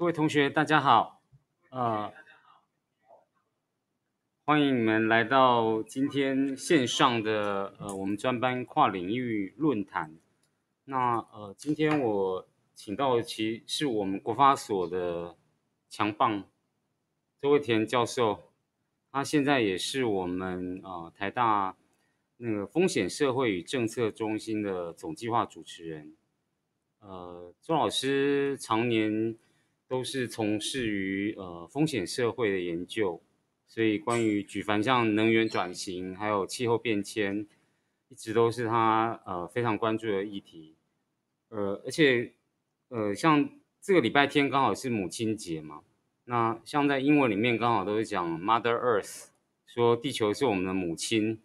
各位同学，大家好，呃，欢迎你们来到今天线上的呃我们专班跨领域论坛。那呃，今天我请到的其是我们国发所的强棒周卫田教授，他现在也是我们呃台大那个风险社会与政策中心的总计划主持人。呃，周老师常年都是从事于呃风险社会的研究，所以关于举凡像能源转型还有气候变迁，一直都是他呃非常关注的议题，呃而且呃像这个礼拜天刚好是母亲节嘛，那像在英文里面刚好都是讲 Mother Earth，说地球是我们的母亲，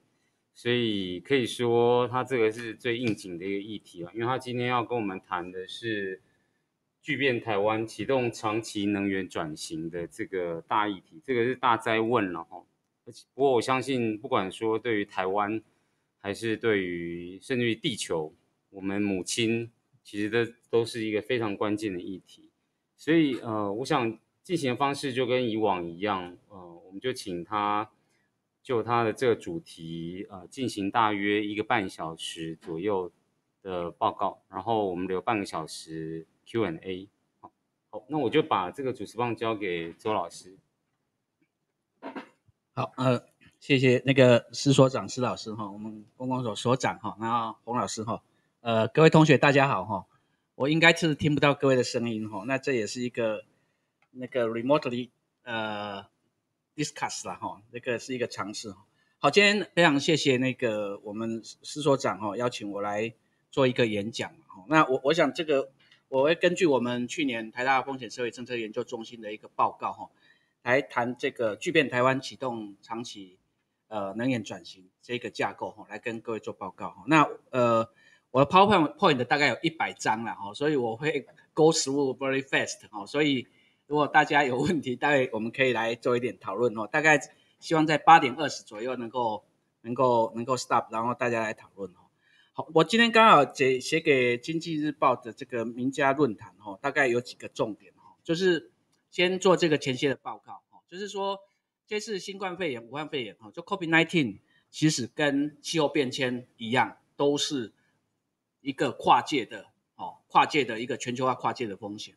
所以可以说他这个是最应景的一个议题了，因为他今天要跟我们谈的是。聚变台湾启动长期能源转型的这个大议题，这个是大灾问了哈。而且，不过我相信，不管说对于台湾，还是对于甚至于地球，我们母亲，其实这都是一个非常关键的议题。所以，呃，我想进行方式就跟以往一样，呃，我们就请他就他的这个主题，呃，进行大约一个半小时左右的报告，然后我们留半个小时。Q 和 A，好，好，那我就把这个主持棒交给周老师。好，呃，谢谢那个施所长施老师哈，我们公共所所长哈，那洪老师哈，呃，各位同学大家好哈，我应该是听不到各位的声音哈，那这也是一个那个 remotely 呃 discuss 了哈，那个是一个尝试好，今天非常谢谢那个我们施所长哈，邀请我来做一个演讲哈，那我我想这个。我会根据我们去年台大风险社会政策研究中心的一个报告，哈，来谈这个巨变台湾启动长期，呃，能源转型这个架构，哈，来跟各位做报告，哈。那呃，我的 PowerPoint 大概有一百张了，哈，所以我会 go through very fast，哈，所以如果大家有问题，待会我们可以来做一点讨论，哦。大概希望在八点二十左右能够能够能够 stop，然后大家来讨论，哦。好，我今天刚好写写给《经济日报》的这个名家论坛哦，大概有几个重点哦，就是先做这个前些的报告哦，就是说这次新冠肺炎、武汉肺炎哦，就 COVID-19，其实跟气候变迁一样，都是一个跨界的哦，跨界的一个全球化跨界的风险。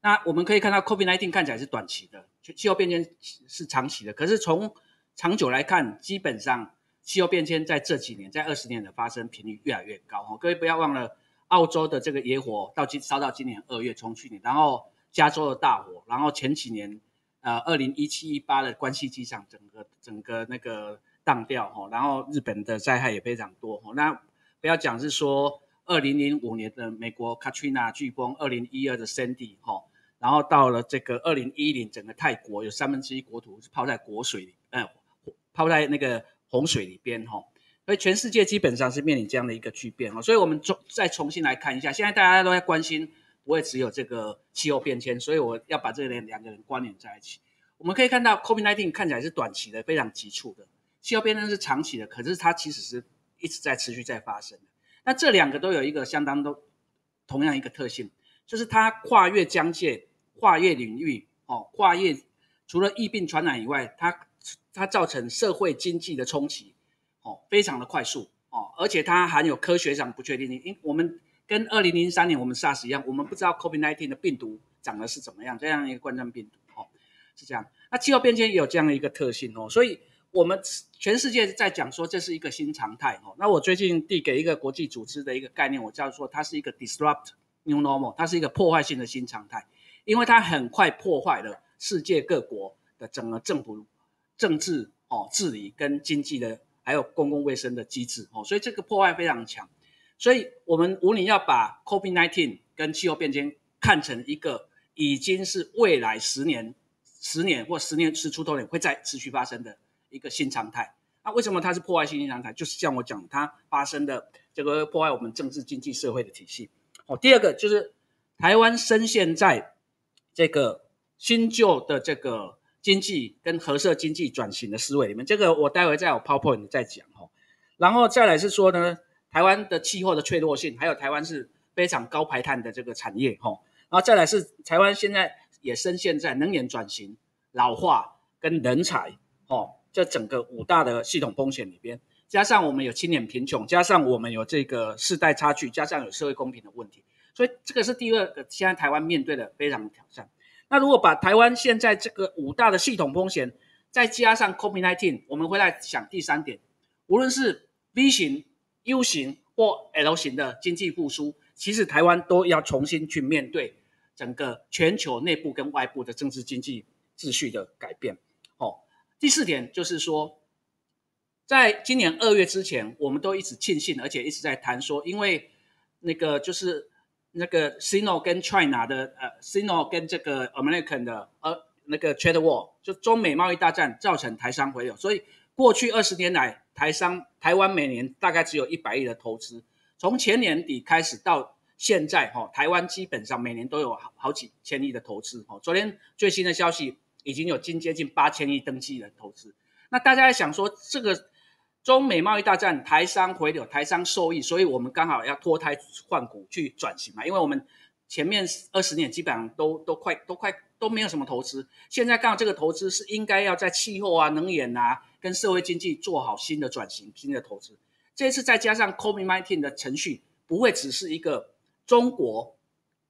那我们可以看到 COVID-19 看起来是短期的，气候变迁是长期的，可是从长久来看，基本上。气候变迁在这几年，在二十年的发生频率越来越高哈，各位不要忘了澳洲的这个野火到今烧到今年二月，从去年，然后加州的大火，然后前几年，呃，二零一七一八的关西机场整个整个那个荡掉哈，然后日本的灾害也非常多哈，那不要讲是说二零零五年的美国 Katrina 飓风，二零一二的 Cindy 哈，然后到了这个二零一零整个泰国有三分之一国土是泡在国水里，呃，泡在那个。洪水里边，吼，所以全世界基本上是面临这样的一个巨变，吼，所以我们重再重新来看一下，现在大家都在关心，不会只有这个气候变迁，所以我要把这两两个人关联在一起。我们可以看到，COVID-19 看起来是短期的，非常急促的；气候变迁是长期的，可是它其实是一直在持续在发生的。那这两个都有一个相当都同样一个特性，就是它跨越疆界，跨越领域，哦，跨越除了疫病传染以外，它。它造成社会经济的冲击，哦，非常的快速哦，而且它含有科学上不确定性。因我们跟二零零三年我们 SARS 一样，我们不知道 COVID-19 的病毒长的是怎么样，这样一个冠状病毒哦，是这样。那气候变迁也有这样一个特性哦，所以我们全世界在讲说这是一个新常态哦。那我最近递给一个国际组织的一个概念，我叫做它是一个 Disrupt New Normal，它是一个破坏性的新常态，因为它很快破坏了世界各国的整个政府。政治、哦，治理跟经济的，还有公共卫生的机制，哦，所以这个破坏非常强。所以，我们无理要把 COVID-19 跟气候变迁看成一个已经是未来十年、十年或十年十出头年会再持续发生的一个新常态。那为什么它是破坏性新常态？就是像我讲，它发生的这个破坏我们政治、经济、社会的体系。哦，第二个就是台湾深陷在这个新旧的这个。经济跟核社经济转型的思维里面，这个我待会在我 PowerPoint 再讲哈。然后再来是说呢，台湾的气候的脆弱性，还有台湾是非常高排碳的这个产业哈。然后再来是台湾现在也深陷在能源转型老化跟人才哦这整个五大的系统风险里边，加上我们有青年贫穷，加上我们有这个世代差距，加上有社会公平的问题，所以这个是第二个现在台湾面对的非常挑战。那如果把台湾现在这个五大的系统风险，再加上 COVID-19，我们会来想第三点，无论是 V 型、U 型或 L 型的经济复苏，其实台湾都要重新去面对整个全球内部跟外部的政治经济秩序的改变。哦，第四点就是说，在今年二月之前，我们都一直庆幸，而且一直在谈说，因为那个就是。那个 s i n o 跟 China 的呃 s i n o 跟这个 American 的呃，那个 Trade War 就中美贸易大战造成台商回流，所以过去二十年来，台商台湾每年大概只有一百亿的投资，从前年底开始到现在哈，台湾基本上每年都有好好几千亿的投资哈。昨天最新的消息已经有近接近八千亿登记的投资，那大家想说这个？中美贸易大战，台商回流，台商受益，所以我们刚好要脱胎换骨去转型嘛。因为我们前面二十年基本上都都快都快都没有什么投资，现在刚好这个投资是应该要在气候啊、能源啊跟社会经济做好新的转型、新的投资。这次再加上 COVID n i n 的程序，不会只是一个中国、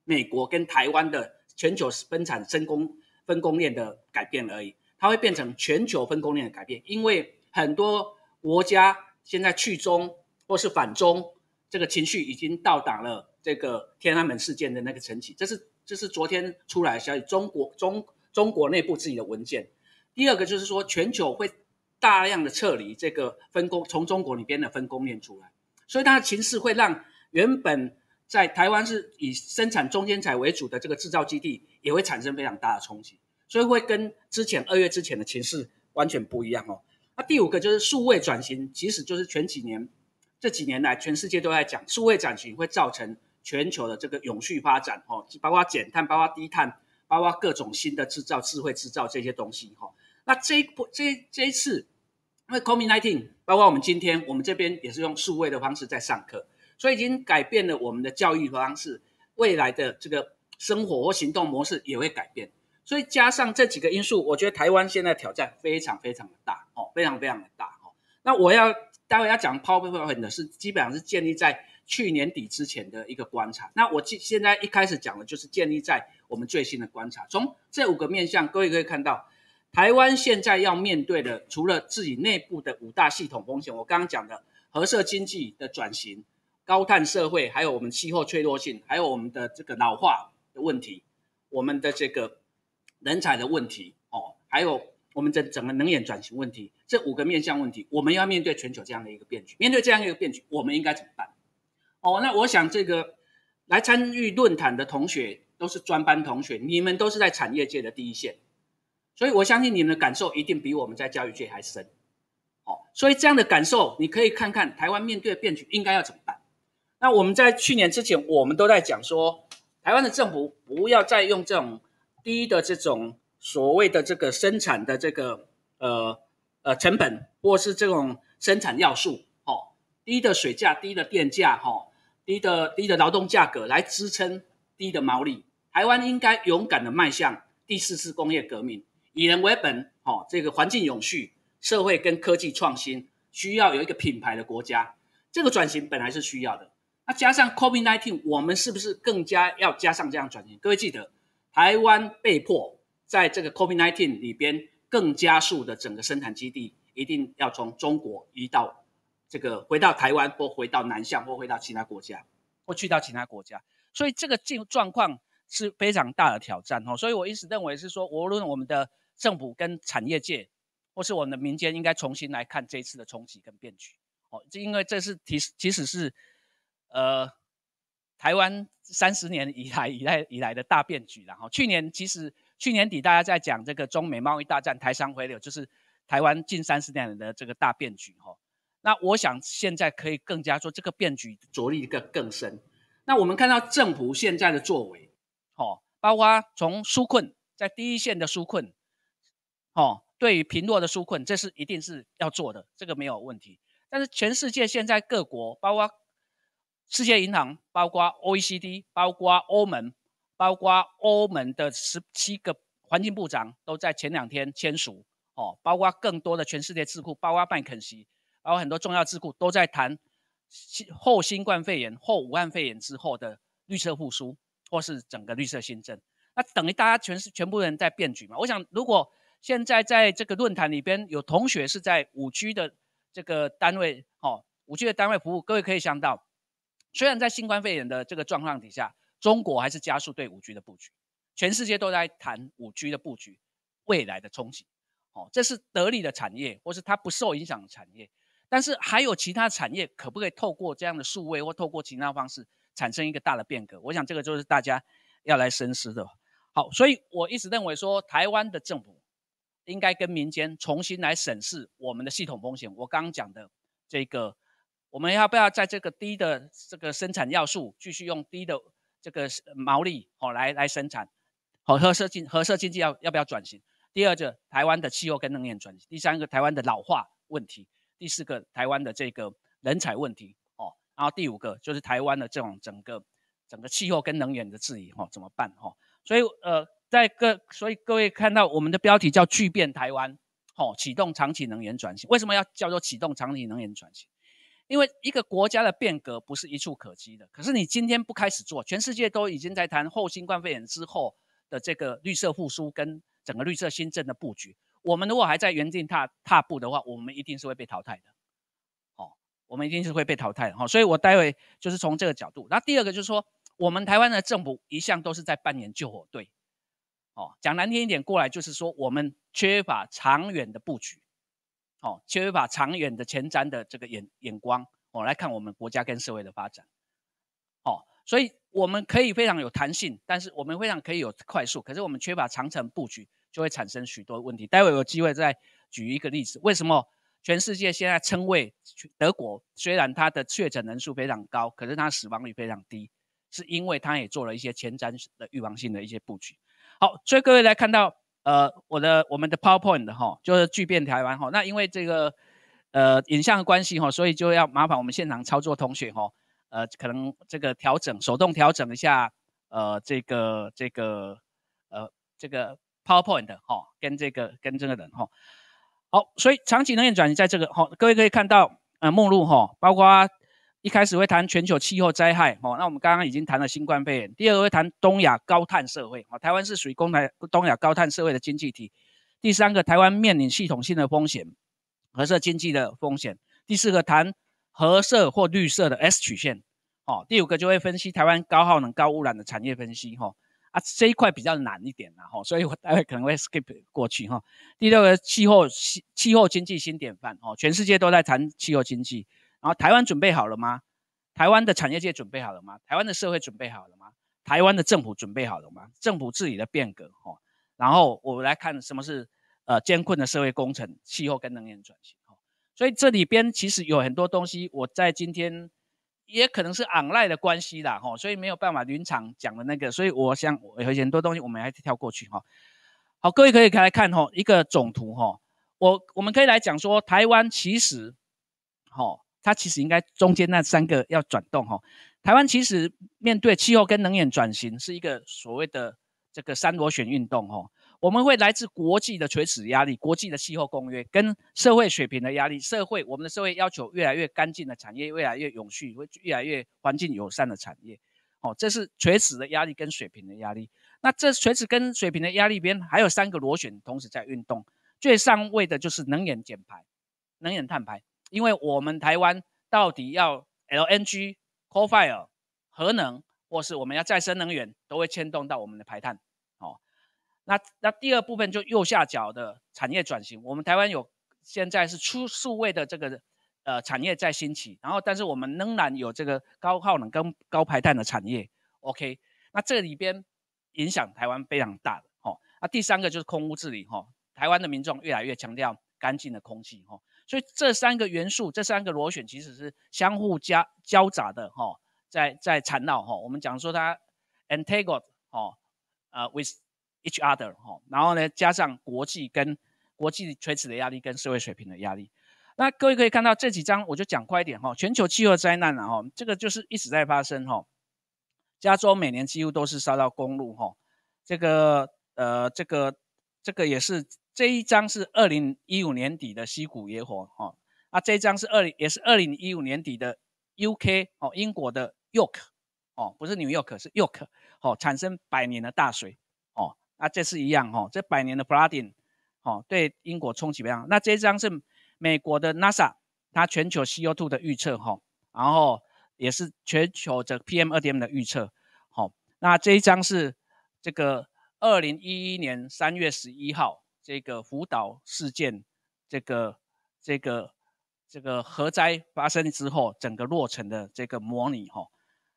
美国跟台湾的全球分产分工分工链的改变而已，它会变成全球分工链的改变，因为很多。国家现在去中或是反中，这个情绪已经到达了这个天安门事件的那个层级。这是这是昨天出来的消息，中国中中国内部自己的文件。第二个就是说，全球会大量的撤离这个分工，从中国里边的分工链出来，所以它的情势会让原本在台湾是以生产中间材为主的这个制造基地也会产生非常大的冲击，所以会跟之前二月之前的情势完全不一样哦。那第五个就是数位转型，其实就是前几年这几年来，全世界都在讲数位转型会造成全球的这个永续发展哦，包括减碳、包括低碳、包括各种新的制造、智慧制造这些东西哈。那这一波这这一次，因为 COVID-19，包括我们今天我们这边也是用数位的方式在上课，所以已经改变了我们的教育方式，未来的这个生活或行动模式也会改变。所以加上这几个因素，我觉得台湾现在挑战非常非常的大哦，非常非常的大哦。那我要待会要讲抛杯 i 碗的是，基本上是建立在去年底之前的一个观察。那我现现在一开始讲的就是建立在我们最新的观察。从这五个面向，各位可以看到，台湾现在要面对的，除了自己内部的五大系统风险，我刚刚讲的核设经济的转型、高碳社会，还有我们气候脆弱性，还有我们的这个老化的问题，我们的这个。人才的问题哦，还有我们整整个能源转型问题，这五个面向问题，我们要面对全球这样的一个变局，面对这样一个变局，我们应该怎么办？哦，那我想这个来参与论坛的同学都是专班同学，你们都是在产业界的第一线，所以我相信你们的感受一定比我们在教育界还深。好，所以这样的感受，你可以看看台湾面对的变局应该要怎么办。那我们在去年之前，我们都在讲说，台湾的政府不要再用这种。低的这种所谓的这个生产的这个呃呃成本，或是这种生产要素，哦，低的水价、低的电价，哈，低的低的劳动价格来支撑低的毛利。台湾应该勇敢的迈向第四次工业革命，以人为本，哦，这个环境永续、社会跟科技创新需要有一个品牌的国家。这个转型本来是需要的，那加上 COVID-19，我们是不是更加要加上这样转型？各位记得。台湾被迫在这个 COVID-19 里边，更加速的整个生产基地一定要从中国移到这个回到台湾，或回到南向，或回到其他国家，或去到其他国家。所以这个境状况是非常大的挑战哦。所以我一直认为是说，无论我们的政府跟产业界，或是我们的民间，应该重新来看这一次的冲击跟变局哦，因为这是其实其实是呃。台湾三十年以来以来以来的大变局，然后去年其实去年底大家在讲这个中美贸易大战，台商回流就是台湾近三十年的这个大变局哈。那我想现在可以更加说这个变局着力一个更深。那我们看到政府现在的作为，哦，包括从纾困在第一线的纾困，哦，对于贫弱的纾困，这是一定是要做的，这个没有问题。但是全世界现在各国包括。世界银行包括 OECD，包括欧盟，包括欧盟的十七个环境部长都在前两天签署哦，包括更多的全世界智库，包括麦肯锡，然后很多重要智库都在谈后新冠肺炎、后武汉肺炎之后的绿色复苏，或是整个绿色新政。那等于大家全是全部人在变局嘛？我想，如果现在在这个论坛里边有同学是在五 G 的这个单位哦，五 G 的单位服务，各位可以想到。虽然在新冠肺炎的这个状况底下，中国还是加速对五 G 的布局。全世界都在谈五 G 的布局，未来的冲击。哦，这是得利的产业，或是它不受影响的产业。但是还有其他产业，可不可以透过这样的数位，或透过其他方式，产生一个大的变革？我想这个就是大家要来深思的。好，所以我一直认为说，台湾的政府应该跟民间重新来审视我们的系统风险。我刚刚讲的这个。我们要不要在这个低的这个生产要素继续用低的这个毛利哦来来生产？哦，核设经核设经济要要不要转型？第二，个，台湾的气候跟能源转型；第三个，台湾的老化问题；第四个，台湾的这个人才问题哦；然后第五个，就是台湾的这种整个整个气候跟能源的质疑哦，怎么办哈？所以呃，在各所以各位看到我们的标题叫“巨变台湾”哦，启动长期能源转型。为什么要叫做启动长期能源转型？因为一个国家的变革不是一触可及的，可是你今天不开始做，全世界都已经在谈后新冠肺炎之后的这个绿色复苏跟整个绿色新政的布局。我们如果还在原地踏踏步的话，我们一定是会被淘汰的。哦，我们一定是会被淘汰。的。哦，所以我待会就是从这个角度。那第二个就是说，我们台湾的政府一向都是在扮演救火队。哦，讲难听一点过来，就是说我们缺乏长远的布局。哦，缺乏长远的、前瞻的这个眼眼光，哦，来看我们国家跟社会的发展。哦，所以我们可以非常有弹性，但是我们非常可以有快速，可是我们缺乏长程布局，就会产生许多问题。待会有机会再举一个例子，为什么全世界现在称谓德国？虽然它的确诊人数非常高，可是它死亡率非常低，是因为它也做了一些前瞻的预防性的一些布局。好，所以各位来看到。呃，我的我们的 PowerPoint 哈，就是巨变台湾哈。那因为这个呃影像的关系哈，所以就要麻烦我们现场操作同学哈，呃，可能这个调整，手动调整一下，呃，这个这个呃这个 PowerPoint 哈，跟这个跟这个人哈。好，所以长期能源转移在这个哈，各位可以看到呃目录哈，包括。一开始会谈全球气候灾害哦，那我们刚刚已经谈了新冠肺炎。第二个会谈东亚高碳社会哦，台湾是属于东台东亚高碳社会的经济体。第三个，台湾面临系统性的风险，核设经济的风险。第四个，谈核色或绿色的 S 曲线哦。第五个就会分析台湾高耗能高污染的产业分析哈啊这一块比较难一点啦吼，所以我待会可能会 skip 过去哈。第六个气候气候经济新典范哦，全世界都在谈气候经济。然后台湾准备好了吗？台湾的产业界准备好了吗？台湾的社会准备好了吗？台湾的政府准备好了吗？政府治理的变革，哈。然后我来看什么是呃艰困的社会工程、气候跟能源转型，所以这里边其实有很多东西，我在今天也可能是 online 的关系啦，哈，所以没有办法临场讲的那个，所以我想很多东西我们还是跳过去，哈。好，各位可以来看哈一个总图，哈。我我们可以来讲说台湾其实，哈。它其实应该中间那三个要转动哈。台湾其实面对气候跟能源转型是一个所谓的这个三螺旋运动哈。我们会来自国际的垂直压力、国际的气候公约跟社会水平的压力。社会我们的社会要求越来越干净的产业、越来越永续、会越来越环境友善的产业。哦，这是垂直的压力跟水平的压力。那这垂直跟水平的压力边还有三个螺旋同时在运动。最上位的就是能源减排、能源碳排。因为我们台湾到底要 LNG、coal fire、核能，或是我们要再生能源，都会牵动到我们的排碳。哦，那那第二部分就右下角的产业转型，我们台湾有现在是初数位的这个呃产业在兴起，然后但是我们仍然有这个高耗能跟高排碳的产业。OK，那这里边影响台湾非常大的。哦，那第三个就是空污治理。哦，台湾的民众越来越强调干净的空气。哦。所以这三个元素，这三个螺旋其实是相互交交杂的，哈，在在缠绕，哈。我们讲说它 entangled，哦，呃，with each other，哈。然后呢，加上国际跟国际垂直的压力跟社会水平的压力。那各位可以看到这几张，我就讲快一点，哈。全球气候灾难啊，哈，这个就是一直在发生，哈。加州每年几乎都是烧到公路，哈。这个，呃，这个，这个也是。这一张是二零一五年底的西谷野火哈啊，这一张是二零也是二零一五年底的 U K 哦，英国的 York 哦，不是 New York 是 York 哦，产生百年的大水哦啊，这是一样哦，这百年的 l r a d i n 哦，对英国冲击非常。那这一张是美国的 NASA，它全球 CO2 的预测哈，然后也是全球的 PM 二点五的预测好，那这一张是这个二零一一年三月十一号。这个福岛事件，这个这个这个核灾发生之后，整个落成的这个模拟哈，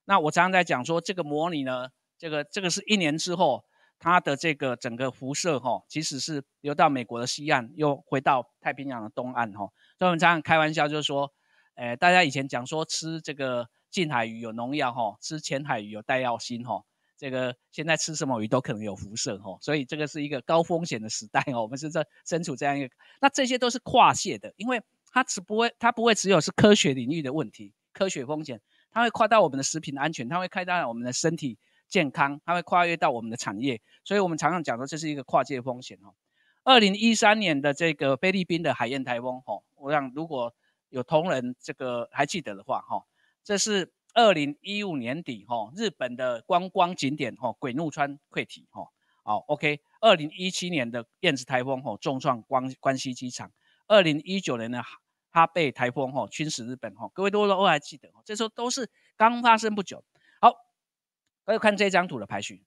那我常常在讲说，这个模拟呢，这个这个是一年之后，它的这个整个辐射哈，其实是流到美国的西岸，又回到太平洋的东岸哈，所以我们常常开玩笑就是说，哎，大家以前讲说吃这个近海鱼有农药哈，吃浅海鱼有带药性哈。这个现在吃什么鱼都可能有辐射，吼，所以这个是一个高风险的时代哦。我们是在身处这样一个，那这些都是跨界的，因为它只不会，它不会只有是科学领域的问题，科学风险，它会跨到我们的食品安全，它会跨大我们的身体健康，它会跨越到我们的产业，所以我们常常讲说这是一个跨界风险哦。二零一三年的这个菲律宾的海燕台风，吼，我想如果有同仁这个还记得的话，哈，这是。二零一五年底，哦，日本的观光景点，吼，鬼怒川溃堤，哈，好，OK。二零一七年的燕子台风，吼，重创关关西机场。二零一九年的哈贝台风，吼，侵蚀日本，吼，各位多多都还记得，哦，这时候都是刚发生不久。好，以看这张图的排序。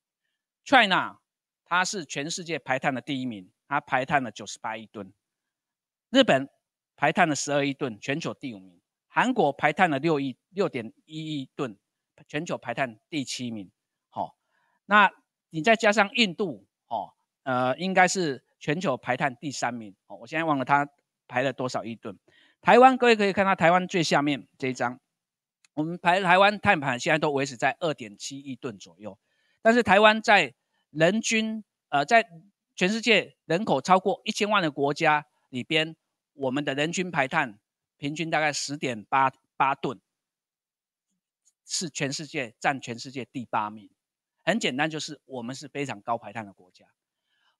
China，它是全世界排碳的第一名，它排碳了九十八亿吨。日本排碳了十二亿吨，全球第五名。韩国排碳了六亿六点一亿吨，全球排碳第七名。好，那你再加上印度哦，呃，应该是全球排碳第三名。哦，我现在忘了它排了多少亿吨。台湾各位可以看到台湾最下面这一张，我们排台湾碳盘现在都维持在二点七亿吨左右。但是台湾在人均呃，在全世界人口超过一千万的国家里边，我们的人均排碳。平均大概十点八八吨，是全世界占全世界第八名。很简单，就是我们是非常高排碳的国家。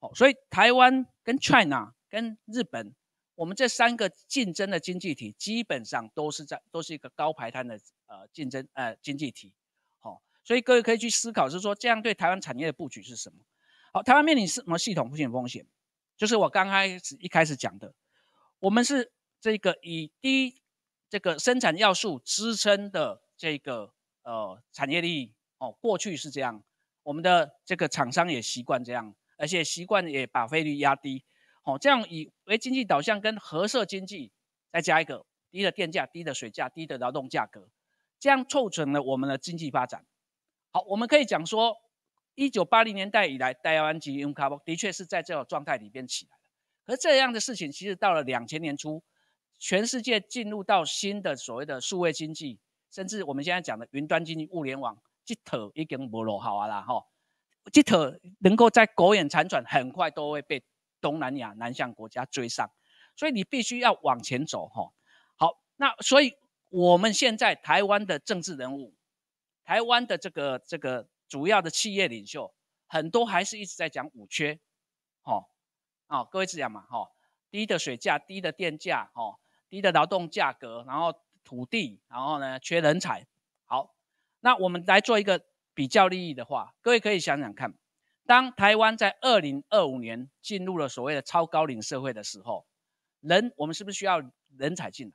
哦，所以台湾跟 China、跟日本，我们这三个竞争的经济体，基本上都是在都是一个高排碳的呃竞争呃经济体。好，所以各位可以去思考，是说这样对台湾产业的布局是什么？好，台湾面临什么系统性风险？就是我刚开始一开始讲的，我们是。这个以低这个生产要素支撑的这个呃产业利益哦，过去是这样，我们的这个厂商也习惯这样，而且习惯也把费率压低，哦，这样以为经济导向跟合作社经济，再加一个低的电价、低的水价、低的劳动价格，这样促成了我们的经济发展。好，我们可以讲说，一九八零年代以来，台湾及英国的确是在这种状态里边起来了。而这样的事情，其实到了两千年初。全世界进入到新的所谓的数位经济，甚至我们现在讲的云端经济、物联网这 t 已经不落好啊啦！哈这 t 能够在苟延残喘，很快都会被东南亚南向国家追上，所以你必须要往前走！哈，好，那所以我们现在台湾的政治人物、台湾的这个这个主要的企业领袖，很多还是一直在讲五缺，好啊，各位是这样嘛？好，低的水价、低的电价，哦，低的劳动价格，然后土地，然后呢缺人才。好，那我们来做一个比较利益的话，各位可以想想看，当台湾在二零二五年进入了所谓的超高龄社会的时候，人我们是不是需要人才进来？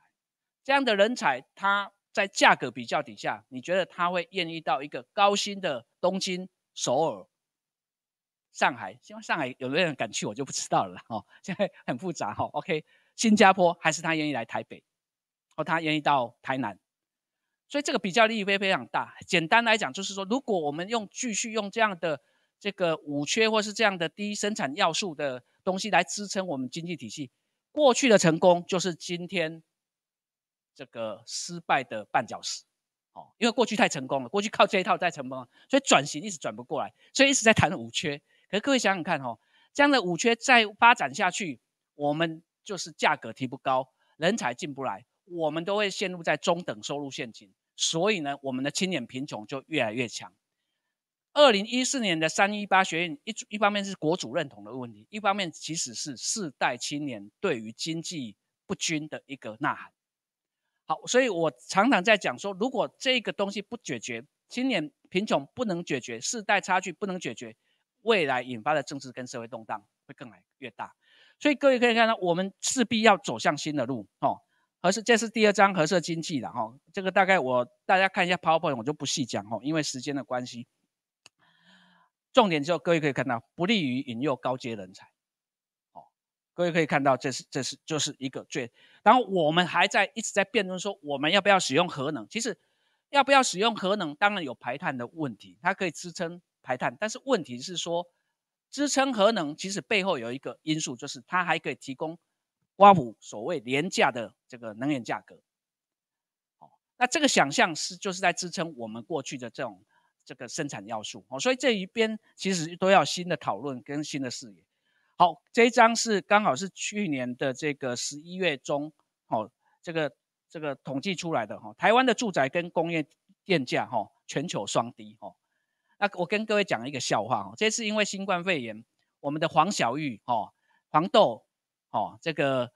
这样的人才他在价格比较底下，你觉得他会愿意到一个高薪的东京、首尔、上海？希望上海有没人敢去，我就不知道了。哦，现在很复杂。哈，OK。新加坡还是他愿意来台北，哦，他愿意到台南，所以这个比较利益会非常大。简单来讲，就是说，如果我们用继续用这样的这个五缺或是这样的低生产要素的东西来支撑我们经济体系，过去的成功就是今天这个失败的绊脚石，哦，因为过去太成功了，过去靠这一套在成功，所以转型一直转不过来，所以一直在谈五缺。可是各位想想看，哦，这样的五缺再发展下去，我们。就是价格提不高，人才进不来，我们都会陷入在中等收入陷阱。所以呢，我们的青年贫穷就越来越强。二零一四年的三一八学院，一一方面是国主认同的问题，一方面其实是世代青年对于经济不均的一个呐喊。好，所以我常常在讲说，如果这个东西不解决，青年贫穷不能解决，世代差距不能解决，未来引发的政治跟社会动荡会更来越大。所以各位可以看到，我们势必要走向新的路哦。核是，这是第二章合适经济的哦。这个大概我大家看一下 PowerPoint，我就不细讲哦，因为时间的关系。重点就各位可以看到，不利于引诱高阶人才。哦，各位可以看到，这是这是就是一个最。然后我们还在一直在辩论说，我们要不要使用核能？其实要不要使用核能，当然有排碳的问题，它可以支撑排碳，但是问题是说。支撑核能，其实背后有一个因素，就是它还可以提供，瓜伏所谓廉价的这个能源价格。好，那这个想象是就是在支撑我们过去的这种这个生产要素。哦，所以这一边其实都要新的讨论跟新的视野。好，这一张是刚好是去年的这个十一月中，哦，这个这个统计出来的哈，台湾的住宅跟工业电价哈，全球双低哈。那我跟各位讲一个笑话哦，这次因为新冠肺炎，我们的黄小玉哦，黄豆哦，这个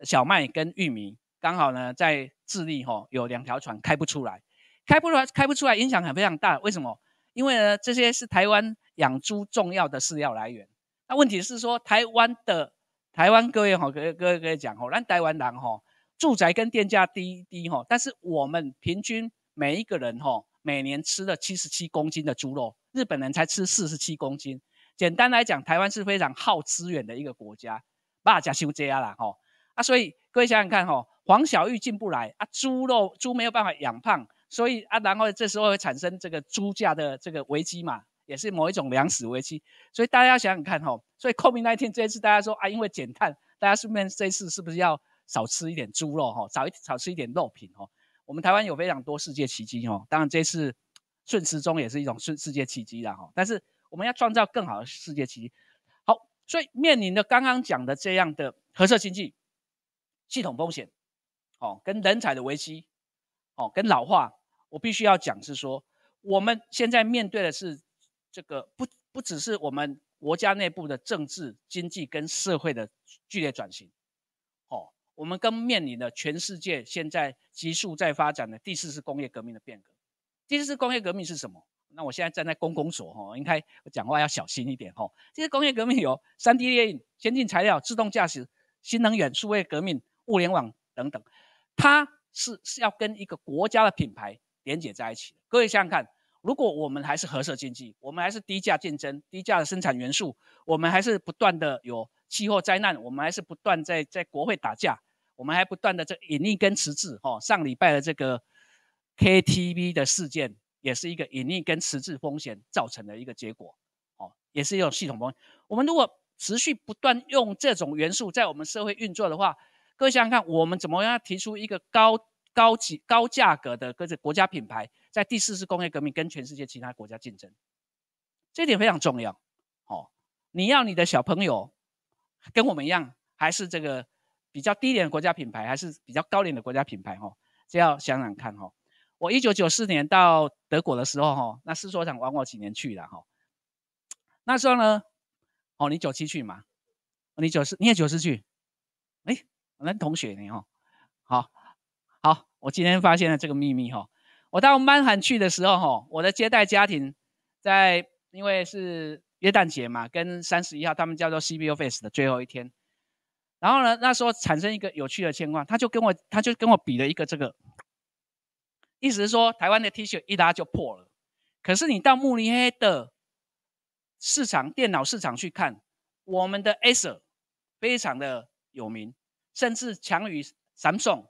小麦跟玉米刚好呢在智利哦有两条船开不出来，开不出来，开不出来，影响很非常大。为什么？因为呢这些是台湾养猪重要的饲料来源。那问题是说，台湾的台湾各位哈，各位各位各位讲哦，咱台湾人哈，住宅跟电价低低哈，但是我们平均每一个人哈。每年吃了七十七公斤的猪肉，日本人才吃四十七公斤。简单来讲，台湾是非常耗资源的一个国家，把家休起来了吼。啊，所以各位想想看吼，黄小玉进不来啊，猪肉猪没有办法养胖，所以啊，然后这时候会产生这个猪价的这个危机嘛，也是某一种粮食危机。所以大家想想看吼，所以扣名那一天，这一次大家说啊，因为减碳，大家顺便这一次是不是要少吃一点猪肉吼，少一少吃一点肉品吼。我们台湾有非常多世界奇迹哦，当然这是顺时钟也是一种世世界奇迹啦哈。但是我们要创造更好的世界奇迹。好，所以面临的刚刚讲的这样的核设经济系统风险，哦，跟人才的危机，哦，跟老化，我必须要讲是说，我们现在面对的是这个不不只是我们国家内部的政治、经济跟社会的剧烈转型。我们更面临的全世界现在急速在发展的第四次工业革命的变革。第四次工业革命是什么？那我现在站在公共所吼，应该讲话要小心一点吼。第四工业革命有三 D 电印、先进材料、自动驾驶、新能源、数位革命、物联网等等，它是是要跟一个国家的品牌连接在一起。各位想想看，如果我们还是合社经济，我们还是低价竞争、低价的生产元素，我们还是不断的有气候灾难，我们还是不断在在国会打架。我们还不断的这隐匿跟迟滞，哈，上礼拜的这个 KTV 的事件，也是一个隐匿跟迟滞风险造成的一个结果，哦，也是一种系统风险。我们如果持续不断用这种元素在我们社会运作的话，各位想想看，我们怎么样提出一个高高级高价格的各自国家品牌，在第四次工业革命跟全世界其他国家竞争，这点非常重要，哦，你要你的小朋友跟我们一样，还是这个？比较低点的国家品牌，还是比较高廉的国家品牌？哈，这要想想看。哈，我一九九四年到德国的时候，哈，那是说想玩我几年去了哈。那时候呢，哦，你九七去嘛？你九四，你也九四去？哎，男同学你哦。好好，我今天发现了这个秘密哈。我到曼海去的时候，哈，我的接待家庭在，因为是约旦节嘛，跟三十一号，他们叫做 CBO Face 的最后一天。然后呢？那时候产生一个有趣的情况，他就跟我，他就跟我比了一个这个，意思是说，台湾的 T 恤一拉就破了，可是你到慕尼黑的市场、电脑市场去看，我们的 ASR 非常的有名，甚至强于 Samsung，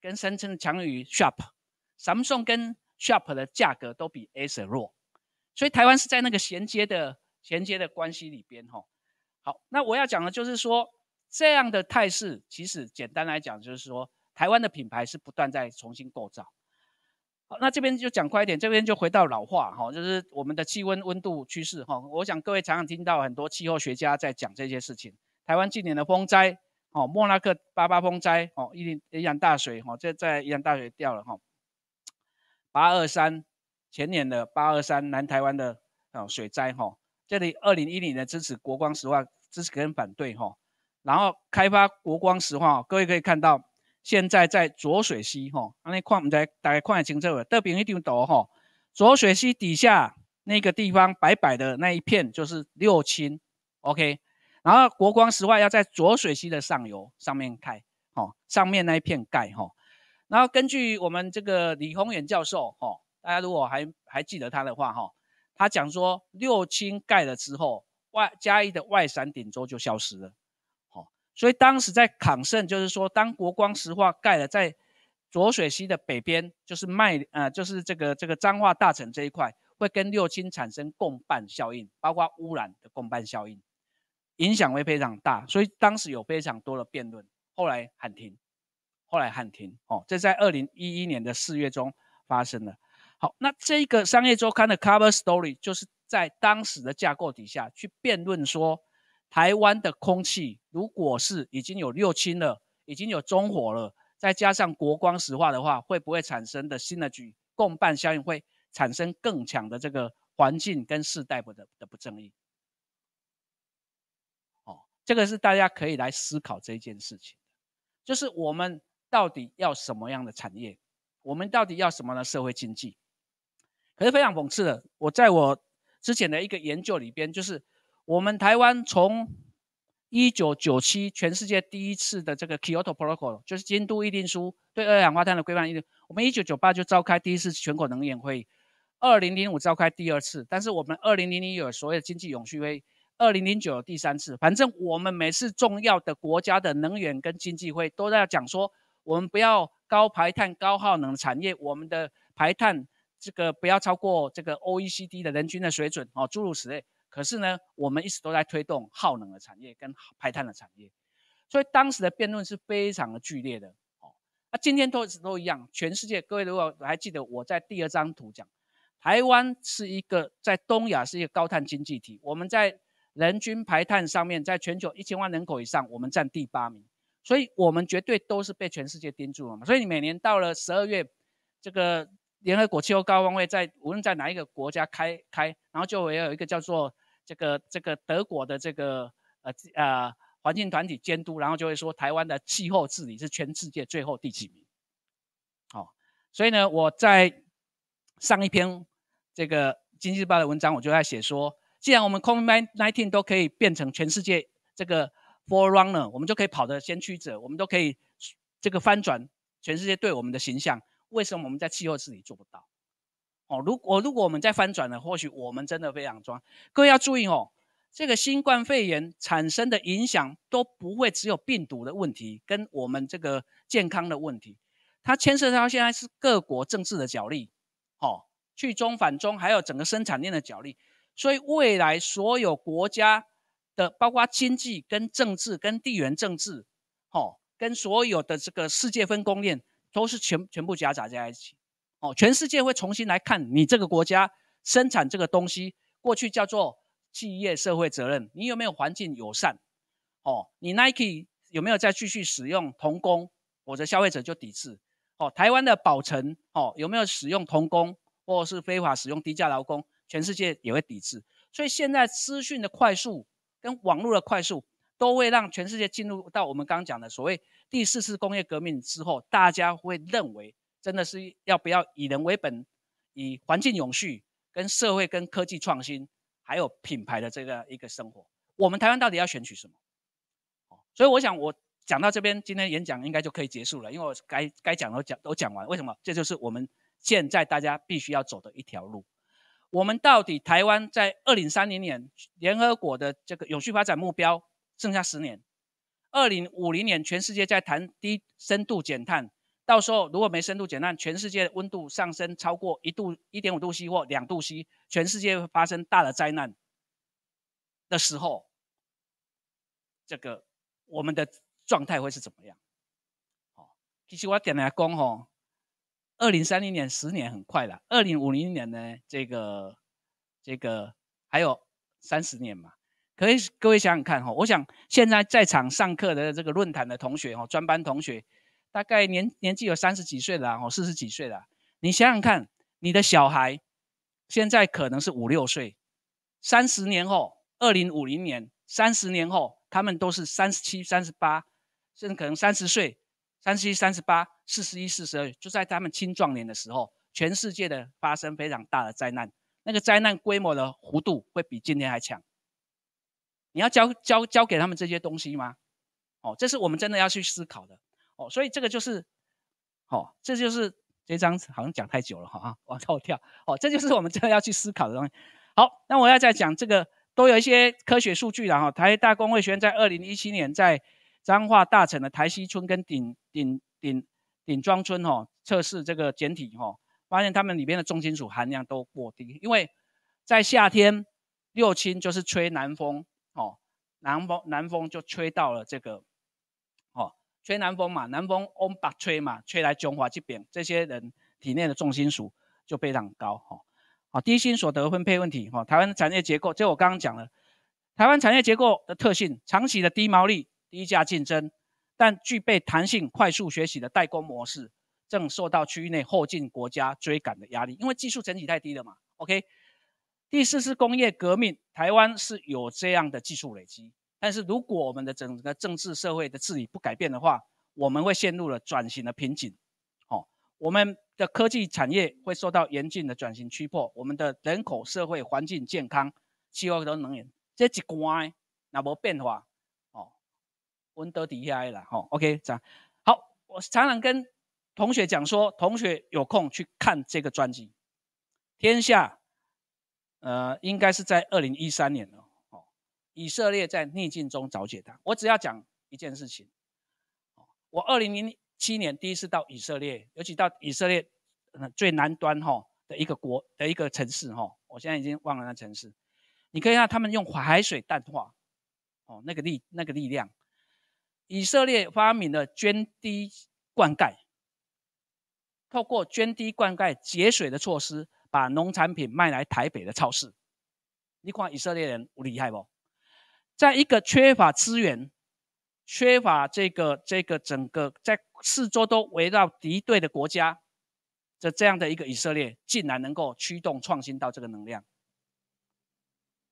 跟声称强于 Sharp，Samsung 跟 Sharp 的价格都比 ASR 弱，所以台湾是在那个衔接的衔接的关系里边。哈，好，那我要讲的就是说。这样的态势，其实简单来讲，就是说，台湾的品牌是不断在重新构造。好，那这边就讲快一点，这边就回到老化哈，就是我们的气温温度趋势哈。我想各位常常听到很多气候学家在讲这些事情。台湾近年的风灾，哦，莫拉克八八风灾，哦，一零一大水，哈，这在一两大水掉了哈。八二三，前年的八二三，南台湾的哦水灾哈。这里二零一零的支持国光石化，支持跟反对哈。然后开发国光石化，各位可以看到，现在在浊水溪哈，安尼看，们在大家看得清楚未？这边一张图哈，浊水溪底下那个地方白白的那一片就是六轻，OK。然后国光石化要在浊水溪的上游上面开，哦，上面那一片盖哈。然后根据我们这个李宏远教授，哈，大家如果还还记得他的话，哈，他讲说六轻盖了之后，外嘉义的外山顶洲就消失了。所以当时在康盛，就是说，当国光石化盖了在浊水溪的北边，就是卖呃，就是这个这个彰化大城这一块，会跟六轻产生共伴效应，包括污染的共伴效应，影响会非常大。所以当时有非常多的辩论，后来喊停，后来喊停。哦，这在二零一一年的四月中发生了。好，那这个商业周刊的 cover story 就是在当时的架构底下去辩论说。台湾的空气如果是已经有六轻了，已经有中火了，再加上国光石化的话，会不会产生的新的巨共伴效应，会产生更强的这个环境跟世代的的不正义？哦，这个是大家可以来思考这一件事情，就是我们到底要什么样的产业，我们到底要什么的社会经济？可是非常讽刺的，我在我之前的一个研究里边，就是。我们台湾从一九九七，全世界第一次的这个 Kyoto Protocol，就是京都议定书对二氧化碳的规范。议定，我们一九九八就召开第一次全国能源会议，二零零五召开第二次，但是我们二零零零有所谓的经济永续会，二零零九第三次。反正我们每次重要的国家的能源跟经济会，都在讲说，我们不要高排碳、高耗能产业，我们的排碳这个不要超过这个 OECD 的人均的水准，哦，诸如此类。可是呢，我们一直都在推动耗能的产业跟排碳的产业，所以当时的辩论是非常的剧烈的哦。那今天都都一样，全世界各位如果还记得我在第二张图讲，台湾是一个在东亚是一个高碳经济体，我们在人均排碳上面，在全球一千万人口以上，我们占第八名，所以我们绝对都是被全世界盯住了嘛。所以你每年到了十二月，这个联合国气候高峰会在无论在哪一个国家开开，然后就会有一个叫做。这个这个德国的这个呃呃环境团体监督，然后就会说台湾的气候治理是全世界最后第几名。好，所以呢，我在上一篇这个经济日报的文章，我就在写说，既然我们 COVID-19 都可以变成全世界这个 forerunner，我们就可以跑的先驱者，我们都可以这个翻转全世界对我们的形象，为什么我们在气候治理做不到？哦，如果如果我们再翻转了，或许我们真的非常装。各位要注意哦，这个新冠肺炎产生的影响都不会只有病毒的问题，跟我们这个健康的问题，它牵涉到现在是各国政治的角力，哦，去中反中，还有整个生产链的角力。所以未来所有国家的，包括经济、跟政治、跟地缘政治，哦，跟所有的这个世界分工链，都是全全部夹杂在一起。哦，全世界会重新来看你这个国家生产这个东西，过去叫做企业社会责任，你有没有环境友善？哦，你 Nike 有没有再继续使用童工？否的消费者就抵制。哦，台湾的宝成哦，有没有使用童工，或是非法使用低价劳工？全世界也会抵制。所以现在资讯的快速跟网络的快速，都会让全世界进入到我们刚讲的所谓第四次工业革命之后，大家会认为。真的是要不要以人为本、以环境永续、跟社会、跟科技创新，还有品牌的这个一个生活，我们台湾到底要选取什么？所以我想我讲到这边，今天演讲应该就可以结束了，因为我该该讲都讲都讲完。为什么？这就是我们现在大家必须要走的一条路。我们到底台湾在二零三零年联合国的这个永续发展目标剩下十年，二零五零年全世界在谈低深度减碳。到时候如果没深度减碳，全世界温度上升超过一度、一点五度 C 或两度 C，全世界发生大的灾难的时候，这个我们的状态会是怎么样？哦，其实我点来讲吼，二零三零年十年很快了，二零五零年呢，这个这个还有三十年嘛？可以，各位想想看哈，我想现在在场上课的这个论坛的同学哦，专班同学，大概年年纪有三十几岁了哦，四十几岁了。你想想看，你的小孩现在可能是五六岁，三十年后，二零五零年，三十年后，他们都是三十七、三十八，甚至可能三十岁、三十七、三十八、四十一、四十二，就在他们青壮年的时候，全世界的发生非常大的灾难，那个灾难规模的弧度会比今天还强。你要教教教给他们这些东西吗？哦，这是我们真的要去思考的。哦，所以这个就是，哦，这就是这张好像讲太久了，哈啊，往后跳。哦，这就是我们真的要去思考的东西。好，那我要再讲这个，都有一些科学数据了哈。台大公会学院在二零一七年在彰化大城的台西村跟顶顶顶顶庄村哈测试这个简体哈，发现他们里面的重金属含量都过低，因为在夏天六亲就是吹南风，哦，南风南风就吹到了这个。吹南风嘛，南风往北吹嘛，吹来中华这边，这些人体内的重金属就非常高。哈。啊，低薪所得分配问题。哈，台湾产业结构就我刚刚讲了，台湾产业结构的特性：长期的低毛利、低价竞争，但具备弹性、快速学习的代工模式，正受到区域内后进国家追赶的压力，因为技术整体太低了嘛。OK，第四是工业革命，台湾是有这样的技术累积。但是如果我们的整个政治社会的治理不改变的话，我们会陷入了转型的瓶颈。哦，我们的科技产业会受到严峻的转型驱迫，我们的人口、社会、环境、健康、气候和能源这几关，那无变化？哦，文德底下来哦，OK，这样好。我常常跟同学讲说，同学有空去看这个专辑，《天下》呃，应该是在二零一三年了。以色列在逆境中找解答。我只要讲一件事情。我二零零七年第一次到以色列，尤其到以色列最南端哈的一个国的一个城市哈，我现在已经忘了那城市。你可以看他们用海水淡化，哦，那个力那个力量。以色列发明了涓滴灌溉，透过涓滴灌溉节水的措施，把农产品卖来台北的超市。你看以色列人厉害不？在一个缺乏资源、缺乏这个这个整个在四周都围绕敌对的国家的这样的一个以色列，竟然能够驱动创新到这个能量。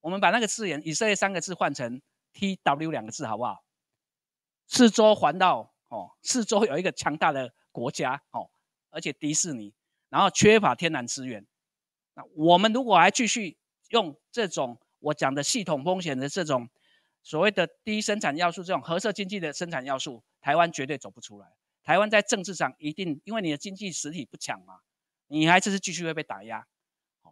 我们把那个资源“以色列”三个字换成 “T W” 两个字，好不好？四周环绕哦，四周有一个强大的国家哦，而且迪士尼，然后缺乏天然资源。那我们如果还继续用这种我讲的系统风险的这种。所谓的低生产要素，这种核设经济的生产要素，台湾绝对走不出来。台湾在政治上一定，因为你的经济实体不强嘛，你还是是继续会被打压。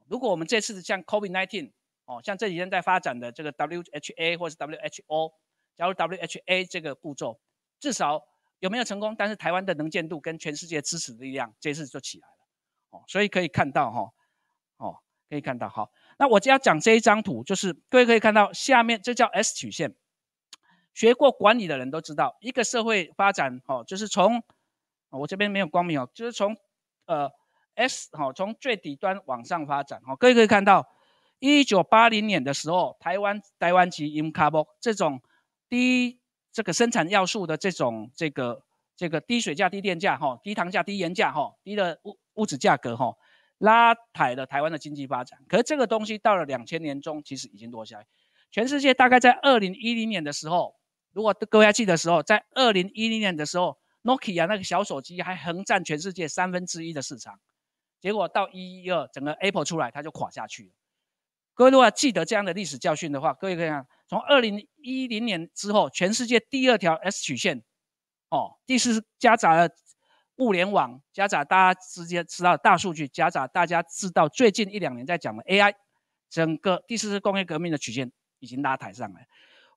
如果我们这次像 COVID-19，哦，像这几天在发展的这个 WHO 或是 WHO，加入 WHO 这个步骤，至少有没有成功？但是台湾的能见度跟全世界支持力量，这次就起来了。哦，所以可以看到哈，哦，可以看到哈。那我就要讲这一张图，就是各位可以看到，下面这叫 S 曲线。学过管理的人都知道，一个社会发展哦，就是从，我这边没有光明哦，就是从呃 S 哦，从最底端往上发展哦。各位可以看到，一九八零年的时候，台湾台湾级 imcarbo 这种低这个生产要素的这种这个这个低水价、低电价哈、低糖价、低盐价哈、低的物物质价格哈。拉抬了台湾的经济发展，可是这个东西到了两千年中，其实已经落下来。全世界大概在二零一零年的时候，如果各位还记的时候，在二零一零年的时候，Nokia 那个小手机还横占全世界三分之一的市场，结果到一一二，整个 Apple 出来，它就垮下去了。各位如果记得这样的历史教训的话，各位可以看，从二零一零年之后，全世界第二条 S 曲线，哦，第四夹杂。了物联网夹杂大家之间知道大数据，夹杂大家知道最近一两年在讲的 AI，整个第四次工业革命的曲线已经拉抬上来。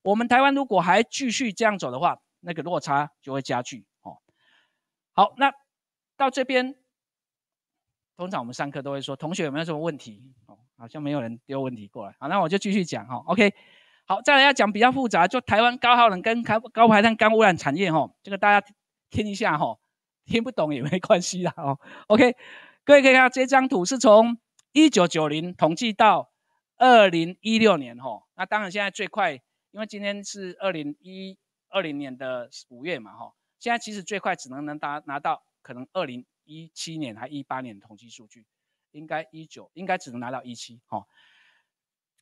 我们台湾如果还继续这样走的话，那个落差就会加剧哦。好，那到这边，通常我们上课都会说，同学有没有什么问题？哦，好像没有人丢问题过来。好，那我就继续讲哈。OK，好，再来要讲比较复杂，就台湾高耗能跟高高排碳、高污染产业哈，这个大家听一下哈。听不懂也没关系啦哦，OK，各位可以看到这张图是从一九九零统计到二零一六年哈，那当然现在最快，因为今天是二零一二零年的五月嘛哈，现在其实最快只能能达拿到可能二零一七年还一八年统计数据，应该一九应该只能拿到一七哈，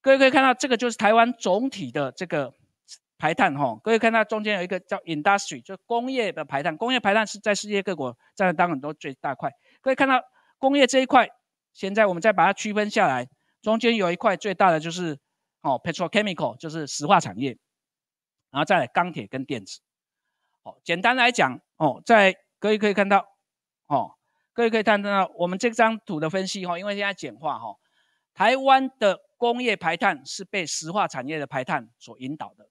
各位可以看到这个就是台湾总体的这个。排碳哈，各位看到中间有一个叫 industry，就工业的排碳。工业排碳是在世界各国占了当很多最大块。可以看到工业这一块，现在我们再把它区分下来，中间有一块最大的就是哦，petrochemical，就是石化产业，然后再钢铁跟电子。哦，简单来讲哦，在各位可以看到哦，各位可以看到我们这张图的分析哈，因为现在简化哈，台湾的工业排碳是被石化产业的排碳所引导的。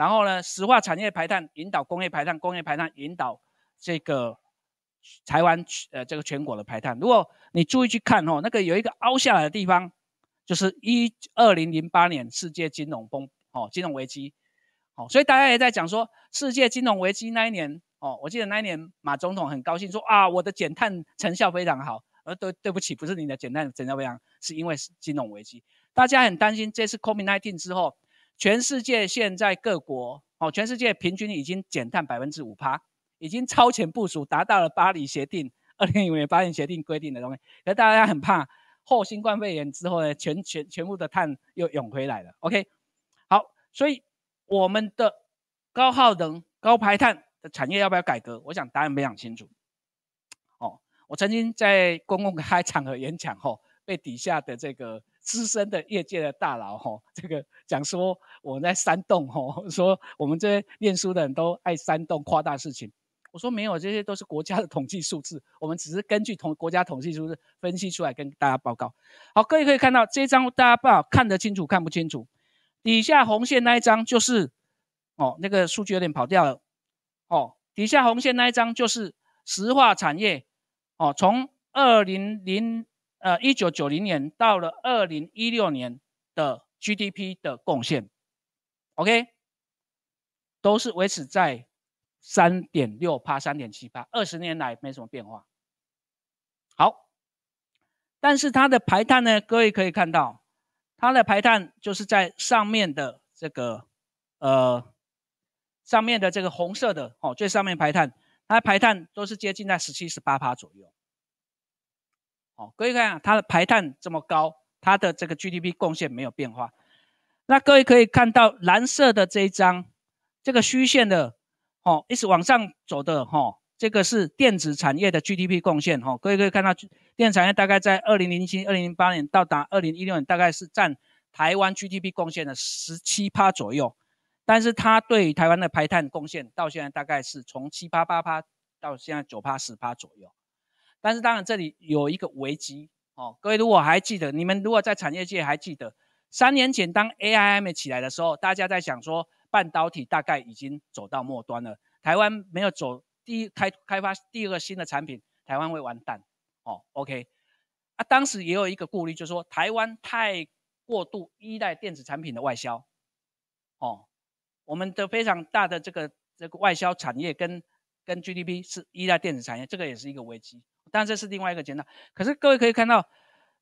然后呢，石化产业排碳引导工业排碳，工业排碳引导这个台湾呃这个全国的排碳。如果你注意去看哦，那个有一个凹下来的地方，就是一二零零八年世界金融崩哦金融危机，哦，所以大家也在讲说世界金融危机那一年哦，我记得那一年马总统很高兴说啊，我的减碳成效非常好。呃，对对不起，不是你的减碳成效非常好，是因为金融危机，大家很担心这次 COVID-19 之后。全世界现在各国哦，全世界平均已经减碳百分之五趴，已经超前部署达到了巴黎协定二零五年巴黎协定规定的东西。可大家很怕后新冠肺炎之后呢，全全全部的碳又涌回来了。OK，好，所以我们的高耗能、高排碳的产业要不要改革？我想答案没想清楚。哦，我曾经在公共开场合演讲后，被底下的这个。资深的业界的大佬，吼，这个讲说我在煽动，吼，说我们这些念书的人都爱煽动夸大事情。我说没有，这些都是国家的统计数字，我们只是根据统国家统计数字分析出来跟大家报告。好，各位可以看到这张，大家不好看得清楚，看不清楚。底下红线那一张就是，哦，那个数据有点跑掉了，哦，底下红线那一张就是石化产业，哦，从二零零。呃，一九九零年到了二零一六年的 GDP 的贡献，OK，都是维持在三点六趴、三点七趴，二十年来没什么变化。好，但是它的排碳呢？各位可以看到，它的排碳就是在上面的这个呃，上面的这个红色的哦，最上面排碳，它排碳都是接近在十七、十八趴左右。各位看啊，它的排碳这么高，它的这个 GDP 贡献没有变化。那各位可以看到蓝色的这一张，这个虚线的，哦，一直往上走的哈，这个是电子产业的 GDP 贡献哈。各位可以看到，电子产业大概在二零零七、二零零八年到达二零一六年，大概是占台湾 GDP 贡献的十七趴左右。但是它对台湾的排碳贡献到现在大概是从七趴八趴到现在九趴十趴左右。但是当然，这里有一个危机哦。各位如果还记得，你们如果在产业界还记得，三年前当 AI m 起来的时候，大家在想说半导体大概已经走到末端了，台湾没有走第一开开发第二个新的产品，台湾会完蛋哦。OK 啊，当时也有一个顾虑，就是说台湾太过度依赖电子产品的外销哦，我们的非常大的这个这个外销产业跟跟 GDP 是依赖电子产业，这个也是一个危机。但这是另外一个结论。可是各位可以看到，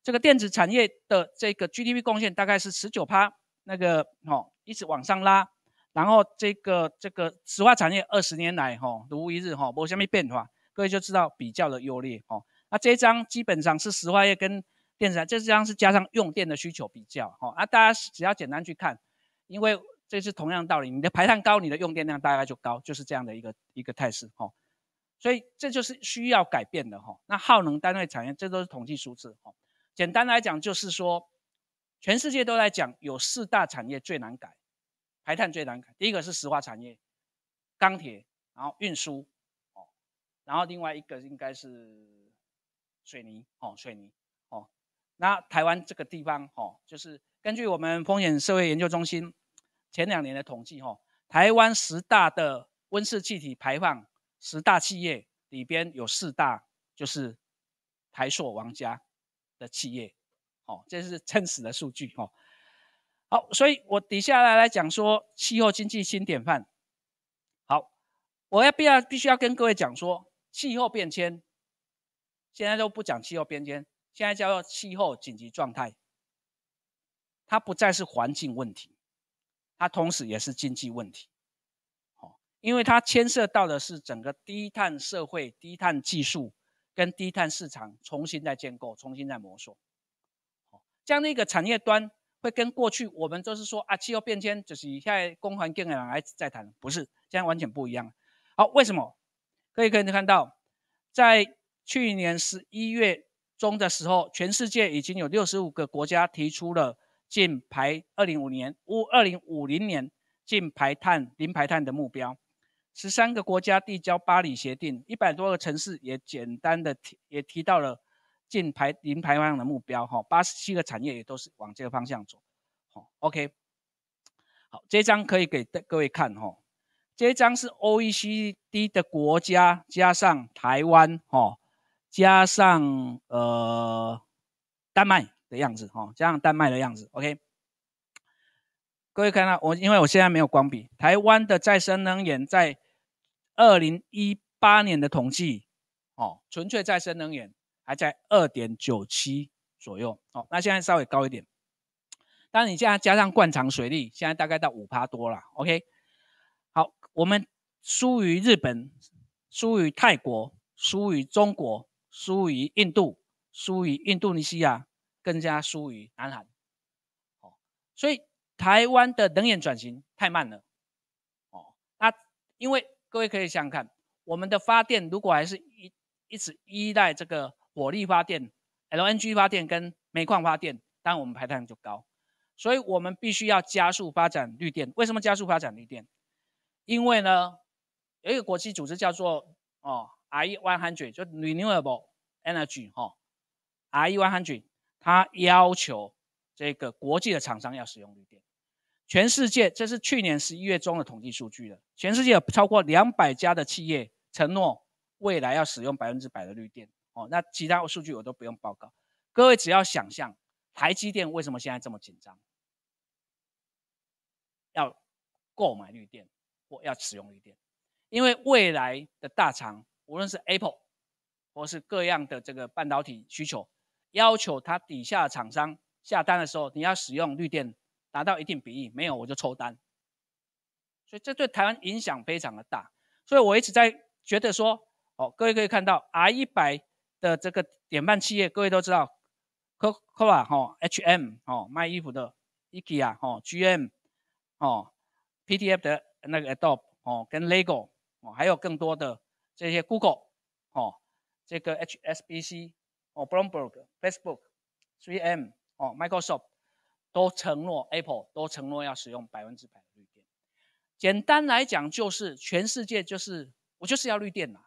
这个电子产业的这个 GDP 贡献大概是十九趴，那个哦一直往上拉。然后这个这个石化产业二十年来哈，如一日哈，没什么变化。各位就知道比较的优劣哦。那这一张基本上是石化业跟电子业，这张是加上用电的需求比较哦。啊，大家只要简单去看，因为这是同样道理，你的排碳高，你的用电量大概就高，就是这样的一个一个态势哦。所以这就是需要改变的哈。那耗能单位产业，这都是统计数字哦。简单来讲，就是说全世界都在讲有四大产业最难改，排碳最难改。第一个是石化产业、钢铁，然后运输哦，然后另外一个应该是水泥哦，水泥哦。那台湾这个地方哦，就是根据我们风险社会研究中心前两年的统计哈，台湾十大的温室气体排放。十大企业里边有四大就是台塑、王家的企业，哦，这是真实的数据，哦，好，所以我底下来来讲说气候经济新典范。好，我要必要必须要跟各位讲说，气候变迁现在都不讲气候变迁，现在叫做气候紧急状态，它不再是环境问题，它同时也是经济问题。因为它牵涉到的是整个低碳社会、低碳技术跟低碳市场重新再建构、重新再摸索，这样的一个产业端会跟过去我们就是说啊，气候变迁就是以在公环境来来再谈，不是，现在完全不一样。好，为什么？可以跟你看到，在去年十一月中的时候，全世界已经有六十五个国家提出了净排二零五年、五二零五零年净排碳、零排碳的目标。十三个国家递交巴黎协定，一百多个城市也简单的提也提到了净排零排放的目标，哈，八十七个产业也都是往这个方向走，好 o k 好，这一张可以给各位看，哈，这一张是 OECD 的国家加上台湾，哈，加上呃丹麦的样子，哈，加上丹麦的样子，OK，各位看到我因为我现在没有光笔，台湾的再生能源在二零一八年的统计，哦，纯粹再生能源还在二点九七左右，哦，那现在稍微高一点。当你现在加上灌肠水利，现在大概到五趴多了。OK，好，我们输于日本，输于泰国，输于中国，输于印度，输于印度尼西亚，更加输于南海。哦，所以台湾的能源转型太慢了。哦，那因为。各位可以想看，我们的发电如果还是一一直依赖这个火力发电、LNG 发电跟煤矿发电，当然我们排碳就高，所以我们必须要加速发展绿电。为什么加速发展绿电？因为呢，有一个国际组织叫做哦 i e Hundred，就 Renewable Energy 哈 i e Hundred，它要求这个国际的厂商要使用绿电。全世界，这是去年十一月中的统计数据了。全世界有超过两百家的企业承诺未来要使用百分之百的绿电。哦，那其他数据我都不用报告。各位只要想象，台积电为什么现在这么紧张？要购买绿电或要使用绿电，因为未来的大厂，无论是 Apple 或是各样的这个半导体需求，要求它底下厂商下单的时候，你要使用绿电。达到一定比例没有我就抽单，所以这对台湾影响非常的大。所以我一直在觉得说，哦，各位可以看到 R 一百的这个典范企业，各位都知道 c o c o a 哦，HM 哦，卖衣服的，IKEA 哦，GM 哦，PDF 的那个 Adobe 哦，跟 LEGO 哦，还有更多的这些 Google 哦，这个 HSBC 哦，Bloomberg，Facebook，3M 哦，Microsoft。都承诺 Apple 都承诺要使用百分之百的绿电。简单来讲，就是全世界就是我就是要绿电呐，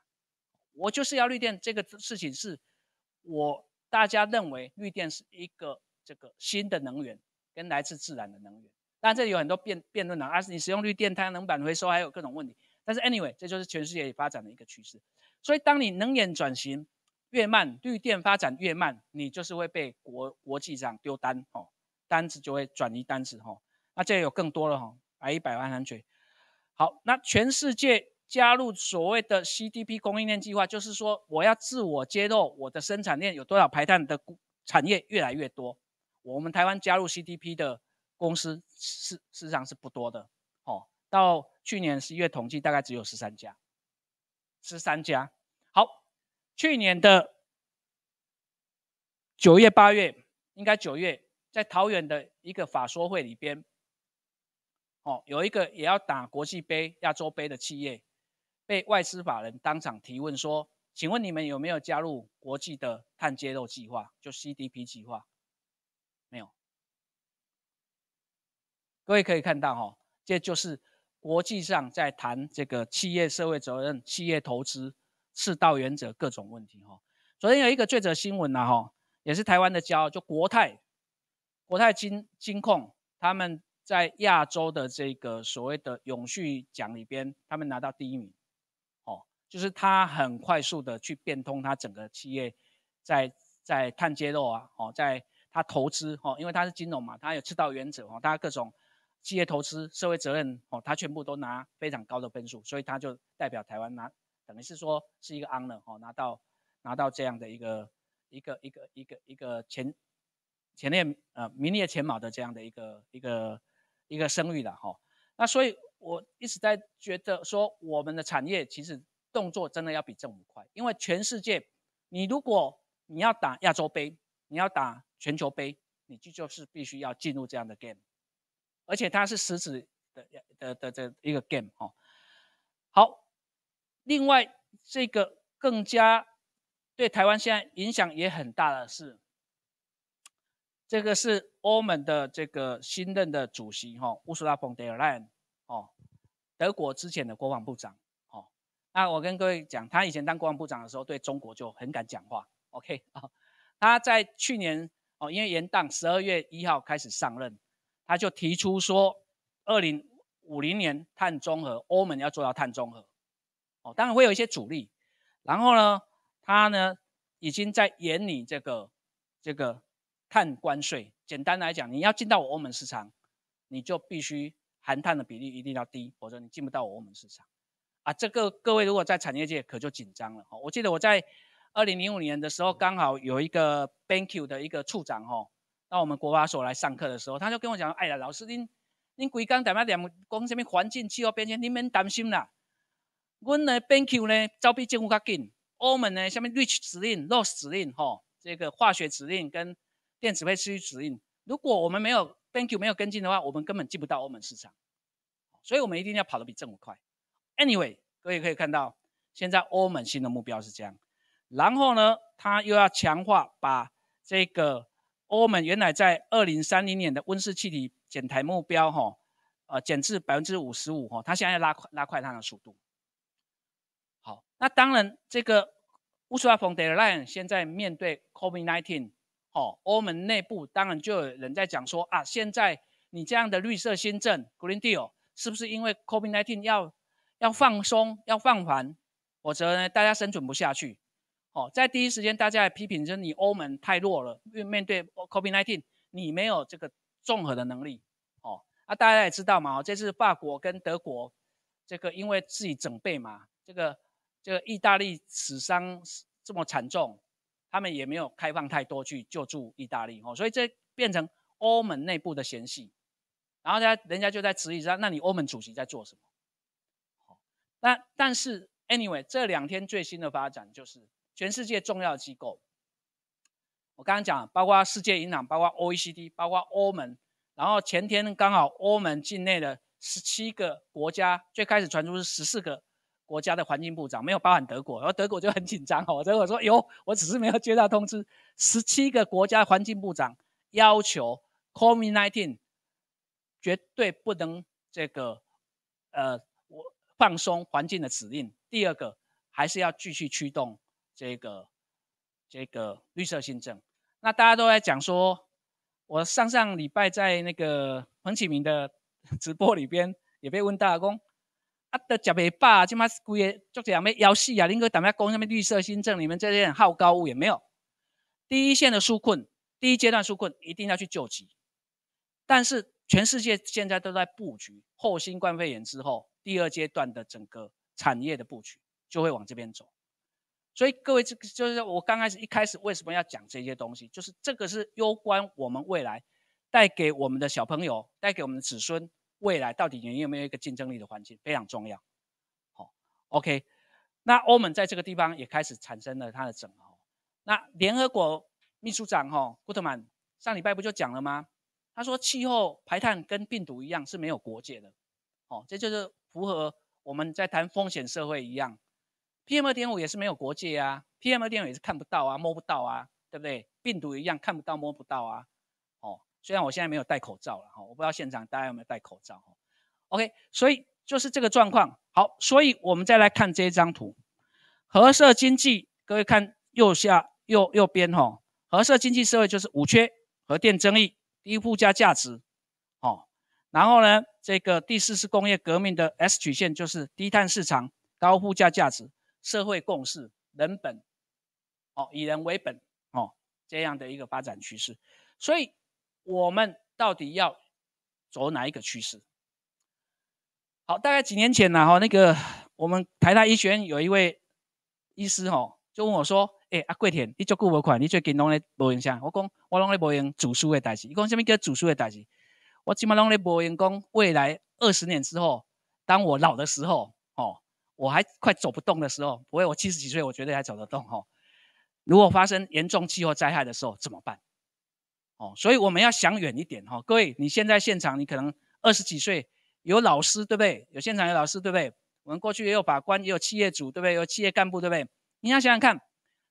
我就是要绿电。这个事情是我大家认为绿电是一个这个新的能源，跟来自自然的能源。但这里有很多辩辩论了，而是你使用绿电，太阳能板回收还有各种问题。但是 anyway，这就是全世界发展的一个趋势。所以，当你能源转型越慢，绿电发展越慢，你就是会被国国际上丢单哦。单子就会转移单子哈，那这有更多了哈，百一百万安全。好，那全世界加入所谓的 CDP 供应链计划，就是说我要自我揭露我的生产链有多少排碳的产业越来越多。我们台湾加入 CDP 的公司，事实上是不多的哦。到去年十一月统计，大概只有十三家，十三家。好，去年的九月、八月，应该九月。在桃园的一个法说会里边，哦，有一个也要打国际杯、亚洲杯的企业，被外资法人当场提问说：“请问你们有没有加入国际的碳揭露计划？就 CDP 计划？”没有。各位可以看到，哈，这就是国际上在谈这个企业社会责任、企业投资、赤道原则各种问题，哈。昨天有一个最热新闻呐，哈，也是台湾的骄傲，就国泰。国泰金金控他们在亚洲的这个所谓的永续奖里边，他们拿到第一名，哦，就是他很快速的去变通他整个企业，在在碳揭露啊，哦，在他投资哦，因为他是金融嘛，他有赤道原则哦，他各种企业投资社会责任哦，他全部都拿非常高的分数，所以他就代表台湾拿，等于是说是一个 h o n o r 哦，拿到拿到这样的一个一个一个一个一个前。前列呃名列前茅的这样的一个一个一个声誉的哈，那所以我一直在觉得说我们的产业其实动作真的要比政府快，因为全世界你如果你要打亚洲杯，你要打全球杯，你就是必须要进入这样的 game，而且它是实质的的的这一个 game 哈。好，另外这个更加对台湾现在影响也很大的是。这个是欧盟的这个新任的主席哈乌苏拉冯德莱恩哦，德国之前的国防部长哦。那我跟各位讲，他以前当国防部长的时候，对中国就很敢讲话。OK 啊，他在去年哦，因为元旦十二月一号开始上任，他就提出说，二零五零年碳中和，欧盟要做到碳中和。哦，当然会有一些阻力。然后呢，他呢已经在研拟这个这个。碳关税，简单来讲，你要进到我欧盟市场，你就必须含碳的比例一定要低，否则你进不到我欧盟市场。啊，这个各位如果在产业界可就紧张了。我记得我在二零零五年的时候，刚好有一个 BankU 的一个处长哈，到我们国发所来上课的时候，他就跟我讲：，哎呀，老师您您规港在嘛点讲什么环境气候变迁？您免担心啦，阮呢 BankU 呢招聘政府较紧，欧盟呢下面 reach 指令、loss 指令哈，这个化学指令跟。电子会失去指引。如果我们没有 t h a n k you 没有跟进的话，我们根本进不到欧盟市场，所以我们一定要跑得比政府快。Anyway，各位可以看到，现在欧盟新的目标是这样。然后呢，他又要强化把这个欧盟原来在二零三零年的温室气体减排目标，哈，呃，减至百分之五十五，哈，他现在要拉快拉快它的速度。好，那当然这个乌斯拉冯德 n 恩现在面对 COVID nineteen。哦，欧盟内部当然就有人在讲说啊，现在你这样的绿色新政 （Green Deal） 是不是因为 COVID-19 要要放松、要放缓，否则呢大家生存不下去？哦，在第一时间大家也批评说你欧盟太弱了，因为面对 COVID-19 你没有这个综合的能力。哦，啊，大家也知道嘛，哦，这次法国跟德国这个因为自己整备嘛，这个这个意大利死伤这么惨重。他们也没有开放太多去救助意大利哦，所以这变成欧盟内部的嫌隙，然后人家人家就在质疑说，那你欧盟主席在做什么？那但是 anyway，这两天最新的发展就是全世界重要机构，我刚刚讲，包括世界银行，包括 OECD，包括欧盟，然后前天刚好欧盟境内的十七个国家，最开始传出是十四个。国家的环境部长没有包含德国，然后德国就很紧张哦。德国说：“哟，我只是没有接到通知。”十七个国家环境部长要求，COVID-19 绝对不能这个呃，我放松环境的指令。第二个，还是要继续驱动这个这个绿色新政。那大家都在讲说，我上上礼拜在那个彭启明的 直播里边也被问大公。啊，都接下百，他妈是规个做些什么幺事啊？您看，咱们讲上面绿色新政，里面这些好高骛远没有？第一线的纾困，第一阶段纾困一定要去救急。但是全世界现在都在布局后新冠肺炎之后，第二阶段的整个产业的布局就会往这边走。所以各位，这就是我刚开始一开始为什么要讲这些东西，就是这个是攸关我们未来，带给我们的小朋友，带给我们的子孙。未来到底你有没有一个竞争力的环境非常重要。好，OK，那欧盟在这个地方也开始产生了它的整合。那联合国秘书长哈古特曼上礼拜不就讲了吗？他说气候排碳跟病毒一样是没有国界的。哦，这就是符合我们在谈风险社会一样。PM 二点五也是没有国界啊，PM 二点五也是看不到啊，摸不到啊，对不对？病毒一样看不到摸不到啊。虽然我现在没有戴口罩了哈，我不知道现场大家有没有戴口罩哈。OK，所以就是这个状况。好，所以我们再来看这一张图，核设经济，各位看右下右右边哈，核设经济社会就是五缺，核电争议，低附加价值，哦，然后呢，这个第四次工业革命的 S 曲线就是低碳市场，高附加价值，社会共识，人本，哦，以人为本，哦，这样的一个发展趋势，所以。我们到底要走哪一个趋势？好，大概几年前呢，哈，那个我们台大医学院有一位医师，哈，就问我说：“哎，阿贵田，你做古博款，你最近弄嘞无影响？”我讲我弄嘞无影主书的代志。伊讲什么叫主书的代志？我起码弄嘞无用讲未来二十年之后，当我老的时候，哦，我还快走不动的时候，不会，我七十几岁，我绝对还走得动，哈。如果发生严重气候灾害的时候，怎么办？哦，所以我们要想远一点哈，各位，你现在现场，你可能二十几岁，有老师对不对？有现场有老师对不对？我们过去也有把关，有企业主对不对？有企业干部对不对？你要想想看，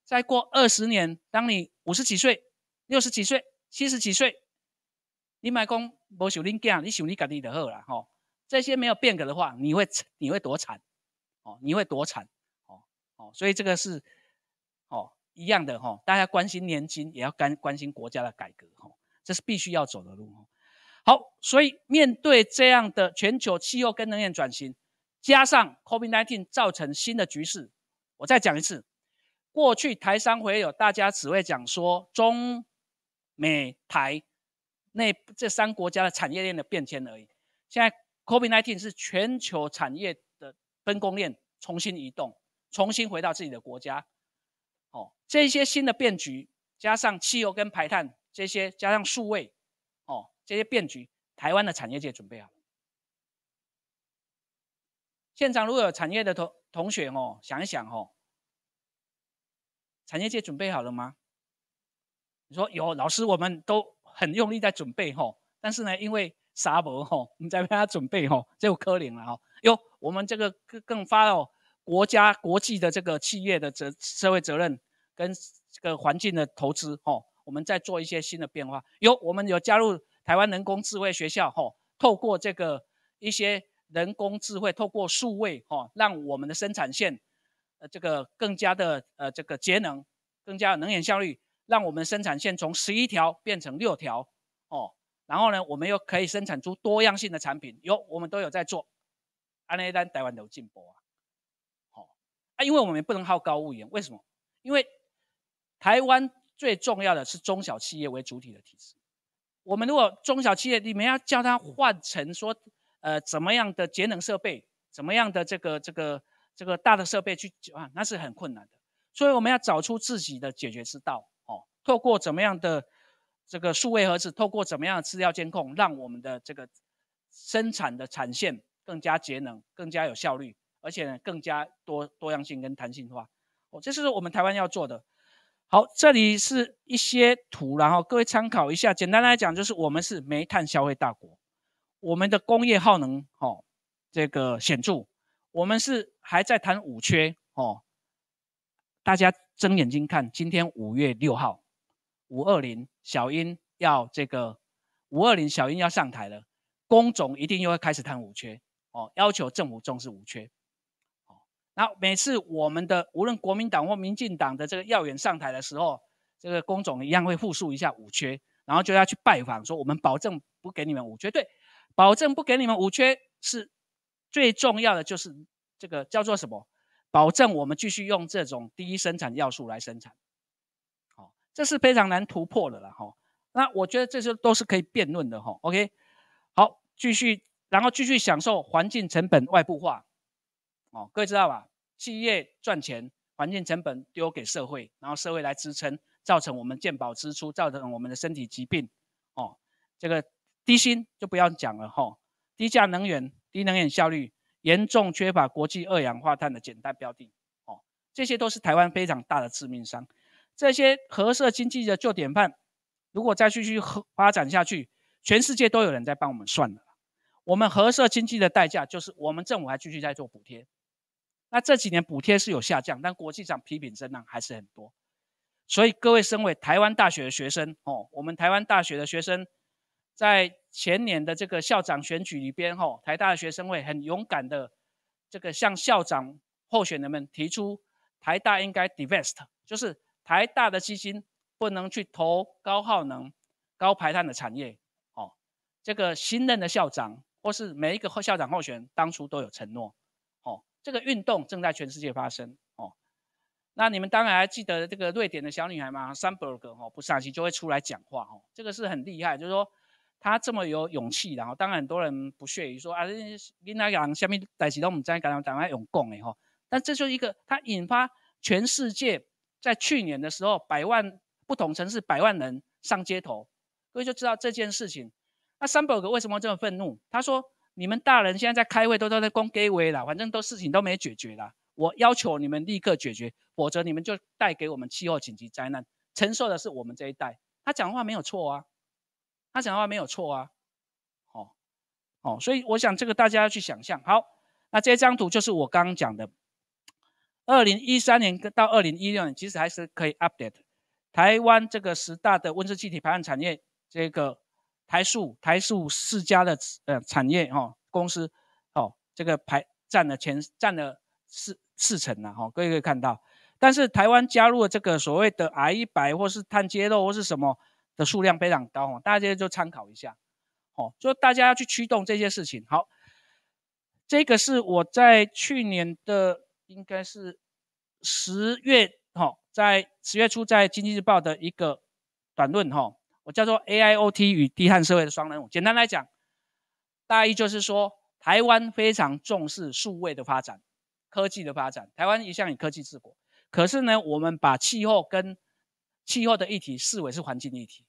再过二十年，当你五十几岁、六十几岁、七十几岁，你买工不受你干，你受你干己的害了哈！这些没有变革的话，你会你会多惨哦，你会多惨哦哦，所以这个是哦。一样的哈，大家关心年金，也要关关心国家的改革哈，这是必须要走的路哈。好，所以面对这样的全球气候跟能源转型，加上 COVID-19 造成新的局势，我再讲一次，过去台商回有大家只会讲说中、美、台那这三国家的产业链的变迁而已。现在 COVID-19 是全球产业的分工链重新移动，重新回到自己的国家。哦，这些新的变局，加上汽油跟排碳这些，加上数位，哦，这些变局，台湾的产业界准备好？现场如果有产业的同同学哦，想一想哦，产业界准备好了吗？你说有，老师，我们都很用力在准备哦，但是呢，因为沙伯哦，我在为他准备哦，就有可怜了哈，哟，我们这个更更发哦。国家国际的这个企业的责社会责任跟这个环境的投资哦，我们再做一些新的变化。有我们有加入台湾人工智慧学校哦，透过这个一些人工智慧，透过数位哦，让我们的生产线呃这个更加的呃这个节能，更加能源效率，让我们生产线从十一条变成六条哦。然后呢，我们又可以生产出多样性的产品。有我们都有在做，安内丹台湾都进博啊。因为我们不能好高骛远，为什么？因为台湾最重要的是中小企业为主体的体制。我们如果中小企业，你们要叫它换成说，呃，怎么样的节能设备，怎么样的这个这个这个大的设备去啊，那是很困难的。所以我们要找出自己的解决之道哦，透过怎么样的这个数位盒子，透过怎么样的资料监控，让我们的这个生产的产线更加节能，更加有效率。而且呢，更加多多样性跟弹性化，哦，这是我们台湾要做的。好，这里是一些图，然后各位参考一下。简单来讲，就是我们是煤炭消费大国，我们的工业耗能哦，这个显著。我们是还在谈五缺哦，大家睁眼睛看，今天五月六号，五二零小英要这个五二零小英要上台了，工总一定又会开始谈五缺哦，要求政府重视五缺。好，每次我们的无论国民党或民进党的这个要员上台的时候，这个工总一样会复述一下五缺，然后就要去拜访，说我们保证不给你们五缺，对，保证不给你们五缺是最重要的，就是这个叫做什么？保证我们继续用这种第一生产要素来生产，好，这是非常难突破的了哈。那我觉得这些都是可以辩论的哈。OK，好，继续，然后继续享受环境成本外部化，哦，各位知道吧？企业赚钱，环境成本丢给社会，然后社会来支撑，造成我们健保支出，造成我们的身体疾病。哦，这个低薪就不要讲了哦，低价能源、低能源效率，严重缺乏国际二氧化碳的简单标的。哦，这些都是台湾非常大的致命伤。这些核设经济的旧典判，如果再继续发展下去，全世界都有人在帮我们算了。我们核设经济的代价，就是我们政府还继续在做补贴。那这几年补贴是有下降，但国际上批评声浪还是很多。所以各位身为台湾大学的学生哦，我们台湾大学的学生在前年的这个校长选举里边，哦，台大的学生会很勇敢的这个向校长候选人们提出，台大应该 divest，就是台大的基金不能去投高耗能、高排碳的产业。哦，这个新任的校长或是每一个校长候选人当初都有承诺。这个运动正在全世界发生哦，那你们当然还记得这个瑞典的小女孩嘛？Sambor 格哈不生气就会出来讲话哦，这个是很厉害，就是说她这么有勇气，然后当然很多人不屑于说啊，林那讲下面代起都唔知讲讲到永共诶哈，但这就是一个，它引发全世界在去年的时候，百万不同城市百万人上街头，各位就知道这件事情。那 Sambor g 为什么这么愤怒？他说。你们大人现在在开会，都都在光 a y 了，反正都事情都没解决了。我要求你们立刻解决，否则你们就带给我们气候紧急灾难，承受的是我们这一代。他讲话没有错啊，他讲话没有错啊。好，好，所以我想这个大家要去想象。好，那这张图就是我刚刚讲的，二零一三年到二零一六年，其实还是可以 update 台湾这个十大的温室气体排放产业这个。台塑、台塑世家的呃产业哈公司，哦，这个排占了前占了四四成了哈，各位可以看到。但是台湾加入了这个所谓的 I 一百或是碳揭露或是什么的数量非常高，大家就参考一下，哦，就大家要去驱动这些事情。好，这个是我在去年的应该是十月，哈，在十月初在经济日报的一个短论，哈。叫做 AIoT 与低碳社会的双人舞。简单来讲，大意就是说，台湾非常重视数位的发展、科技的发展。台湾一向以科技治国，可是呢，我们把气候跟气候的议题视为是环境议题。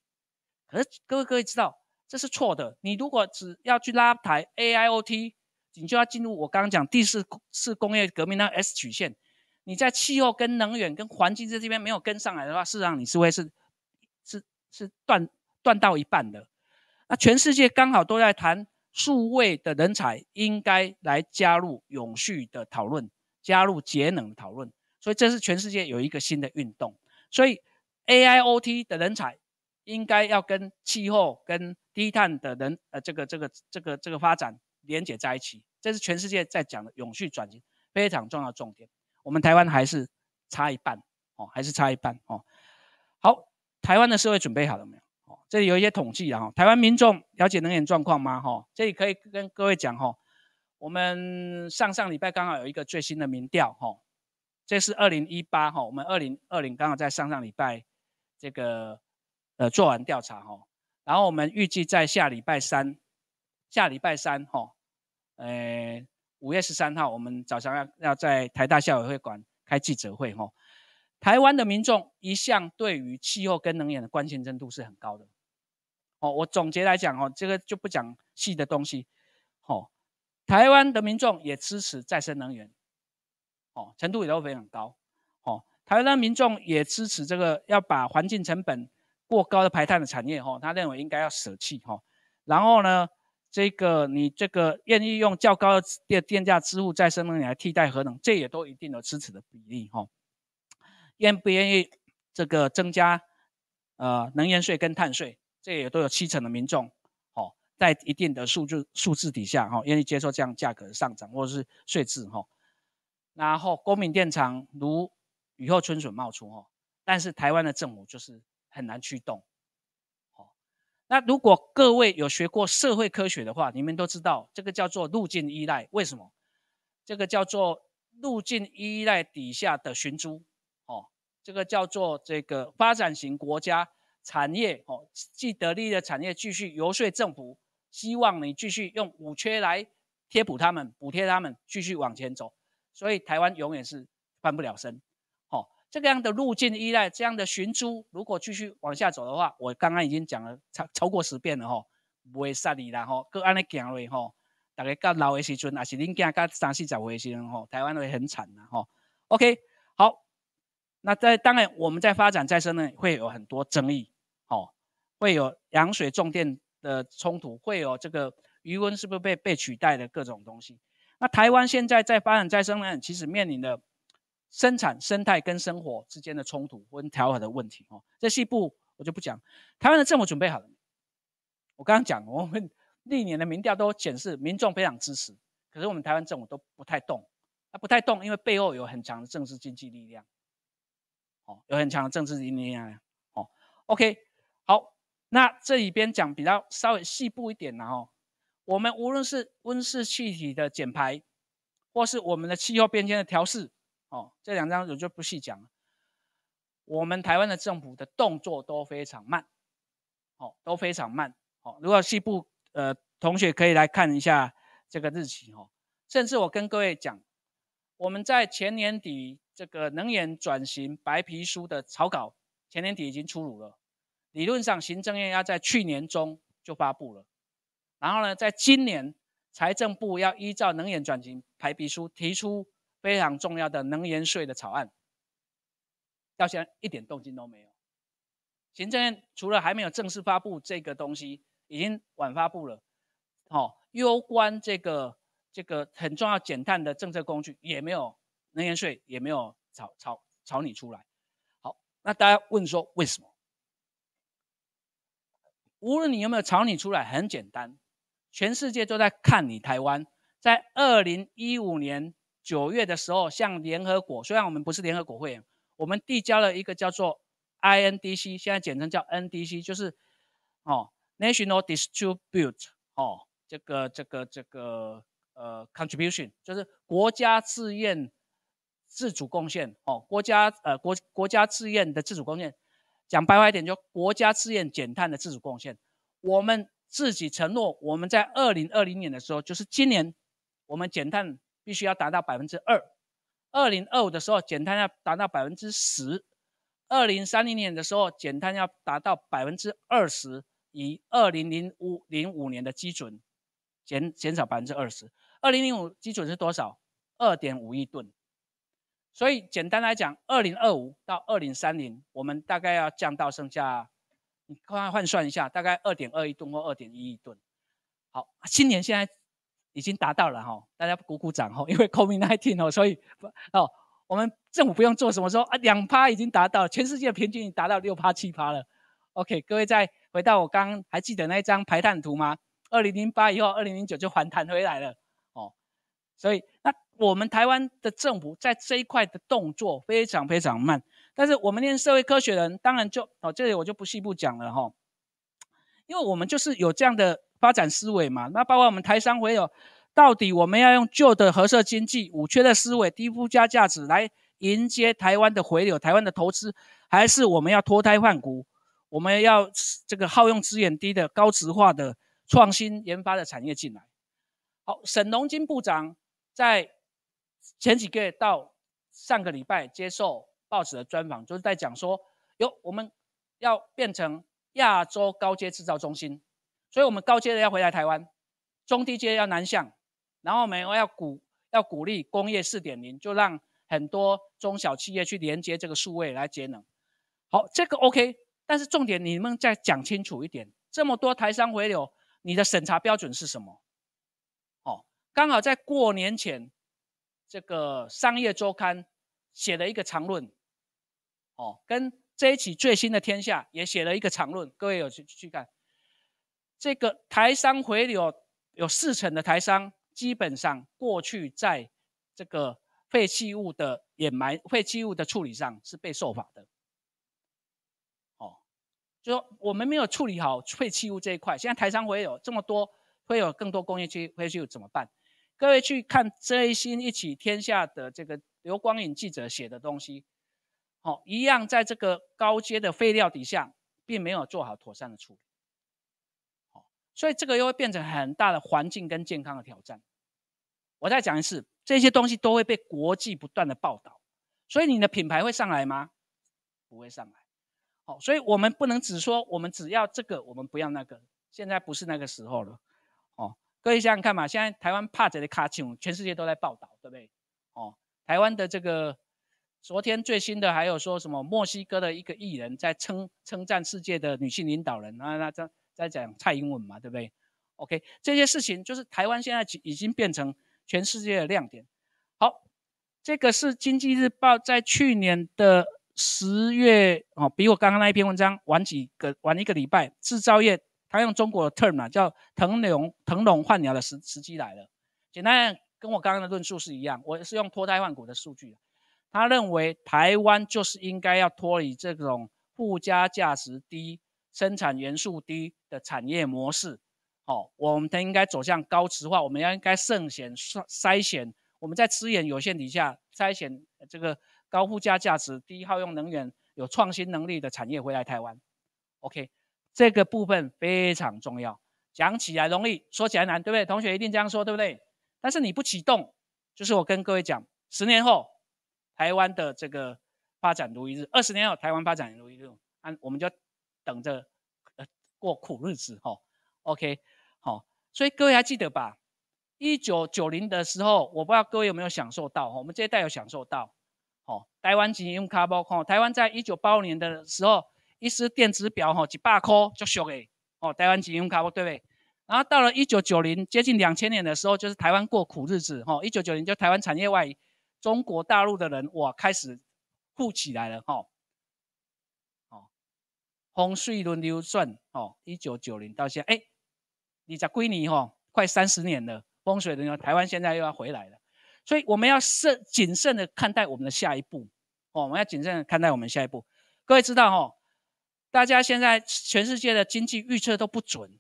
是各位各位知道，这是错的。你如果只要去拉台 AIoT，你就要进入我刚刚讲第四次工业革命那 S 曲线。你在气候、跟能源、跟环境在这边没有跟上来的话，事实上你是会是。是断断到一半的，那全世界刚好都在谈数位的人才应该来加入永续的讨论，加入节能的讨论，所以这是全世界有一个新的运动。所以 AIoT 的人才应该要跟气候、跟低碳的人，呃，这个、这个、这个、这个发展连接在一起。这是全世界在讲的永续转型非常重要重点。我们台湾还是差一半哦，还是差一半哦。好。台湾的社会准备好了没有？哦，这里有一些统计啊。台湾民众了解能源状况吗？哈，这里可以跟各位讲哈。我们上上礼拜刚好有一个最新的民调，哈，这是二零一八哈。我们二零二零刚好在上上礼拜这个呃做完调查哈。然后我们预计在下礼拜三，下礼拜三哈，呃五月十三号，我们早上要要在台大校委会馆开记者会哈。台湾的民众一向对于气候跟能源的关心程度是很高的。哦，我总结来讲哦，这个就不讲细的东西。哦，台湾的民众也支持再生能源，哦，程度也都非常高。哦，台湾的民众也支持这个要把环境成本过高的排碳的产业，哦，他认为应该要舍弃。哦，然后呢，这个你这个愿意用较高的电电价支付再生能源来替代核能，这也都一定有支持的比例。哦。愿不愿意这个增加呃能源税跟碳税？这也都有七成的民众哦，在一定的数字数字底下哈，愿意接受这样价格上涨或者是税制哈。然后公民电厂如雨后春笋冒出哈，但是台湾的政府就是很难驱动。好，那如果各位有学过社会科学的话，你们都知道这个叫做路径依赖。为什么？这个叫做路径依赖底下的寻租。这个叫做这个发展型国家产业哦，既得利益的产业继续游说政府，希望你继续用补缺来贴补他们，补贴他们继续往前走。所以台湾永远是翻不了身，哦，这个样的路径依赖，这样的寻租，如果继续往下走的话，我刚刚已经讲了超超过十遍了哈，不会杀你啦吼，各安的行路吼。大概到老的时阵，也是恁囝到三四十岁的时阵，台湾会很惨的吼。OK，好。那在当然，我们在发展再生呢，会有很多争议，哦，会有羊水种电的冲突，会有这个渔翁是不是被被取代的各种东西。那台湾现在在发展再生呢，其实面临的生产生态跟生活之间的冲突跟调和的问题，哦，这细部我就不讲。台湾的政府准备好了我刚刚讲，我们 历年的民调都显示民众非常支持，可是我们台湾政府都不太动。那不太动，因为背后有很强的政治经济力量。有很强的政治力量哦。OK，好，那这里边讲比较稍微细部一点了哦。我们无论是温室气体的减排，或是我们的气候变迁的调试，哦，这两张我就不细讲了。我们台湾的政府的动作都非常慢，哦，都非常慢。哦，如果西部呃同学可以来看一下这个日期哦，甚至我跟各位讲，我们在前年底。这个能源转型白皮书的草稿前年底已经出炉了，理论上行政院要在去年中就发布了，然后呢，在今年财政部要依照能源转型白皮书提出非常重要的能源税的草案，到现在一点动静都没有。行政院除了还没有正式发布这个东西，已经晚发布了，好，攸关这个这个很重要减碳的政策工具也没有。能源税也没有炒炒炒你出来，好，那大家问说为什么？无论你有没有炒你出来，很简单，全世界都在看你。台湾在二零一五年九月的时候，向联合国，虽然我们不是联合国会员，我们递交了一个叫做 INDC，现在简称叫 NDC，就是哦，national distribute 哦，这个这个这个呃，contribution 就是国家自愿。自主贡献哦，国家呃国国家自愿的自主贡献，讲白话一点，就国家自愿减碳的自主贡献。我们自己承诺，我们在二零二零年的时候，就是今年，我们减碳必须要达到百分之二；二零二五的时候，减碳要达到百分之十；二零三零年的时候，减碳要达到百分之二十，以二零零五零五年的基准减减少百分之二十。二零零五基准是多少？二点五亿吨。所以简单来讲，二零二五到二零三零，我们大概要降到剩下，你快换算一下，大概二点二亿吨或二点一亿吨。好，今年现在已经达到了哈，大家鼓鼓掌哈，因为 COVID-19 哦，所以不哦，我们政府不用做什么说啊，两趴已经达到全世界平均已达到六趴七趴了。OK，各位再回到我刚还记得那一张排碳图吗？二零零八以后，二零零九就反弹回来了哦，所以那。我们台湾的政府在这一块的动作非常非常慢，但是我们念社会科学人，当然就哦这里我就不细步讲了哈，因为我们就是有这样的发展思维嘛。那包括我们台商回流，到底我们要用旧的合社经济、五缺的思维、低附加价值来迎接台湾的回流、台湾的投资，还是我们要脱胎换骨，我们要这个耗用资源低的高值化的创新研发的产业进来？好，沈农金部长在。前几个月到上个礼拜接受报纸的专访，就是在讲说，哟，我们要变成亚洲高阶制造中心，所以我们高阶的要回来台湾，中低阶要南向，然后我们要鼓要鼓励工业四点零，就让很多中小企业去连接这个数位来节能。好，这个 OK，但是重点你们再讲清楚一点，这么多台商回流，你的审查标准是什么？哦，刚好在过年前。这个商业周刊写了一个长论，哦，跟这一期最新的天下也写了一个长论，各位有去去看。这个台商回流有四成的台商，基本上过去在这个废弃物的掩埋、废弃物的处理上是被受罚的，哦，就说我们没有处理好废弃物这一块，现在台商会有这么多，会有更多工业区废弃物怎么办？各位去看《追星一起天下》的这个刘光影记者写的东西，好，一样在这个高阶的废料底下，并没有做好妥善的处理，好，所以这个又会变成很大的环境跟健康的挑战。我再讲一次，这些东西都会被国际不断的报道，所以你的品牌会上来吗？不会上来。好，所以我们不能只说我们只要这个，我们不要那个，现在不是那个时候了。各位想想看嘛，现在台湾帕仔的卡丘，全世界都在报道，对不对？哦，台湾的这个昨天最新的，还有说什么墨西哥的一个艺人，在称称赞世界的女性领导人啊，那在在讲蔡英文嘛，对不对？OK，这些事情就是台湾现在已经变成全世界的亮点。好，这个是《经济日报》在去年的十月哦，比我刚刚那一篇文章晚几个，晚一个礼拜，制造业。他用中国的 term 叫“腾龙腾龙换鸟”的时时机来了。简单跟我刚刚的论述是一样，我是用脱胎换骨的数据。他认为台湾就是应该要脱离这种附加价值低、生产元素低的产业模式。好，我们应该走向高值化，我们要应该慎选筛选，我们在资源有限底下筛选这个高附加价值、低耗用能源、有创新能力的产业回来台湾。OK。这个部分非常重要，讲起来容易，说起来难，对不对？同学一定这样说，对不对？但是你不启动，就是我跟各位讲，十年后台湾的这个发展如一日，二十年后台湾发展如一日，那我们就等着过苦日子哈。OK，好，所以各位还记得吧？一九九零的时候，我不知道各位有没有享受到，我们这一代有享受到。哦，台湾仅经用卡包。台湾在一九八五年的时候。一只电子表，吼，一百块就俗的，哦，台湾信用卡不对。然后到了一九九零，接近两千年的时候，就是台湾过苦日子，吼，一九九零就台湾产业外，中国大陆的人哇开始富起来了，吼，哦，风水轮流转，哦，一九九零到现在，哎，你才归你，吼，快三十年了，风水轮流转，台湾现在又要回来了，所以我们要慎谨慎的看待我们的下一步，哦，我们要谨慎的看待我们下一步，各位知道，哦？大家现在全世界的经济预测都不准，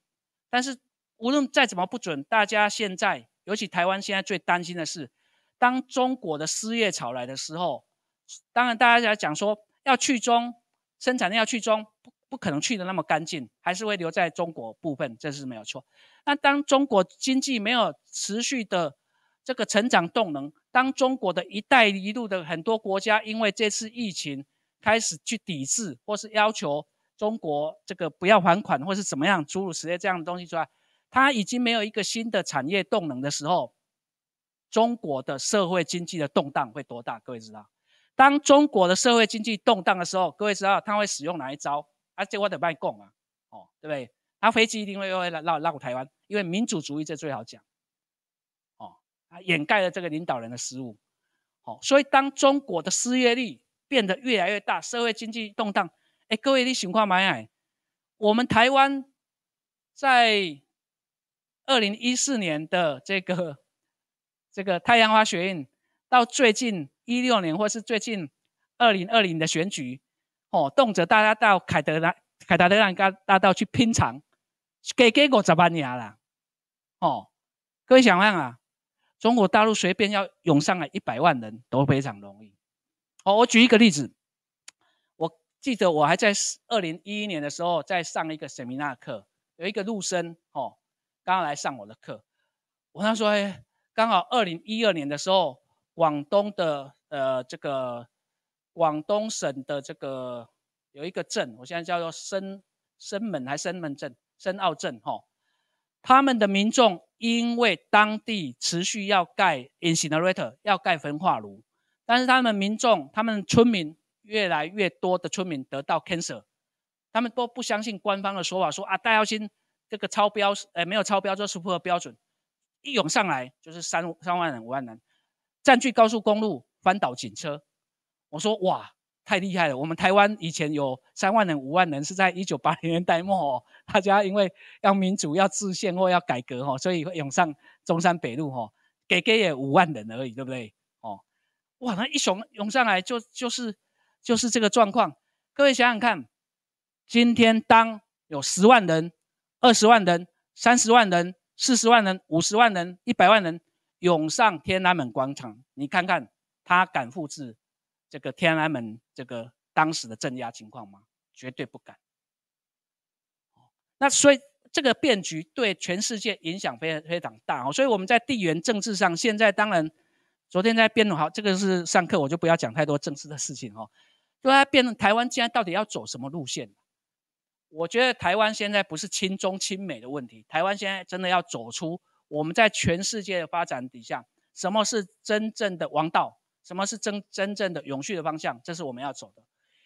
但是无论再怎么不准，大家现在尤其台湾现在最担心的是，当中国的失业潮来的时候，当然大家在讲说要去中，生产力要去中，不不可能去的那么干净，还是会留在中国部分，这是没有错。那当中国经济没有持续的这个成长动能，当中国的一带一路的很多国家因为这次疫情开始去抵制或是要求。中国这个不要还款或是怎么样，诸如此类这样的东西出来，它已经没有一个新的产业动能的时候，中国的社会经济的动荡会多大？各位知道？当中国的社会经济动荡的时候，各位知道他会使用哪一招？而且我得卖你供啊，哦，对不对？他飞机一定会会绕绕台湾，因为民主主义这最好讲，哦，啊，掩盖了这个领导人的失误，哦，所以当中国的失业率变得越来越大，社会经济动荡。哎，各位，你想看吗？哎，我们台湾在二零一四年的这个 这个太阳花学运，到最近一六年，或是最近二零二零的选举，哦，动辄大家到凯德兰凯达兰大大道去拼场，给给我十万年了，哦，各位想看啊？中国大陆随便要涌上来一百万人都非常容易。哦，我举一个例子。记得我还在二零一一年的时候，在上一个神明那课，有一个陆生哦，刚刚来上我的课，我那时候刚好二零一二年的时候，广东的呃这个广东省的这个有一个镇，我现在叫做深深门还深门镇深澳镇哈，他们的民众因为当地持续要盖 incinerator 要盖焚化炉，但是他们民众他们村民。越来越多的村民得到 cancer，他们都不相信官方的说法，说啊，大药新这个超标，呃，没有超标，这是不合标准。一涌上来就是三三万人、五万人，占据高速公路，翻倒警车。我说哇，太厉害了！我们台湾以前有三万人、五万人是在一九八零年代末，哦，大家因为要民主、要制宪或要改革，哈，所以会涌上中山北路，哈，给给也五万人而已，对不对？哦，哇，那一涌涌上来就就是。就是这个状况，各位想想看，今天当有十万人、二十万人、三十万人、四十万人、五十万人、一百万人涌上天安门广场，你看看他敢复制这个天安门这个当时的镇压情况吗？绝对不敢。那所以这个变局对全世界影响非非常大哦。所以我们在地缘政治上，现在当然昨天在辩论，好，这个是上课我就不要讲太多政治的事情哦。对啊，变成台湾现在到底要走什么路线？我觉得台湾现在不是亲中亲美的问题，台湾现在真的要走出我们在全世界的发展底下，什么是真正的王道？什么是真真正的永续的方向？这是我们要走的，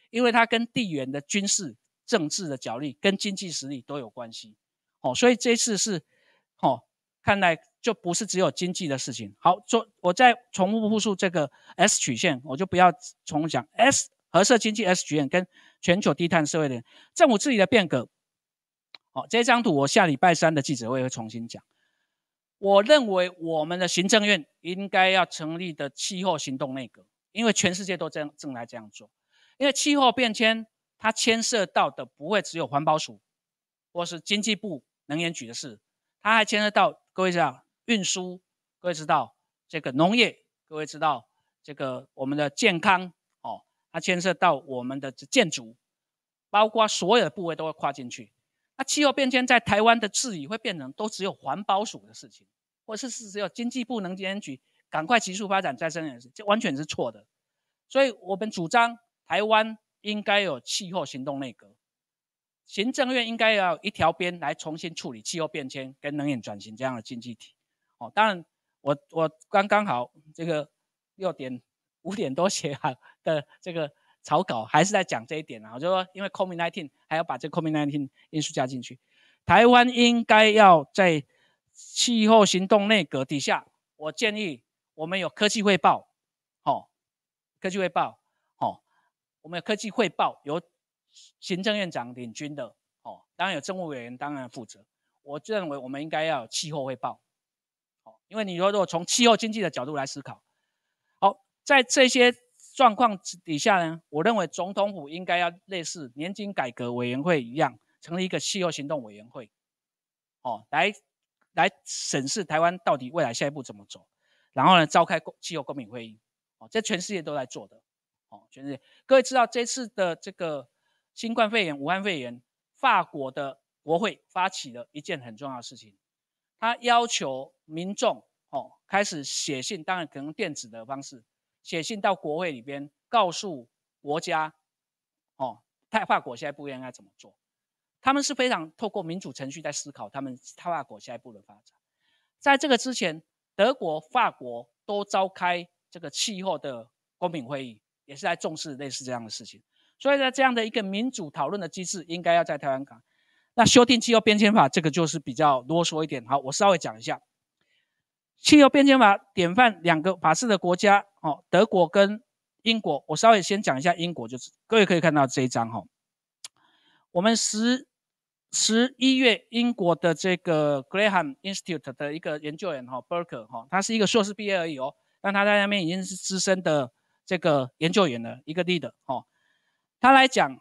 因为它跟地缘的军事、政治的角力，跟经济实力都有关系。哦，所以这次是哦，看来就不是只有经济的事情。好，做我再重复复述这个 S 曲线，我就不要重讲 S。和社经济 S 局院跟全球低碳社会的政府治理的变革，好，这张图我下礼拜三的记者会会重新讲。我认为我们的行政院应该要成立的气候行动内阁，因为全世界都正正在这样做。因为气候变迁，它牵涉到的不会只有环保署或是经济部能源局的事，它还牵涉到各位知道运输，各位知道这个农业，各位知道这个我们的健康。它牵涉到我们的建筑，包括所有的部位都会跨进去。那气候变迁在台湾的治理会变成，都只有环保署的事情，或者是只有经济部能解局赶快急速发展再生能源，这完全是错的。所以，我们主张台湾应该有气候行动内阁，行政院应该要一条边来重新处理气候变迁跟能源转型这样的经济体。哦，当然，我我刚刚好这个六点。五点多写好的这个草稿，还是在讲这一点啊。我就说，因为 COVID-19 还要把这 COVID-19 因素加进去。台湾应该要在气候行动内阁底下，我建议我们有科技汇报，哦，科技汇报，哦，我们有科技汇报，由行政院长领军的，哦，当然有政务委员当然负责。我就认为我们应该要有气候汇报，哦，因为你说如果从气候经济的角度来思考。在这些状况底下呢，我认为总统府应该要类似年金改革委员会一样，成立一个气候行动委员会，哦，来来审视台湾到底未来下一步怎么走，然后呢，召开公气候公民会议，哦，这全世界都在做的，哦，全世界各位知道这次的这个新冠肺炎、武汉肺炎，法国的国会发起了一件很重要的事情，他要求民众哦开始写信，当然可能电子的方式。写信到国会里边，告诉国家，哦，碳化国现在不应该怎么做。他们是非常透过民主程序在思考他们碳化国下一步的发展。在这个之前，德国、法国都召开这个气候的公平会议，也是在重视类似这样的事情。所以在这样的一个民主讨论的机制，应该要在台湾港。那修订气候变迁法，这个就是比较啰嗦一点。好，我稍微讲一下气候变迁法典范两个法式的国家。哦，德国跟英国，我稍微先讲一下英国，就是各位可以看到这一张哈，我们十十一月英国的这个 Graham Institute 的一个研究员哈，Burke 哈，他是一个硕士毕业而已哦，但他在那边已经是资深的这个研究员了，一个 leader 哦，他来讲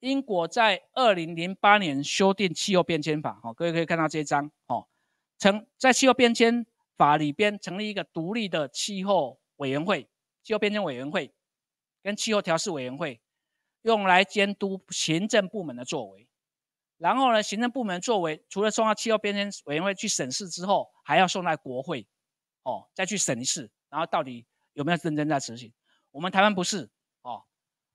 英国在二零零八年修订气候变迁法哦，各位可以看到这一张哦，成在气候变迁法里边成立一个独立的气候。委员会、气候变迁委员会跟气候调试委员会用来监督行政部门的作为，然后呢，行政部门作为除了送到气候变迁委员会去审视之后，还要送到国会哦再去审视，然后到底有没有认真在执行？我们台湾不是哦，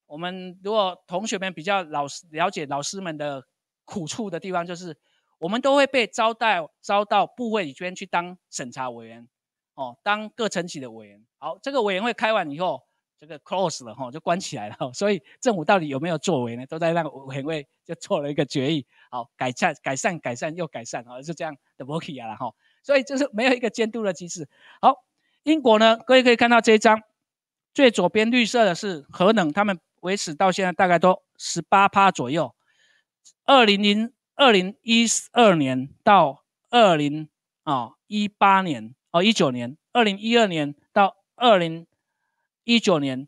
我们如果同学们比较老师了解老师们的苦处的地方，就是我们都会被招到招到部会里边去当审查委员。哦，当各层级的委员，好，这个委员会开完以后，这个 close 了哈，就关起来了。所以政府到底有没有作为呢？都在那个委员会就做了一个决议，好，改善、改善、改善又改善，啊，就这样的 work 了哈。所以就是没有一个监督的机制。好，英国呢，各位可以看到这一张，最左边绿色的是核能，他们维持到现在大概都十八趴左右。二零零二零一二年到二零啊一八年。哦，一九年，二零一二年到二零一九年，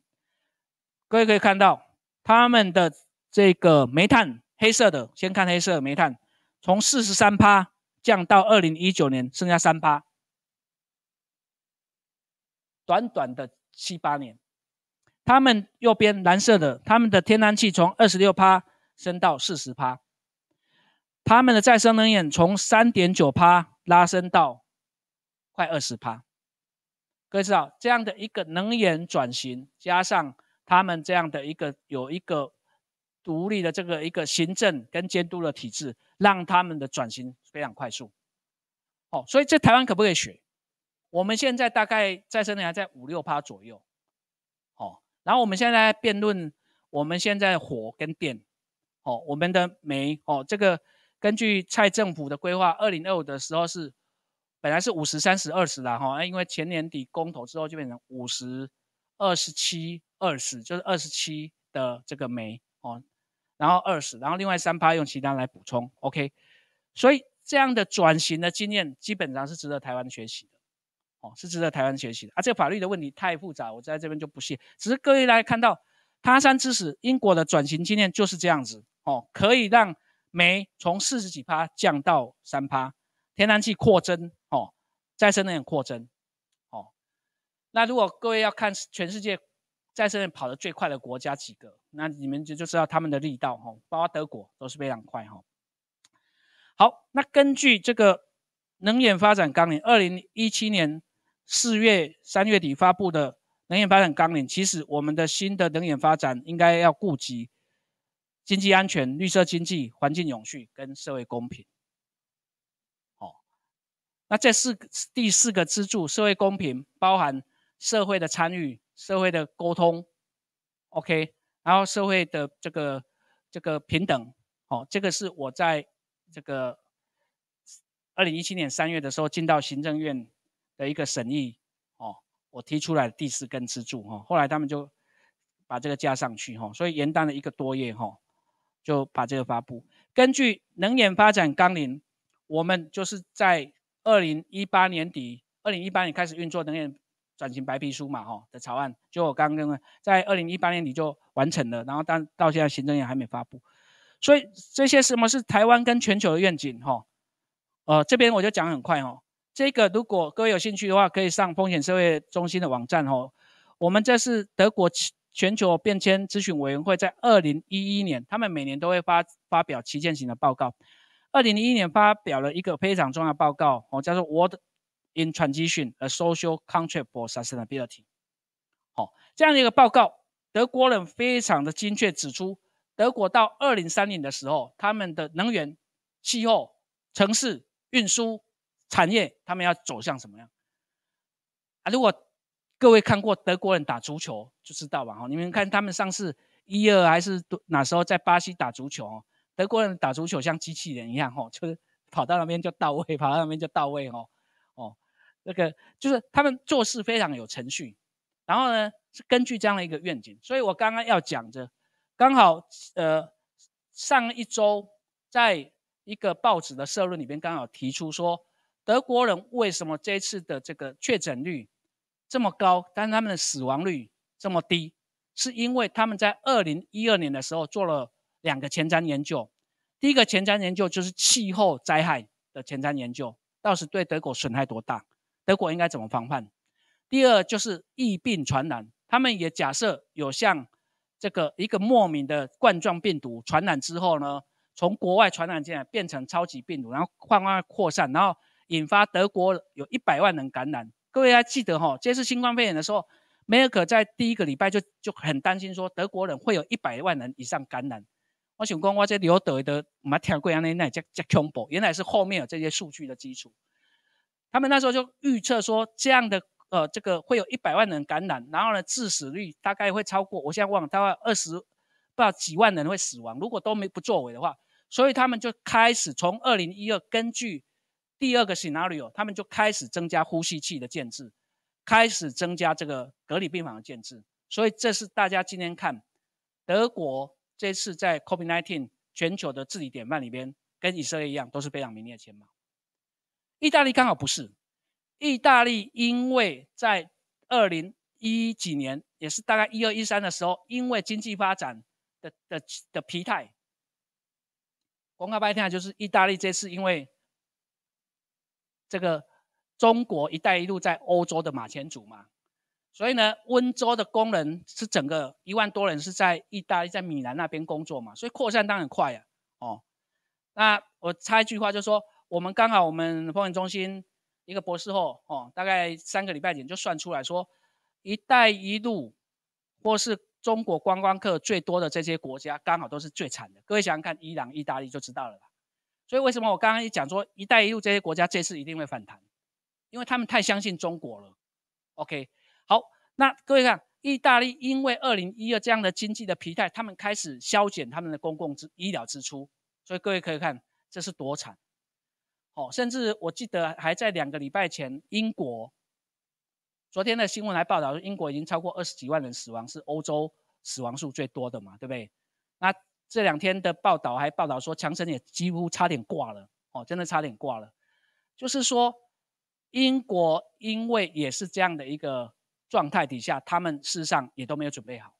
各位可以看到他们的这个煤炭，黑色的，先看黑色煤炭，从四十三趴降到二零一九年剩下三趴，短短的七八年，他们右边蓝色的，他们的天然气从二十六趴升到四十趴，他们的再生能源从三点九趴拉升到。快二十趴，各位知道这样的一个能源转型，加上他们这样的一个有一个独立的这个一个行政跟监督的体制，让他们的转型非常快速。哦，所以这台湾可不可以学？我们现在大概再生能源在五六趴左右。哦，然后我们现在辩论，我们现在火跟电，哦，我们的煤，哦，这个根据蔡政府的规划，二零二五的时候是。本来是五十、三十、二十的哈，因为前年底公投之后就变成五十、二十七、二十，就是二十七的这个煤哦，然后二十，然后另外三趴用其他来补充。OK，所以这样的转型的经验基本上是值得台湾学习的哦，是值得台湾学习的啊。这个法律的问题太复杂，我在这边就不细。只是各位来看到他山之石，英国的转型经验就是这样子哦，可以让煤从四十几趴降到三趴。天然气扩增哦，再生能源扩增哦。那如果各位要看全世界再生能源跑得最快的国家几个，那你们就就知道他们的力道哈，包括德国都是非常快哈。好，那根据这个能源发展纲领，二零一七年四月三月底发布的能源发展纲领，其实我们的新的能源发展应该要顾及经济安全、绿色经济、环境永续跟社会公平。那这是第四个支柱，社会公平包含社会的参与、社会的沟通，OK，然后社会的这个这个平等，哦，这个是我在这个二零一七年三月的时候进到行政院的一个审议，哦，我提出来的第四根支柱，哦，后来他们就把这个加上去，哈，所以延宕了一个多月，哈，就把这个发布。根据能源发展纲领，我们就是在。二零一八年底，二零一八年开始运作能源转型白皮书嘛，哈的草案，就我刚刚在二零一八年底就完成了，然后但到现在行政院还没发布，所以这些什么是台湾跟全球的愿景，哈，呃，这边我就讲很快哦。这个如果各位有兴趣的话，可以上风险社会中心的网站哦。我们这是德国全球变迁咨询委员会在二零一一年，他们每年都会发发表旗舰型的报告。二零零一年发表了一个非常重要的报告，哦，叫做《What in Transition: A Social Contribution for Sustainability》。哦，这样的一个报告，德国人非常的精确指出，德国到二零三零的时候，他们的能源、气候、城市、运输、产业，他们要走向什么样？啊，如果各位看过德国人打足球，就知道了哈，你们看他们上次一二还是哪时候在巴西打足球？德国人打足球像机器人一样，吼，就是跑到那边就到位，跑到那边就到位，吼，哦，那个就是他们做事非常有程序。然后呢，是根据这样的一个愿景。所以我刚刚要讲的，刚好呃，上一周在一个报纸的社论里边刚好提出说，德国人为什么这次的这个确诊率这么高，但他们的死亡率这么低，是因为他们在二零一二年的时候做了。两个前瞻研究，第一个前瞻研究就是气候灾害的前瞻研究，到时对德国损害多大，德国应该怎么防范？第二就是疫病传染，他们也假设有像这个一个莫名的冠状病毒传染之后呢，从国外传染进来变成超级病毒，然后慢慢扩散，然后引发德国有一百万人感染。各位还记得哈，这次新冠肺炎的时候，梅尔可在第一个礼拜就就很担心说，德国人会有一百万人以上感染。我想讲，我这里奥德的没听过安尼，那才才恐怖。原来是后面有这些数据的基础。他们那时候就预测说，这样的呃，这个会有一百万人感染，然后呢，致死率大概会超过，我现在忘了，大概二十不知道几万人会死亡。如果都没不作为的话，所以他们就开始从二零一二，根据第二个 scenario，他们就开始增加呼吸器的建制，开始增加这个隔离病房的建制。所以这是大家今天看德国。这次在 COVID-19 全球的治理典范里边，跟以色列一样，都是非常名列前茅。意大利刚好不是。意大利因为在二零一几年，也是大概一二一三的时候，因为经济发展的的的疲态，广告白听啊，就是意大利这次因为这个中国“一带一路”在欧洲的马前卒嘛。所以呢，温州的工人是整个一万多人是在意大利、在米兰那边工作嘛，所以扩散当然快呀。哦，那我插一句话，就说我们刚好我们风险中心一个博士后哦，大概三个礼拜前就算出来说，一带一路或是中国观光客最多的这些国家，刚好都是最惨的。各位想想看，伊朗、意大利就知道了啦。所以为什么我刚刚一讲说一带一路这些国家这次一定会反弹？因为他们太相信中国了。OK。好，那各位看，意大利因为二零一二这样的经济的疲态，他们开始削减他们的公共支医疗支出，所以各位可以看，这是多惨。哦，甚至我记得还在两个礼拜前，英国昨天的新闻还报道，说，英国已经超过二十几万人死亡，是欧洲死亡数最多的嘛，对不对？那这两天的报道还报道说，强生也几乎差点挂了，哦，真的差点挂了，就是说，英国因为也是这样的一个。状态底下，他们事实上也都没有准备好，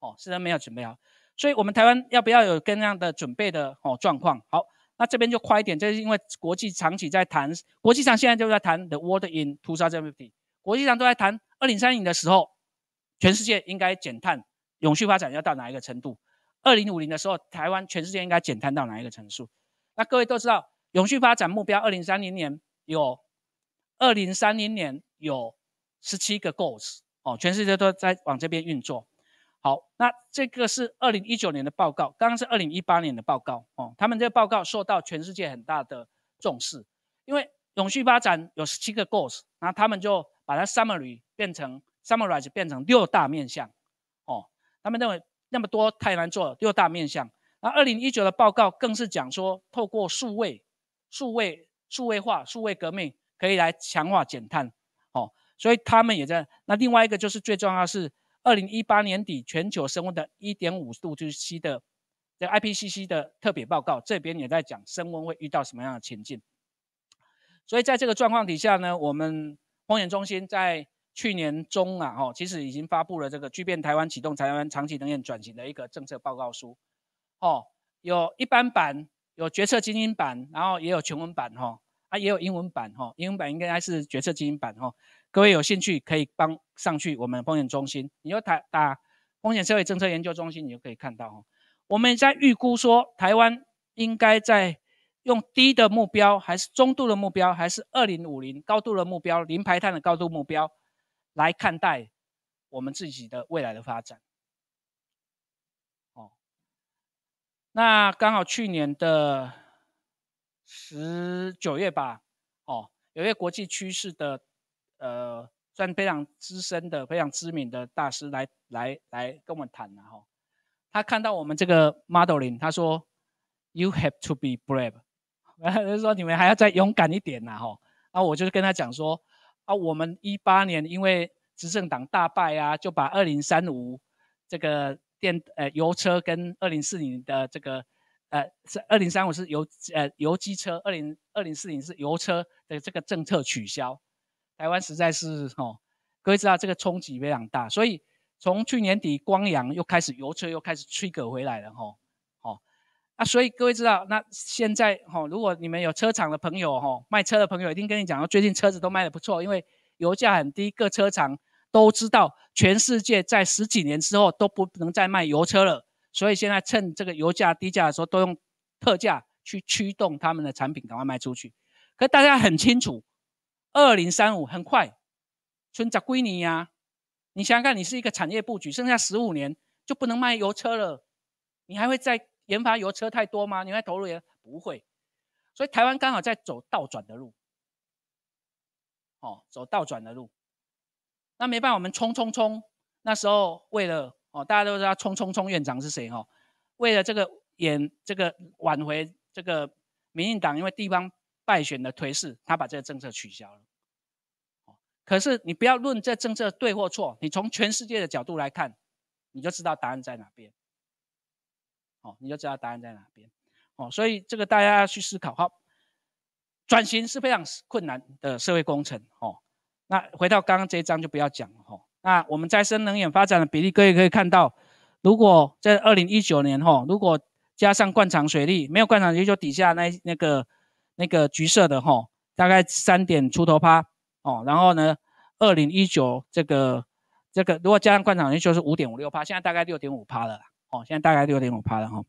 哦，事实上没有准备好，所以，我们台湾要不要有跟样的准备的哦状况？好，那这边就快一点，这是因为国际长期在谈，国际上现在就在谈 The World in s 2 0 t y 国际上都在谈二零三零的时候，全世界应该减碳，永续发展要到哪一个程度二零五零的时候，台湾全世界应该减碳到哪一个程度？那各位都知道，永续发展目标二零三零年有二零三零年有。十七个 goals，哦，全世界都在往这边运作。好，那这个是二零一九年的报告，刚刚是二零一八年的报告哦。他们这个报告受到全世界很大的重视，因为永续发展有十七个 goals，然后他们就把它 summary 变成 summarize 变成六大面向。哦，他们认为那么多太难做，了，六大面向。那二零一九的报告更是讲说，透过数位、数位、数位化、数位革命，可以来强化减碳。所以他们也在。那另外一个就是最重要是二零一八年底全球升温的一点五度是 C 的，这 IPCC 的特别报告这边也在讲升温会遇到什么样的情境。所以在这个状况底下呢，我们风险中心在去年中啊，哦，其实已经发布了这个巨变台湾启动台湾长期能源转型的一个政策报告书，哦，有一般版，有决策精英版，然后也有全文版，哈，啊，也有英文版，哈，英文版应该是决策精英版，哈，各位有兴趣可以帮上去我们风险中心，你就打打风险社会政策研究中心，你就可以看到哦。我们在预估说台湾应该在用低的目标，还是中度的目标，还是二零五零高度的目标，零排碳的高度目标来看待我们自己的未来的发展。哦，那刚好去年的十九月吧，哦，有一个国际趋势的。呃，算非常资深的、非常知名的大师来来来跟我们谈了哈，他看到我们这个 modeling，他说：“You have to be brave。”就是说你们还要再勇敢一点呐！哈，啊，我就是跟他讲说：“啊，我们一八年因为执政党大败啊，就把二零三五这个电呃油车跟二零四零的这个呃是二零三五是油呃油机车，二零二零四零是油车的这个政策取消。”台湾实在是哈，各位知道这个冲击非常大，所以从去年底，光阳又开始油车又开始 trigger 回来了哈，好，啊，所以各位知道，那现在哈，如果你们有车厂的朋友哈，卖车的朋友一定跟你讲，最近车子都卖得不错，因为油价很低，各车厂都知道，全世界在十几年之后都不能再卖油车了，所以现在趁这个油价低价的时候，都用特价去驱动他们的产品，赶快卖出去。可大家很清楚。二零三五很快，存长归你呀。你想想看，你是一个产业布局，剩下十五年就不能卖油车了，你还会再研发油车太多吗？你会投入？也不会。所以台湾刚好在走倒转的路，哦，走倒转的路。那没办法，我们冲冲冲。那时候为了哦，大家都知道冲冲冲院长是谁哈？为了这个演这个挽回这个民进党，因为地方败选的颓势，他把这个政策取消了。可是你不要论这政策对或错，你从全世界的角度来看，你就知道答案在哪边。哦，你就知道答案在哪边。哦，所以这个大家要去思考。好，转型是非常困难的社会工程。哦，那回到刚刚这一章就不要讲了。哈，那我们再生能源发展的比例，各位可以看到，如果在二零一九年，哈，如果加上灌肠水利，没有灌场，也就底下那那个那个橘色的，哈，大概三点出头趴。哦，然后呢？二零一九这个这个，如果加上观厂，也就是五点五六趴，现在大概六点五趴了。哦，现在大概六点五趴了哈。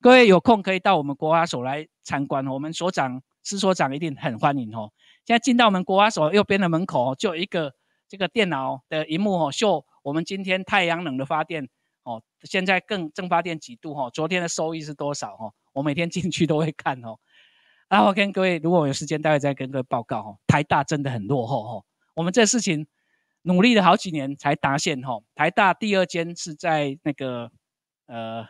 各位有空可以到我们国华所来参观，我们所长司所长一定很欢迎哦。现在进到我们国华所右边的门口哦，就有一个这个电脑的荧幕哦，秀我们今天太阳能的发电哦，现在更正发电几度哈？昨天的收益是多少哈？我每天进去都会看哦。然后跟各位，如果有时间，待会再跟各位报告哦。台大真的很落后哦，我们这事情努力了好几年才达线哦。台大第二间是在那个呃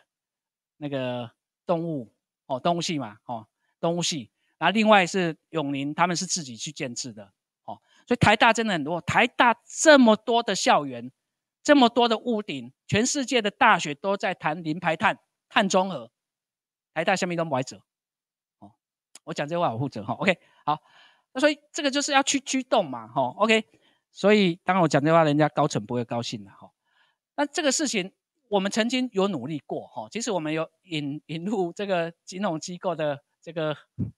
那个动物哦动物系嘛哦动物系，然后另外是永宁，他们是自己去建制的哦。所以台大真的很多，台大这么多的校园，这么多的屋顶，全世界的大学都在谈零排碳、碳中和，台大下面都没挨着。我讲这话我负责哈，OK，好，那所以这个就是要去驱动嘛，哈，OK，所以当刚我讲这话，人家高层不会高兴的哈。那这个事情我们曾经有努力过哈，其实我们有引引入这个金融机构的这个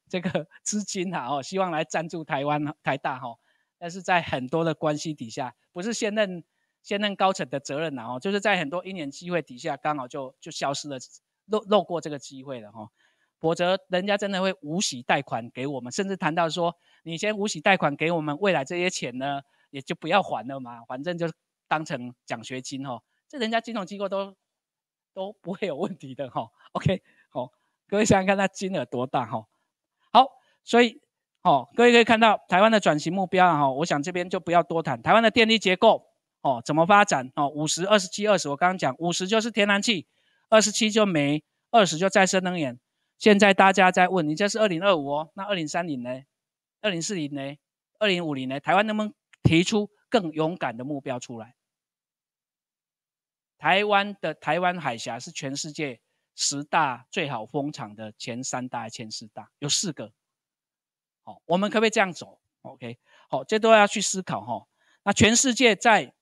这个资金啊，哦，希望来赞助台湾台大哈，但是在很多的关系底下，不是现任现任高层的责任呐，哦，就是在很多一点机会底下，刚好就就消失了，漏漏过这个机会了哈。否则，人家真的会无息贷款给我们，甚至谈到说，你先无息贷款给我们，未来这些钱呢，也就不要还了嘛，反正就是当成奖学金哦。这人家金融机构都都不会有问题的哈。OK，好，各位想想看，那金额多大哈？好，所以哦，各位可以看到台湾的转型目标哈，我想这边就不要多谈台湾的电力结构哦，怎么发展哦？五十、二十七、二十，我刚刚讲五十就是天然气，二十七就煤，二十就再生能源。现在大家在问，你这是二零二五哦，那二零三零呢？二零四零呢？二零五零呢？台湾能不能提出更勇敢的目标出来？台湾的台湾海峡是全世界十大最好风场的前三大前四大？有四个。好，我们可不可以这样走？OK，好，这都要去思考哈。那全世界在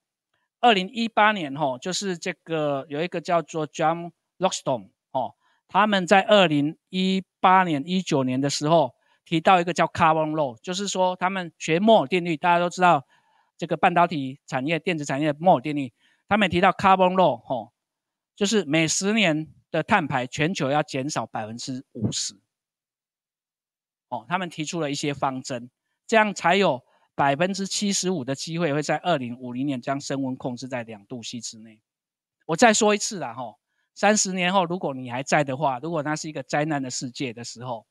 二零一八年哈，就是这个有一个叫做 John Rockstone 哦。他们在二零一八年、一九年的时候提到一个叫 Carbon Law，就是说他们学摩尔定律，大家都知道这个半导体产业、电子产业的摩尔定律。他们提到 Carbon Law，吼，就是每十年的碳排全球要减少百分之五十。哦，他们提出了一些方针，这样才有百分之七十五的机会会在二零五零年将升温控制在两度 C 之内。我再说一次啦，吼。三十年后，如果你还在的话，如果那是一个灾难的世界的时候，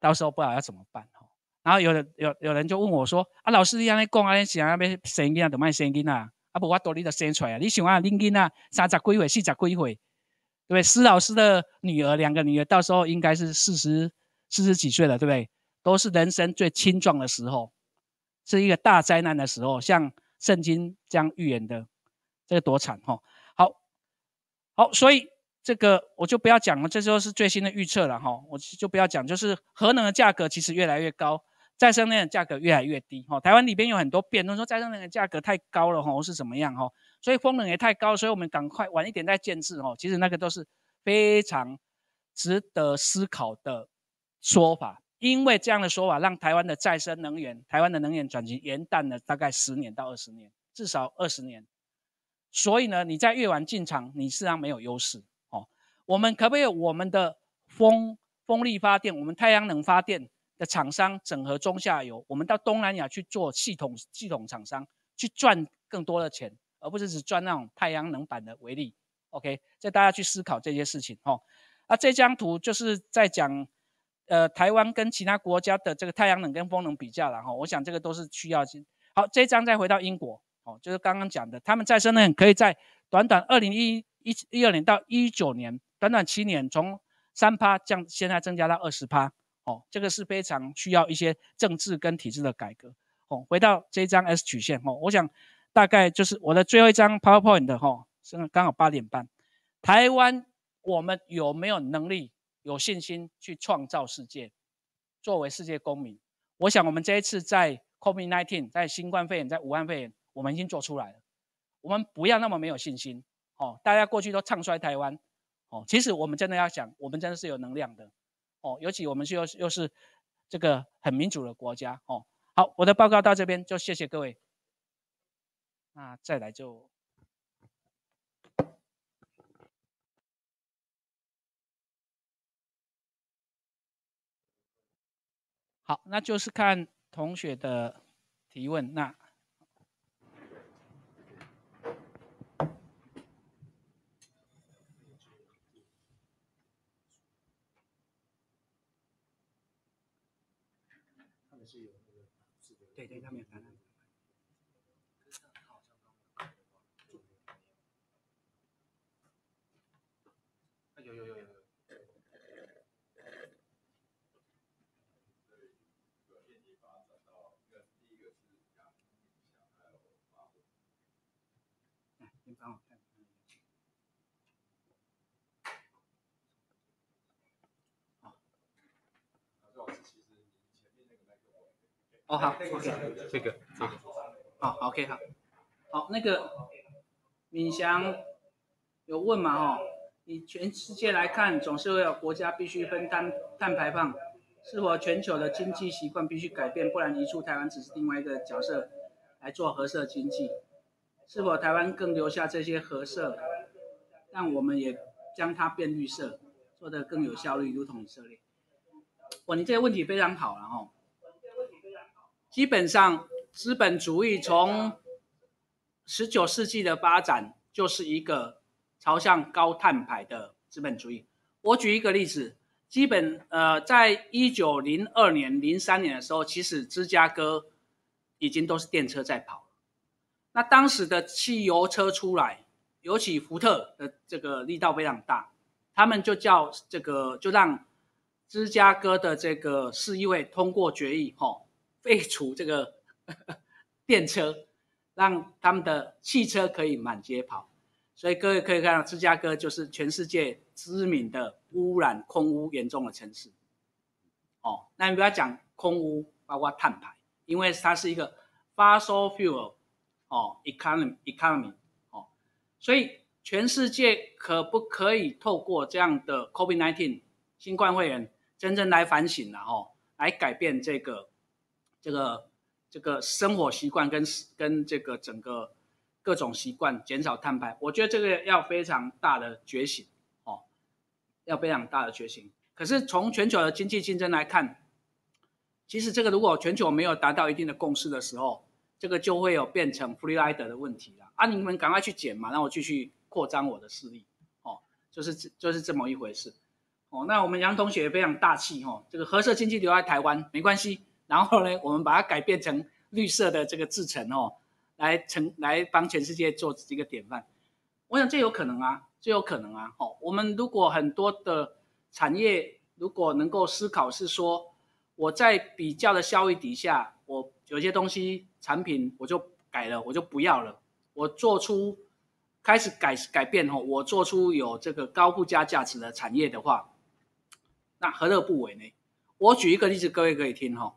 到时候不知道要怎么办哈。然后有人有有人就问我说：“啊，老师，你安尼讲，安尼想啊，要生囡啊，就卖生囡啦。啊，不，我多你都生出来啊。你想啊，恁囡啊，三十几岁、四十几岁，对不对？施老师的女儿，两个女儿，到时候应该是四十、四十几岁了，对不对？都是人生最青壮的时候，是一个大灾难的时候，像圣经这样预言的，这个多惨哈！”好，所以这个我就不要讲了，这就是最新的预测了哈，我就不要讲，就是核能的价格其实越来越高，再生能源价格越来越低哈。台湾里边有很多辩论说再生能源价格太高了哈，是怎么样哈，所以风能也太高，所以我们赶快晚一点再建制哦。其实那个都是非常值得思考的说法，因为这样的说法让台湾的再生能源、台湾的能源转型延宕了大概十年到二十年，至少二十年。所以呢，你在越晚进场，你自然没有优势哦。我们可不可以我们的风风力发电，我们太阳能发电的厂商整合中下游，我们到东南亚去做系统系统厂商，去赚更多的钱，而不是只赚那种太阳能板的微利。OK，这大家去思考这些事情哦。那这张图就是在讲，呃，台湾跟其他国家的这个太阳能跟风能比较了哈。我想这个都是需要。好，这张再回到英国。就是刚刚讲的，他们再生能源可以在短短二零一一一二年到一九年，短短七年，从三趴降，现在增加到二十趴。哦，这个是非常需要一些政治跟体制的改革。哦，回到这一张 S 曲线。哦，我想大概就是我的最后一张 PowerPoint 的。哦，现在刚好八点半。台湾，我们有没有能力、有信心去创造世界？作为世界公民，我想我们这一次在 COVID-19，在新冠肺炎，在武汉肺炎。我们已经做出来了，我们不要那么没有信心哦。大家过去都唱衰台湾哦，其实我们真的要想，我们真的是有能量的哦。尤其我们是又又是这个很民主的国家哦。好，我的报告到这边就谢谢各位。那再来就好，那就是看同学的提问那。哦好，OK，这个啊，好，OK，好，好那个，敏祥有问嘛？哦，以全世界来看，总是会有国家必须分担碳排放，是否全球的经济习惯必须改变？不然，移出台湾只是另外一个角色来做核色经济，是否台湾更留下这些核色，但我们也将它变绿色，做得更有效率，如同以色列。哇，你这个问题非常好了哈！基本上，资本主义从十九世纪的发展就是一个朝向高碳排的资本主义。我举一个例子，基本呃，在一九零二年、零三年的时候，其实芝加哥已经都是电车在跑。那当时的汽油车出来，尤其福特的这个力道非常大，他们就叫这个就让。芝加哥的这个市议会通过决议，吼，废除这个 电车，让他们的汽车可以满街跑。所以各位可以看到，芝加哥就是全世界知名的污染、空污严重的城市。哦，那你不要讲空污，包括碳排，因为它是一个 fossil fuel 哦 economy economy 哦，所以全世界可不可以透过这样的 COVID-19 新冠肺炎？真正来反省了哈，来改变这个、这个、这个生活习惯跟跟这个整个各种习惯，减少碳排，我觉得这个要非常大的觉醒哦，要非常大的觉醒。可是从全球的经济竞争来看，其实这个如果全球没有达到一定的共识的时候，这个就会有变成 f r e e r i d e r 的问题了。啊，你们赶快去减嘛，让我继续扩张我的势力哦，就是就是这么一回事。哦，那我们杨同学非常大气哦，这个核色经济留在台湾没关系，然后呢，我们把它改变成绿色的这个制成哦，来成来帮全世界做这个典范。我想这有可能啊，这有可能啊。哦，我们如果很多的产业如果能够思考是说，我在比较的效益底下，我有些东西产品我就改了，我就不要了，我做出开始改改变哦，我做出有这个高附加价值的产业的话。那何乐不为呢？我举一个例子，各位可以听哈。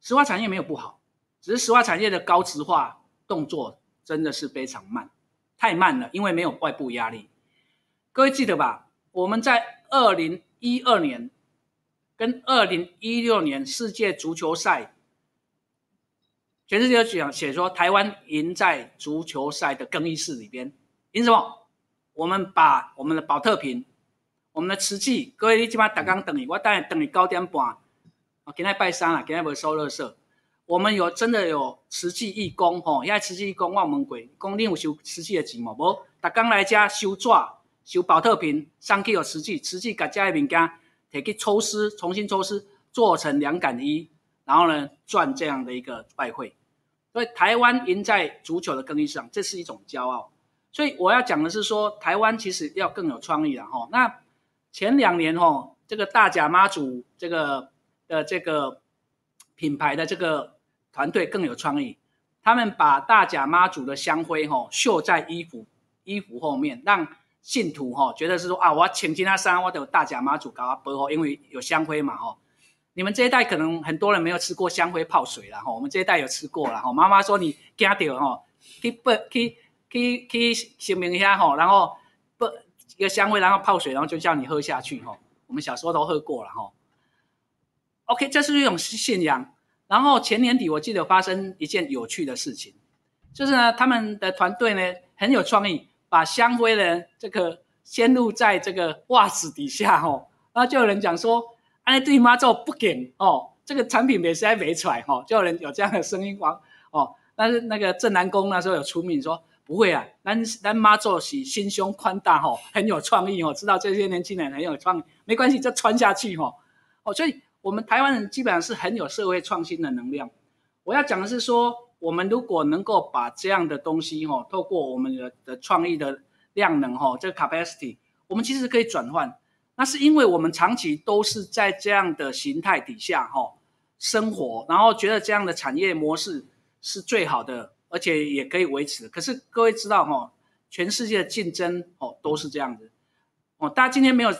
石化产业没有不好，只是石化产业的高值化动作真的是非常慢，太慢了，因为没有外部压力。各位记得吧？我们在二零一二年跟二零一六年世界足球赛，全世界都奖写说台湾赢在足球赛的更衣室里边，赢什么？我们把我们的保特瓶。我们的瓷器，各位，你今麦逐工等你，我，等下等你九点半。我今天拜山了，今天无收垃色。我们有真的有瓷器义工吼，遐瓷器义工我万贵。讲恁有收瓷器的钱嘛？无，逐工来遮收纸、收宝特瓶，上去有瓷器，瓷器甲家的物件，摕去抽丝，重新抽丝，做成两杆衣，然后呢赚这样的一个外汇。所以台湾赢在足球的更衣上，这是一种骄傲。所以我要讲的是说，台湾其实要更有创意了吼。那前两年哦，这个大甲妈祖这个的这个品牌的这个团队更有创意，他们把大甲妈祖的香灰哦绣在衣服衣服后面，让信徒哦觉得是说啊，我请进他山，我得大甲妈祖高伯哦，因为有香灰嘛哦。你们这一代可能很多人没有吃过香灰泡水了哈，我们这一代有吃过了哈。妈妈说你记得哦，去拜去去去神明下哦，然后。一个香味，然后泡水，然后就叫你喝下去。哦。我们小时候都喝过了。吼，OK，这是一种信仰。然后前年底，我记得发生一件有趣的事情，就是呢，他们的团队呢很有创意，把香灰呢这个先露在这个袜子底下。哦，然后就有人讲说：“哎，对妈做不给哦，这个产品没塞没出来。”哦，就有人有这样的声音讲。哦，但是那个郑南宫那时候有出面说。不会啊，咱咱妈做起心胸宽大吼，很有创意哦，知道这些年轻人很有创意，没关系，就穿下去吼。哦，所以我们台湾人基本上是很有社会创新的能量。我要讲的是说，我们如果能够把这样的东西吼，透过我们的的创意的量能吼，这个 capacity，我们其实可以转换。那是因为我们长期都是在这样的形态底下吼生活，然后觉得这样的产业模式是最好的。而且也可以维持，可是各位知道哈，全世界的竞争哦都是这样的哦。大家今天没有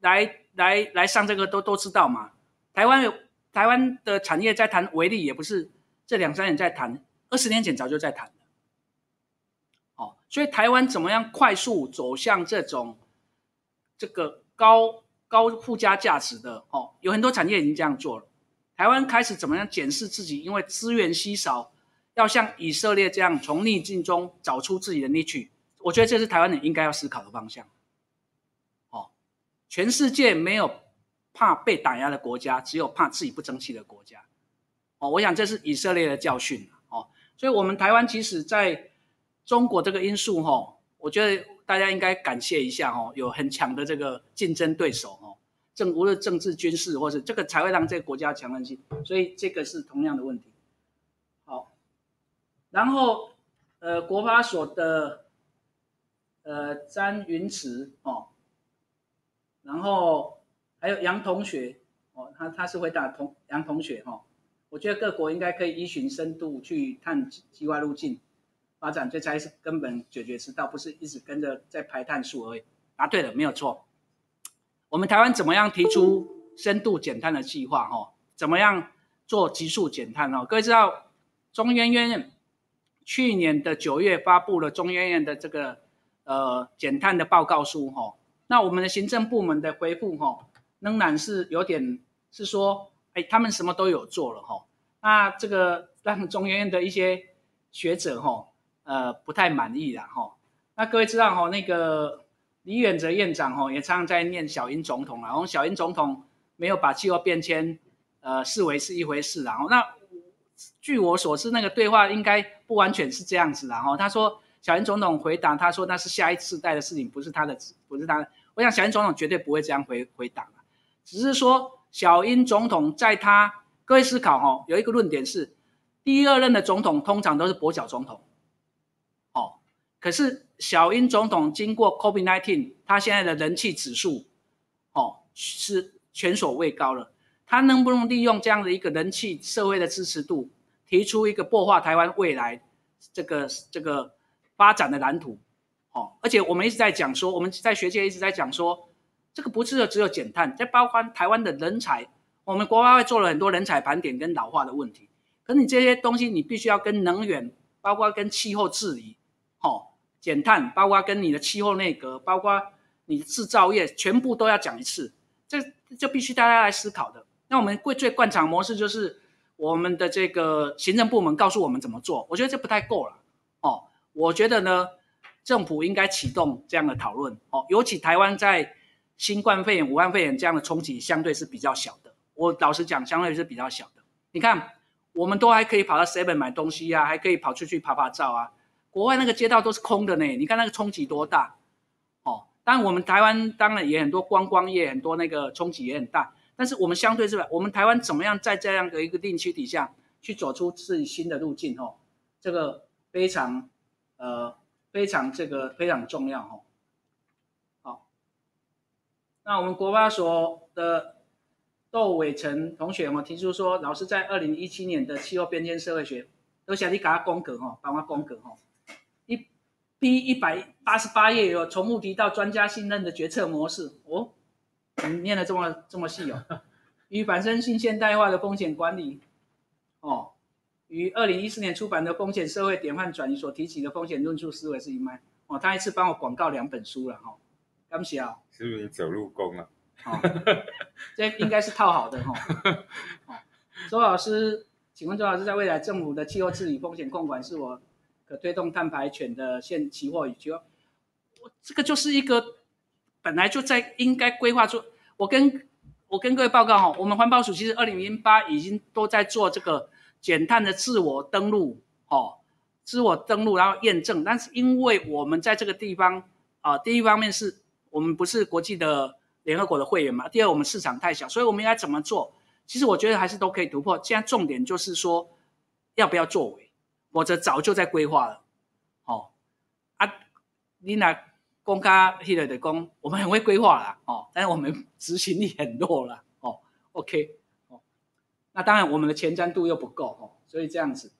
来来来上这个都都知道嘛。台湾有台湾的产业在谈维力也不是这两三年在谈，二十年前早就在谈了。哦，所以台湾怎么样快速走向这种这个高高附加价值的哦，有很多产业已经这样做了。台湾开始怎么样检视自己，因为资源稀少。要像以色列这样从逆境中找出自己的逆去，我觉得这是台湾人应该要思考的方向。哦，全世界没有怕被打压的国家，只有怕自己不争气的国家。哦，我想这是以色列的教训。哦，所以，我们台湾即使在中国这个因素，哈，我觉得大家应该感谢一下，哦，有很强的这个竞争对手，哦，政无论政治、军事或是这个，才会让这个国家强韧性。所以，这个是同样的问题。然后，呃，国发所的，呃，詹云慈哦，然后还有杨同学哦，他他是回答同杨同学哦，我觉得各国应该可以依循深度去探计划路径发展，这才是根本解决之道，不是一直跟着在排碳数而已。答对了，没有错。我们台湾怎么样提出深度减碳的计划？哦，怎么样做急速减碳？哦，各位知道中研院。去年的九月发布了中研院的这个呃减碳的报告书哈，那我们的行政部门的回复哈，仍然是有点是说，哎，他们什么都有做了哈，那这个让中研院的一些学者哈，呃不太满意了哈。那各位知道哈，那个李远哲院长哈，也常常在念小英总统然后小英总统没有把气候变迁呃视为是一回事然后那。据我所知，那个对话应该不完全是这样子的哈。他说，小英总统回答他说那是下一次代的事情，不是他的，不是他。的。我想小英总统绝对不会这样回回答只是说，小英总统在他各位思考哈，有一个论点是，第二任的总统通常都是跛脚总统哦。可是小英总统经过 COVID-19，他现在的人气指数哦是前所未高了。他能不能利用这样的一个人气社会的支持度？提出一个破坏台湾未来这个这个发展的蓝图，哦，而且我们一直在讲说，我们在学界一直在讲说，这个不是只有减碳，在包括台湾的人才，我们国外做了很多人才盘点跟老化的问题。可你这些东西，你必须要跟能源，包括跟气候治理，哦，减碳，包括跟你的气候内阁，包括你的制造业，全部都要讲一次，这就必须大家来思考的。那我们最最惯常模式就是。我们的这个行政部门告诉我们怎么做，我觉得这不太够了，哦，我觉得呢，政府应该启动这样的讨论，哦，尤其台湾在新冠肺炎、武汉肺炎这样的冲击相对是比较小的，我老实讲，相对是比较小的。你看，我们都还可以跑到 seven 买东西呀，还可以跑出去拍拍照啊，国外那个街道都是空的呢，你看那个冲击多大，哦，但我们台湾当然也很多观光业，很多那个冲击也很大。但是我们相对是吧？我们台湾怎么样在这样的一个定区底下，去走出自己新的路径？哦？这个非常，呃，非常这个非常重要。哦。好，那我们国发所的窦伟成同学，吼提出说，老师在二零一七年的气候变迁社会学，都想你给他光格，哦，帮他光格，哦。一 B 一百八十八页有从目的到专家信任的决策模式，哦。你念的这么这么细哦，与反身性现代化的风险管理哦，与二零一四年出版的《风险社会典范转移》所提起的风险论述思维是一脉哦。他一次帮我广告两本书了哈，刚不啊。是不是你走路工了？哦，这应该是套好的哈。哦，周老师，请问周老师在未来政府的气候治理风险控管是我可推动碳排权的现期货与期货？我这个就是一个。本来就在应该规划做，我跟我跟各位报告哈，我们环保署其实二零零八已经都在做这个减碳的自我登录哦，自我登录然后验证，但是因为我们在这个地方啊，第一方面是，我们不是国际的联合国的会员嘛，第二我们市场太小，所以我们应该怎么做？其实我觉得还是都可以突破，现在重点就是说要不要作为，我这早就在规划了，哦，啊，你那公家批来的公，我们很会规划啦，哦，但是我们执行力很弱啦，哦，OK，哦，那当然我们的前瞻度又不够，哦，所以这样子，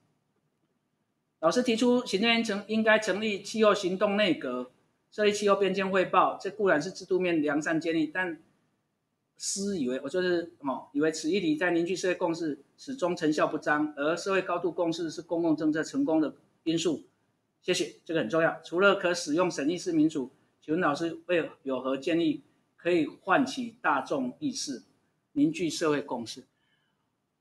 老师提出行政应成应该成立气候行动内阁，设立气候变迁汇报，这固然是制度面良善建立，但私以为我就是哦，以为此议题在凝聚社会共识始终成效不彰，而社会高度共识是公共政策成功的因素。谢谢，这个很重要。除了可使用审议式民主。林老师，为有何建议可以唤起大众意识，凝聚社会共识？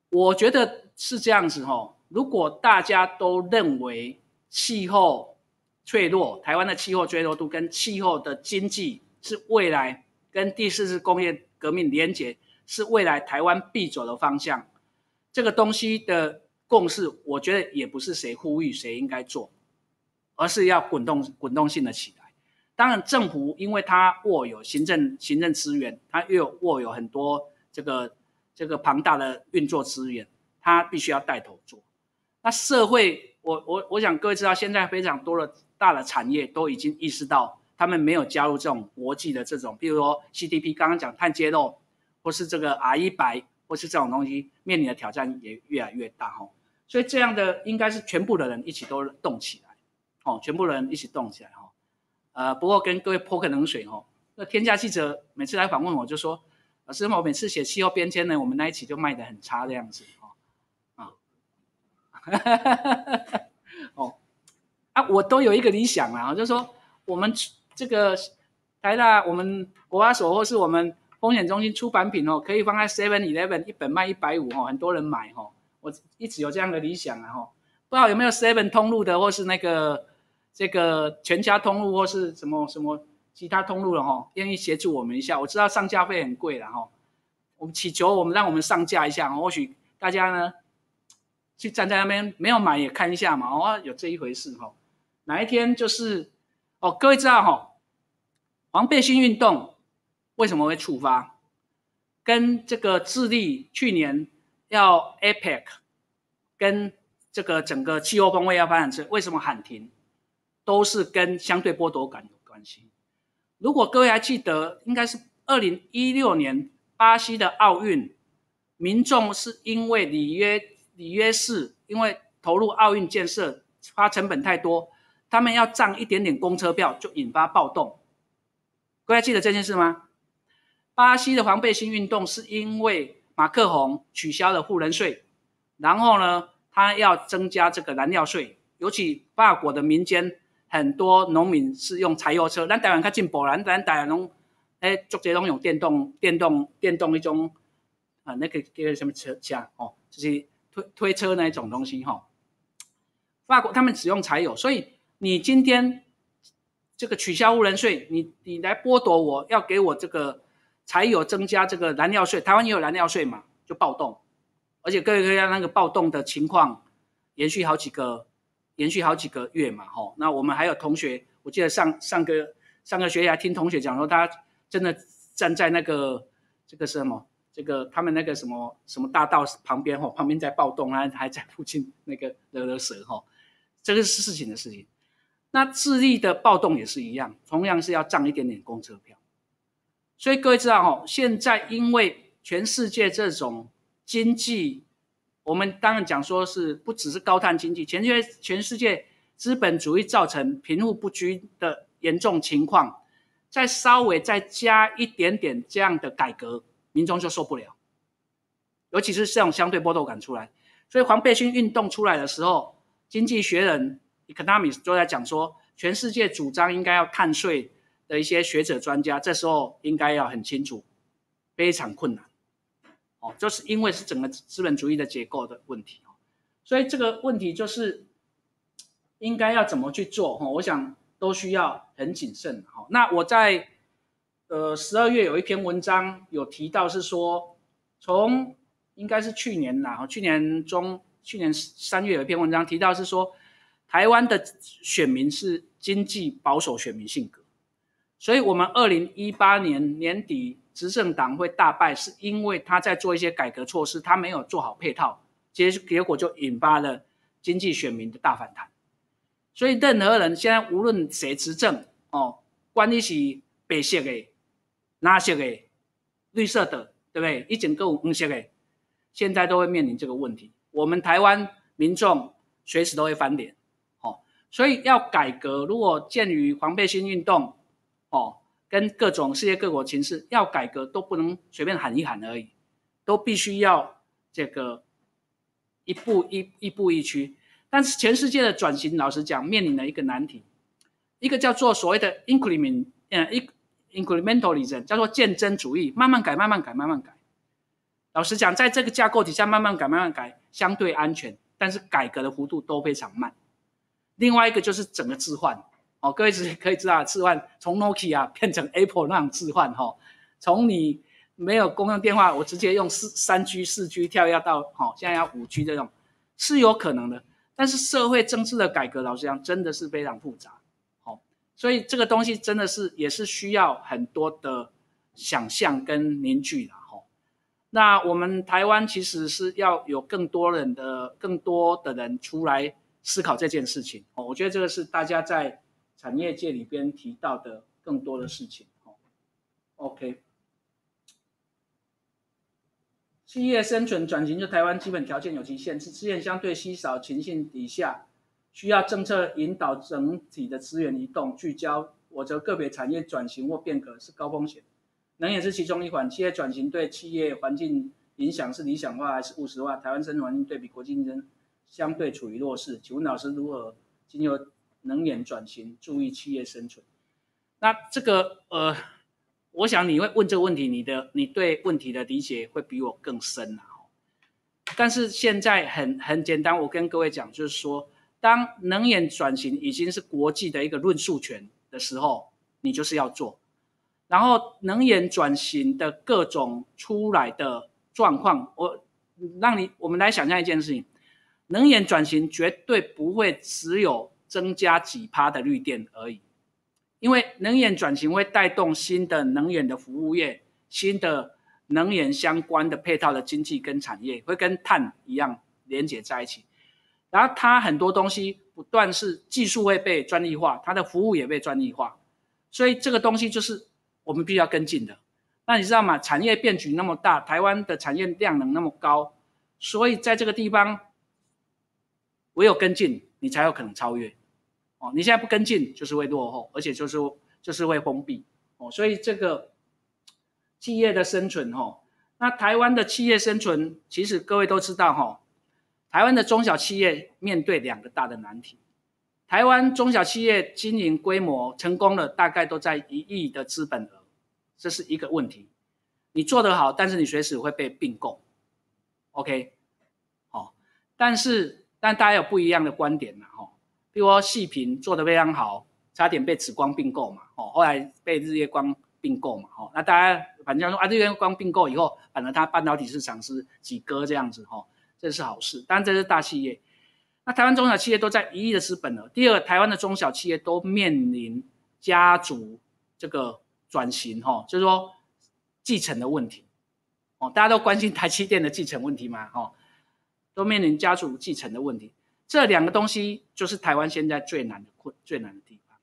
我觉得是这样子吼，如果大家都认为气候脆弱，台湾的气候脆弱度跟气候的经济是未来跟第四次工业革命连结，是未来台湾必走的方向。这个东西的共识，我觉得也不是谁呼吁谁应该做，而是要滚动、滚动性的起来。当然，政府因为它握有行政行政资源，它又握有很多这个这个庞大的运作资源，它必须要带头做。那社会，我我我想各位知道，现在非常多的大的产业都已经意识到，他们没有加入这种国际的这种，比如说 C D P 刚刚讲碳揭露，或是这个 R 一百，或是这种东西面临的挑战也越来越大哦。所以这样的应该是全部的人一起都动起来，哦，全部的人一起动起来哦。呃，不过跟各位泼个冷水哦。那天下记者每次来访问我就说，老师，我每次写气候变迁呢，我们那一期就卖的很差这样子哦。啊，哈哈哈哈哈哈哦。啊，我都有一个理想啊，就说我们这个台大我们国家所或是我们风险中心出版品哦，可以放在 Seven Eleven 一本卖一百五哦，很多人买哦。我一直有这样的理想啊哦，不知道有没有 Seven 通路的或是那个？这个全家通路或是什么什么其他通路了哈，愿意协助我们一下。我知道上架费很贵了哈，我们祈求我们让我们上架一下，或许大家呢去站在那边没有买也看一下嘛，哦有这一回事哈。哪一天就是哦，各位知道哈，黄背心运动为什么会触发，跟这个智利去年要 a p e c 跟这个整个气候工会要发展，制，为什么喊停？都是跟相对剥夺感有关系。如果各位还记得，应该是二零一六年巴西的奥运，民众是因为里约里约市因为投入奥运建设花成本太多，他们要占一点点公车票就引发暴动。各位还记得这件事吗？巴西的防备性运动是因为马克宏取消了富人税，然后呢，他要增加这个燃料税，尤其霸国的民间。很多农民是用柴油车，咱台湾较进波兰，咱台湾拢诶，做这种用电动、电动、电动一种啊那个那什么车车哦，就是推推车那一种东西哈。法国他们只用柴油，所以你今天这个取消污染税，你你来剥夺我要给我这个柴油增加这个燃料税，台湾也有燃料税嘛，就暴动，而且各个国家那个暴动的情况延续好几个。延续好几个月嘛，吼。那我们还有同学，我记得上上个上个学期还听同学讲说，他真的站在那个这个什么，这个他们那个什么什么大道旁边，吼，旁边在暴动，还还在附近那个勒勒蛇，吼。这个是事情的事情。那智利的暴动也是一样，同样是要涨一点点公车票。所以各位知道，哦，现在因为全世界这种经济。我们当然讲说是不只是高碳经济，全世界全世界资本主义造成贫富不均的严重情况，再稍微再加一点点这样的改革，民众就受不了，尤其是这种相对剥夺感出来。所以黄背心运动出来的时候，《经济学人 e c o n o m i c s 就都在讲说，全世界主张应该要碳税的一些学者专家，这时候应该要很清楚，非常困难。哦，就是因为是整个资本主义的结构的问题哦，所以这个问题就是应该要怎么去做哈？我想都需要很谨慎。哦。那我在呃十二月有一篇文章有提到是说，从应该是去年啦，去年中去年三月有一篇文章提到是说，台湾的选民是经济保守选民性格，所以我们二零一八年年底。执政党会大败，是因为他在做一些改革措施，他没有做好配套，结结果就引发了经济选民的大反弹。所以任何人现在无论谁执政，哦，关于是白色的、蓝色的、绿色的，对不对？一整个红色的，现在都会面临这个问题。我们台湾民众随时都会翻脸，哦，所以要改革。如果鉴于黄背心运动，哦。跟各种世界各国形势要改革都不能随便喊一喊而已，都必须要这个一步一一步一趋。但是全世界的转型，老实讲，面临了一个难题，一个叫做所谓的 increment 嗯，incrementalism 叫做渐增主义，慢慢改，慢慢改，慢慢改。老实讲，在这个架构底下慢慢改，慢慢改，相对安全，但是改革的幅度都非常慢。另外一个就是整个置换。哦，各位直可以知道置换，从 Nokia 变成 Apple 那种置换哈，从你没有公用电话，我直接用四三 G 四 G 跳一下到，好，现在要五 G 这种是有可能的，但是社会政治的改革，老实讲真的是非常复杂，好，所以这个东西真的是也是需要很多的想象跟凝聚的哈。那我们台湾其实是要有更多人的更多的人出来思考这件事情，哦，我觉得这个是大家在。产业界里边提到的更多的事情，哈，OK。企业生存转型，就台湾基本条件有极限，是资源相对稀少情形底下，需要政策引导整体的资源移动聚焦，我则个别产业转型或变革是高风险。能也是其中一款。企业转型对企业环境影响是理想化还是务实化？台湾生存环境对比国际竞争相对处于弱势。请问老师如何经由能源转型，注意企业生存。那这个呃，我想你会问这个问题，你的你对问题的理解会比我更深啊。但是现在很很简单，我跟各位讲，就是说，当能源转型已经是国际的一个论述权的时候，你就是要做。然后，能源转型的各种出来的状况，我让你我们来想象一件事情：能源转型绝对不会只有。增加几趴的绿电而已，因为能源转型会带动新的能源的服务业，新的能源相关的配套的经济跟产业会跟碳一样连接在一起。然后它很多东西不断是技术会被专利化，它的服务也被专利化，所以这个东西就是我们必须要跟进的。那你知道吗？产业变局那么大，台湾的产业量能那么高，所以在这个地方唯有跟进，你才有可能超越。哦，你现在不跟进就是会落后，而且就是就是会封闭哦，所以这个企业的生存哦，那台湾的企业生存，其实各位都知道哈，台湾的中小企业面对两个大的难题，台湾中小企业经营规模成功了，大概都在一亿的资本额，这是一个问题，你做得好，但是你随时会被并购，OK，哦，但是但大家有不一样的观点呐。例如说，细品做得非常好，差点被紫光并购嘛，哦，后来被日月光并购嘛，哦，那大家反正说啊，日月光并购以后，反正它半导体市场是几哥这样子，哦，这是好事，但这是大企业。那台湾中小企业都在一亿的资本了。第二，台湾的中小企业都面临家族这个转型，哈，就是说继承的问题，哦，大家都关心台积电的继承问题嘛，哦，都面临家族继承的问题。这两个东西就是台湾现在最难的困最难的地方。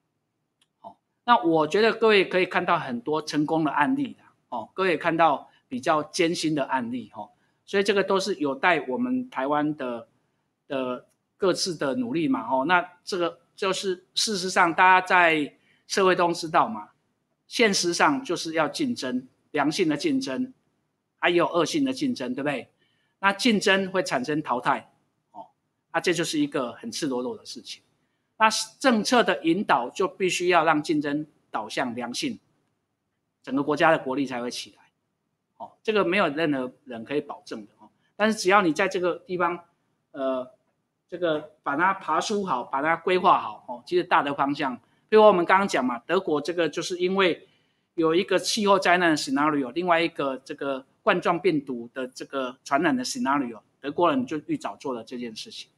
哦，那我觉得各位可以看到很多成功的案例的哦，各位看到比较艰辛的案例哦，所以这个都是有待我们台湾的的各自的努力嘛。哦，那这个就是事实上大家在社会中知道嘛，现实上就是要竞争，良性的竞争，还有恶性的竞争，对不对？那竞争会产生淘汰。那这就是一个很赤裸裸的事情。那政策的引导就必须要让竞争导向良性，整个国家的国力才会起来。哦，这个没有任何人可以保证的哦。但是只要你在这个地方，呃，这个把它爬梳好，把它规划好哦。其实大的方向，譬如我们刚刚讲嘛，德国这个就是因为有一个气候灾难的 scenario，另外一个这个冠状病毒的这个传染的 scenario，德国人就预早做了这件事情。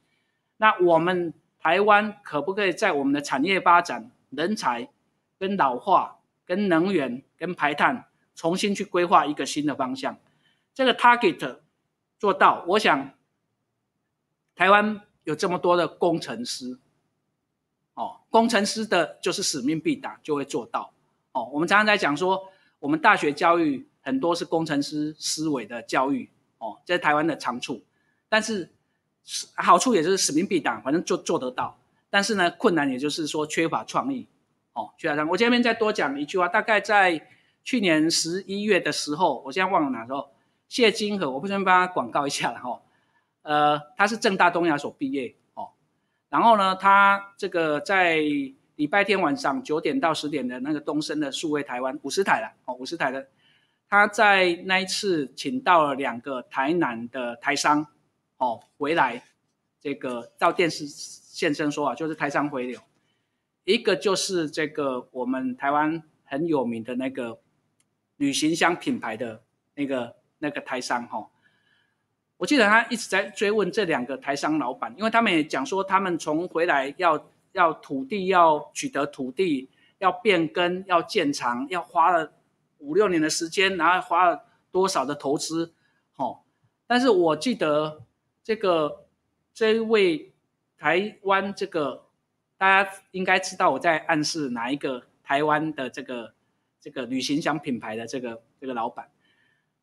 那我们台湾可不可以在我们的产业发展、人才、跟老化、跟能源、跟排碳，重新去规划一个新的方向，这个 target 做到？我想，台湾有这么多的工程师，哦，工程师的就是使命必达，就会做到。哦，我们常常在讲说，我们大学教育很多是工程师思维的教育，哦，在台湾的长处，但是。好处也是使命必达，反正做做得到。但是呢，困难也就是说缺乏创意哦，缺乏创意。我下面再多讲一句话，大概在去年十一月的时候，我现在忘了哪时候。谢金河，我不先帮他广告一下了哈。呃，他是正大东亚所毕业哦。然后呢，他这个在礼拜天晚上九点到十点的那个东升的数位台湾五十台了哦，五十台的。他在那一次请到了两个台南的台商。哦，回来，这个到电视现身说啊，就是台商回流，一个就是这个我们台湾很有名的那个旅行箱品牌的那个那个台商哈，我记得他一直在追问这两个台商老板，因为他们也讲说他们从回来要要土地要取得土地要变更要建厂要花了五六年的时间，然后花了多少的投资，哦。但是我记得。这个这一位台湾这个大家应该知道，我在暗示哪一个台湾的这个这个旅行箱品牌的这个这个老板。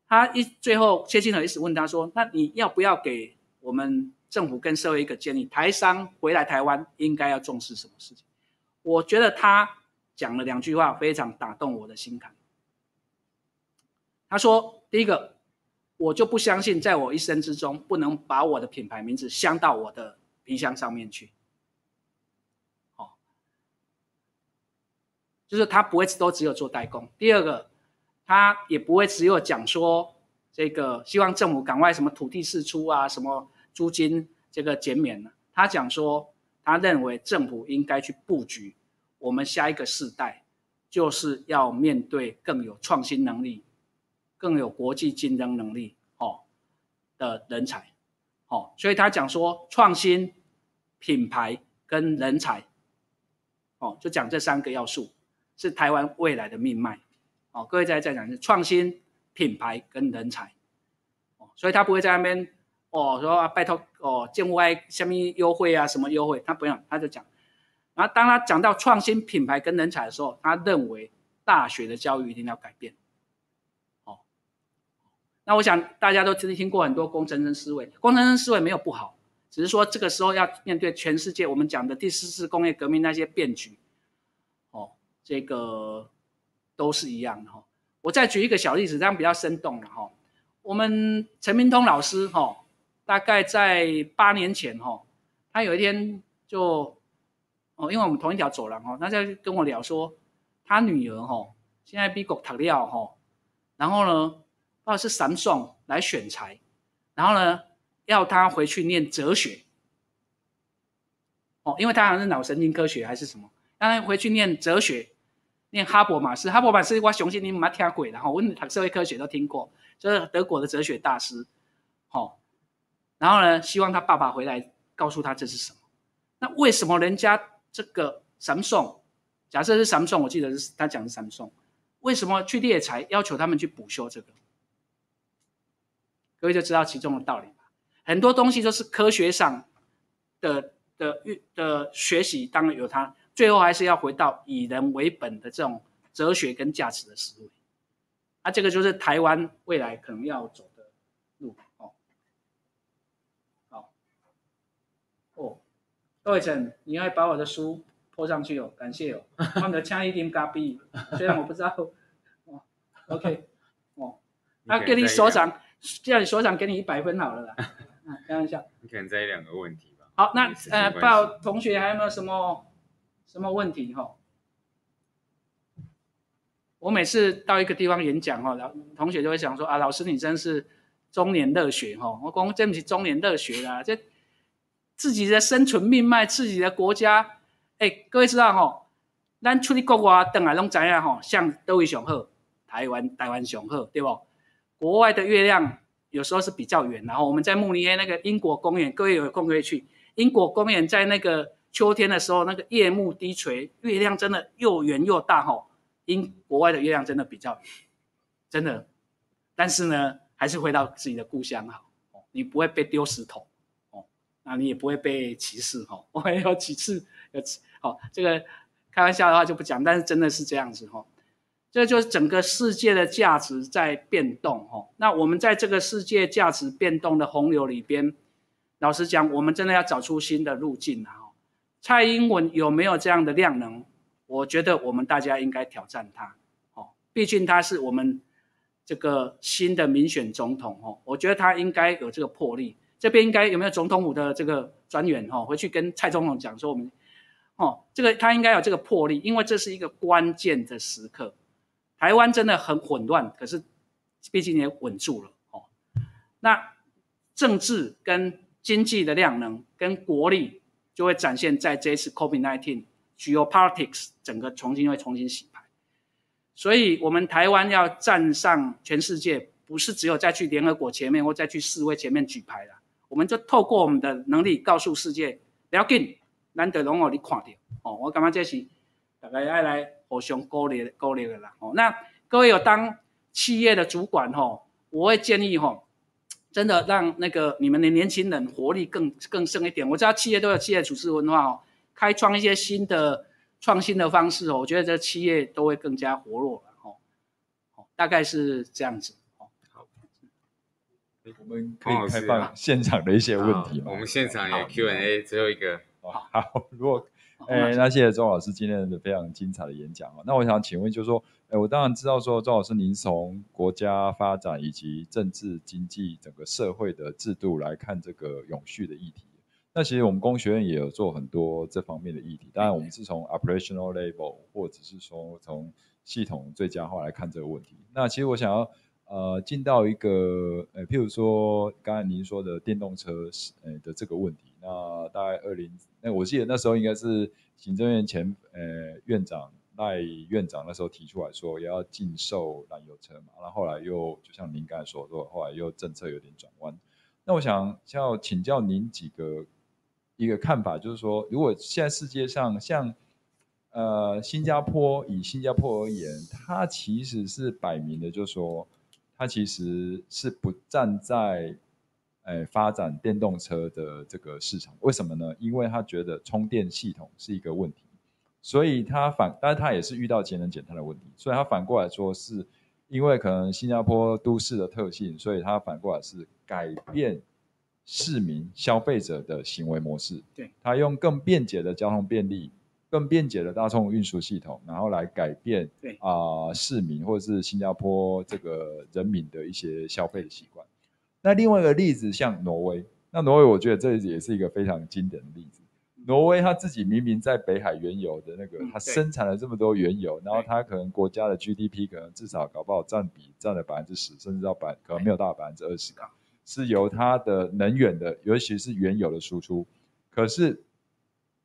他一最后谢金河也是问他说：“那你要不要给我们政府跟社会一个建议？台商回来台湾应该要重视什么事情？”我觉得他讲了两句话非常打动我的心坎。他说：“第一个。”我就不相信，在我一生之中，不能把我的品牌名字镶到我的皮箱上面去。哦，就是他不会都只有做代工。第二个，他也不会只有讲说这个希望政府赶快什么土地释出啊，什么租金这个减免了。他讲说，他认为政府应该去布局我们下一个世代，就是要面对更有创新能力。更有国际竞争能力哦的人才，哦，所以他讲说创新、品牌跟人才，哦，就讲这三个要素是台湾未来的命脉，哦，各位再再讲是创新、品牌跟人才，哦，所以他不会在那边哦说拜托哦建外下面优惠啊什么优惠，他不用，他就讲，然后当他讲到创新、品牌跟人才的时候，他认为大学的教育一定要改变。那我想大家都听听过很多工程师思维，工程师思维没有不好，只是说这个时候要面对全世界我们讲的第四次工业革命那些变局，哦，这个都是一样的哈。我再举一个小例子，这样比较生动了哈。我们陈明通老师哈，大概在八年前哈，他有一天就哦，因为我们同一条走廊哦，他在跟我聊说，他女儿哈现在比狗塔了哈，然后呢？或者是 Samsung 来选材，然后呢，要他回去念哲学。哦，因为他好像是脑神经科学还是什么，让他回去念哲学，念哈勃马斯。哈勃马斯我熊心你妈听鬼然后我念社会科学都听过，就是德国的哲学大师。哦，然后呢，希望他爸爸回来告诉他这是什么。那为什么人家这个 Samsung，假设是 Samsung，我记得是他讲是 Samsung，为什么去猎才，要求他们去补修这个？各位就知道其中的道理吧。很多东西都是科学上的的的学习，当然有它，最后还是要回到以人为本的这种哲学跟价值的思维。那这个就是台湾未来可能要走的路哦。好，哦，各位陈，你要把我的书泼上去哦，感谢哦，放的枪一定嘎币，虽然我不知道。哦，OK，哦，那 给你所长。叫你所长给你一百分好了啦，开玩一下。你可能在意两个问题吧。好，那呃，报同学还有没有什么什么问题哈？我每次到一个地方演讲哈，老同学就会想说啊，老师你真是中年热血哈！我讲真不是中年热血啦，这自己的生存命脉，自己的国家，哎，各位知道哈，咱出去国外等来拢知影哈，像都会上好，台湾台湾上好，对不？国外的月亮有时候是比较圆，然后我们在慕尼黑那个英国公园，各位有空可以去。英国公园在那个秋天的时候，那个夜幕低垂，月亮真的又圆又大，哈。英国外的月亮真的比较真的，但是呢，还是回到自己的故乡好，你不会被丢石头，哦，那你也不会被歧视，哈。我也有几次有，哦，这个开玩笑的话就不讲，但是真的是这样子，哈。这就是整个世界的价值在变动，吼。那我们在这个世界价值变动的洪流里边，老实讲，我们真的要找出新的路径，吼。蔡英文有没有这样的量能？我觉得我们大家应该挑战他，哦，毕竟他是我们这个新的民选总统，哦，我觉得他应该有这个魄力。这边应该有没有总统府的这个专员，吼？回去跟蔡总统讲说，我们，哦，这个他应该有这个魄力，因为这是一个关键的时刻。台湾真的很混乱，可是毕竟也稳住了哦。那政治跟经济的量能跟国力，就会展现在这一次 COVID-19 geopolitics 整个重新会重新洗牌。所以，我们台湾要站上全世界，不是只有再去联合国前面或再去世卫前面举牌了。我们就透过我们的能力，告诉世界，你要紧，难得拢我你看到哦。我感觉这是大家爱来。我熊勾连勾连的啦，哦，那各位有当企业的主管吼，我会建议吼，真的让那个你们的年轻人活力更更盛一点。我知道企业都有企业组织文化哦，开创一些新的创新的方式哦，我觉得这企业都会更加活络了吼，哦，大概是这样子，好，我们可以开放现场的一些问题嘛，我们现场有 Q&A，最后一个，好，如果。哎，那谢谢周老师今天的非常精彩的演讲哦。那我想请问，就是说，哎，我当然知道说，周老师您从国家发展以及政治经济整个社会的制度来看这个永续的议题。那其实我们工学院也有做很多这方面的议题，当然我们是从 operational level 或者是说从系统最佳化来看这个问题。那其实我想要呃进到一个呃，譬如说刚才您说的电动车是呃的这个问题。那大概二零，那我记得那时候应该是行政院前呃院长赖院长那时候提出来说要禁售燃油车嘛，然后后来又就像您刚才说说，后来又政策有点转弯。那我想要请教您几个一个看法，就是说，如果现在世界上像呃新加坡以新加坡而言，它其实是摆明的，就是说它其实是不站在。哎，发展电动车的这个市场，为什么呢？因为他觉得充电系统是一个问题，所以他反，但是他也是遇到节能减碳的问题，所以他反过来说是，因为可能新加坡都市的特性，所以他反过来是改变市民消费者的行为模式，对他用更便捷的交通便利，更便捷的大众运输系统，然后来改变对啊市民或者是新加坡这个人民的一些消费习惯。那另外一个例子像挪威，那挪威我觉得这也是一个非常经典的例子。挪威他自己明明在北海原油的那个，它生产了这么多原油，然后它可能国家的 GDP 可能至少搞不好占比占了百分之十，甚至到百可能没有到百分之二十，是由它的能源的，尤其是原油的输出。可是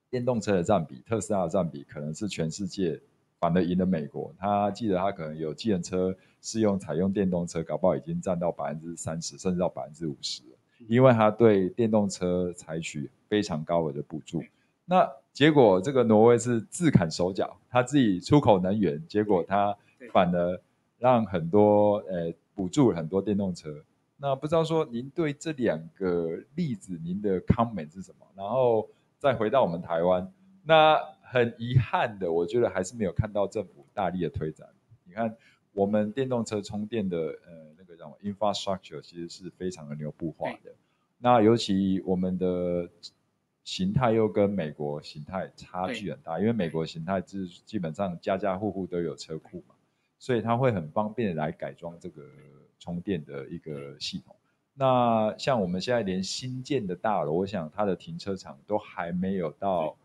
电动车的占比，特斯拉的占比，可能是全世界。反而赢了美国。他记得他可能有汽车是用，采用电动车，搞不好已经占到百分之三十，甚至到百分之五十，因为他对电动车采取非常高额的补助。那结果这个挪威是自砍手脚，他自己出口能源，结果他反而让很多呃补助很多电动车。那不知道说您对这两个例子您的 comment 是什么？然后再回到我们台湾，那。很遗憾的，我觉得还是没有看到政府大力的推展。你看，我们电动车充电的，呃，那个叫 infrastructure，其实是非常的牛步化的。那尤其我们的形态又跟美国形态差距很大，因为美国形态是基本上家家户户都有车库嘛，所以它会很方便来改装这个充电的一个系统。那像我们现在连新建的大楼，我想它的停车场都还没有到。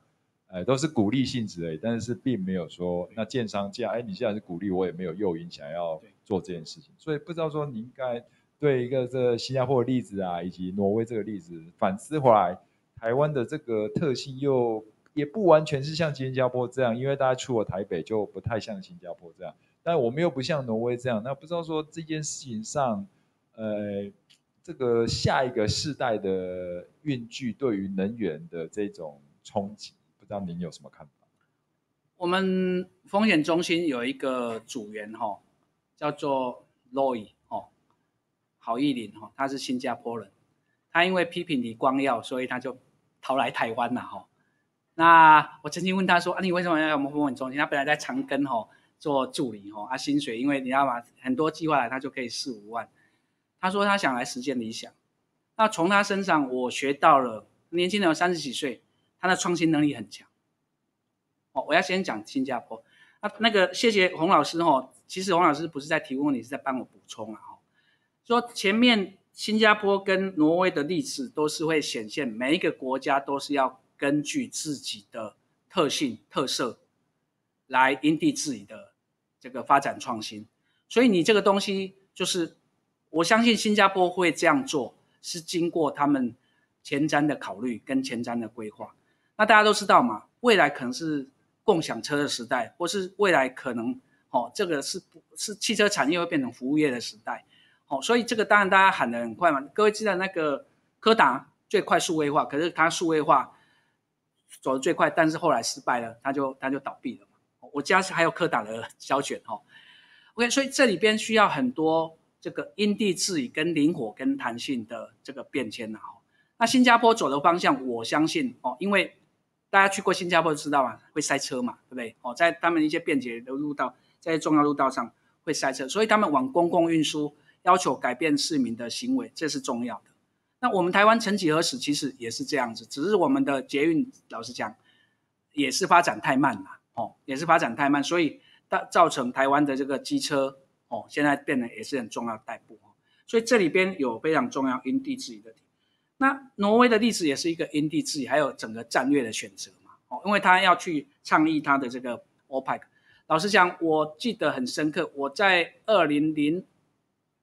哎，都是鼓励性质而已，但是并没有说那建商家，哎，你现在是鼓励我，也没有诱因想要做这件事情，所以不知道说你应该对一个这新加坡的例子啊，以及挪威这个例子反思回来，台湾的这个特性又也不完全是像新加坡这样，因为大家出了台北就不太像新加坡这样，但我们又不像挪威这样，那不知道说这件事情上，呃，这个下一个世代的运具对于能源的这种冲击。不知道您有什么看法？我们风险中心有一个组员哈，叫做 Roy 哦，郝义林哈，他是新加坡人，他因为批评李光耀，所以他就逃来台湾了哈。那我曾经问他说啊，你为什么要来我们风险中心？他本来在长庚哈做助理哈，啊薪水因为你要把很多计划来，他就可以四五万。他说他想来实践理想。那从他身上我学到了，年轻人有三十几岁。它的创新能力很强。哦，我要先讲新加坡。那那个谢谢洪老师哦。其实洪老师不是在提问，你是在帮我补充啊。说前面新加坡跟挪威的例子都是会显现，每一个国家都是要根据自己的特性特色，来因地制宜的这个发展创新。所以你这个东西就是，我相信新加坡会这样做，是经过他们前瞻的考虑跟前瞻的规划。那大家都知道嘛，未来可能是共享车的时代，或是未来可能，哦，这个是是汽车产业会变成服务业的时代，哦，所以这个当然大家喊得很快嘛。各位记得那个柯达最快速位化，可是它数位化走得最快，但是后来失败了，它就它就倒闭了嘛。我家是还有柯达的胶 卷哈。OK，所以这里边需要很多这个因地制宜跟灵活跟弹性的这个变迁呐。那新加坡走的方向，我相信哦，因为。大家去过新加坡就知道啊，会塞车嘛，对不对？哦，在他们一些便捷的路道，在重要路道上会塞车，所以他们往公共运输要求改变市民的行为，这是重要的。那我们台湾曾几何时，其实也是这样子，只是我们的捷运老实讲也是发展太慢了，哦，也是发展太慢，所以造造成台湾的这个机车，哦，现在变得也是很重要的代步，所以这里边有非常重要因地制宜的。那挪威的例子也是一个因地制宜，还有整个战略的选择嘛。哦，因为他要去倡议他的这个 OPEC。老实讲，我记得很深刻，我在二零零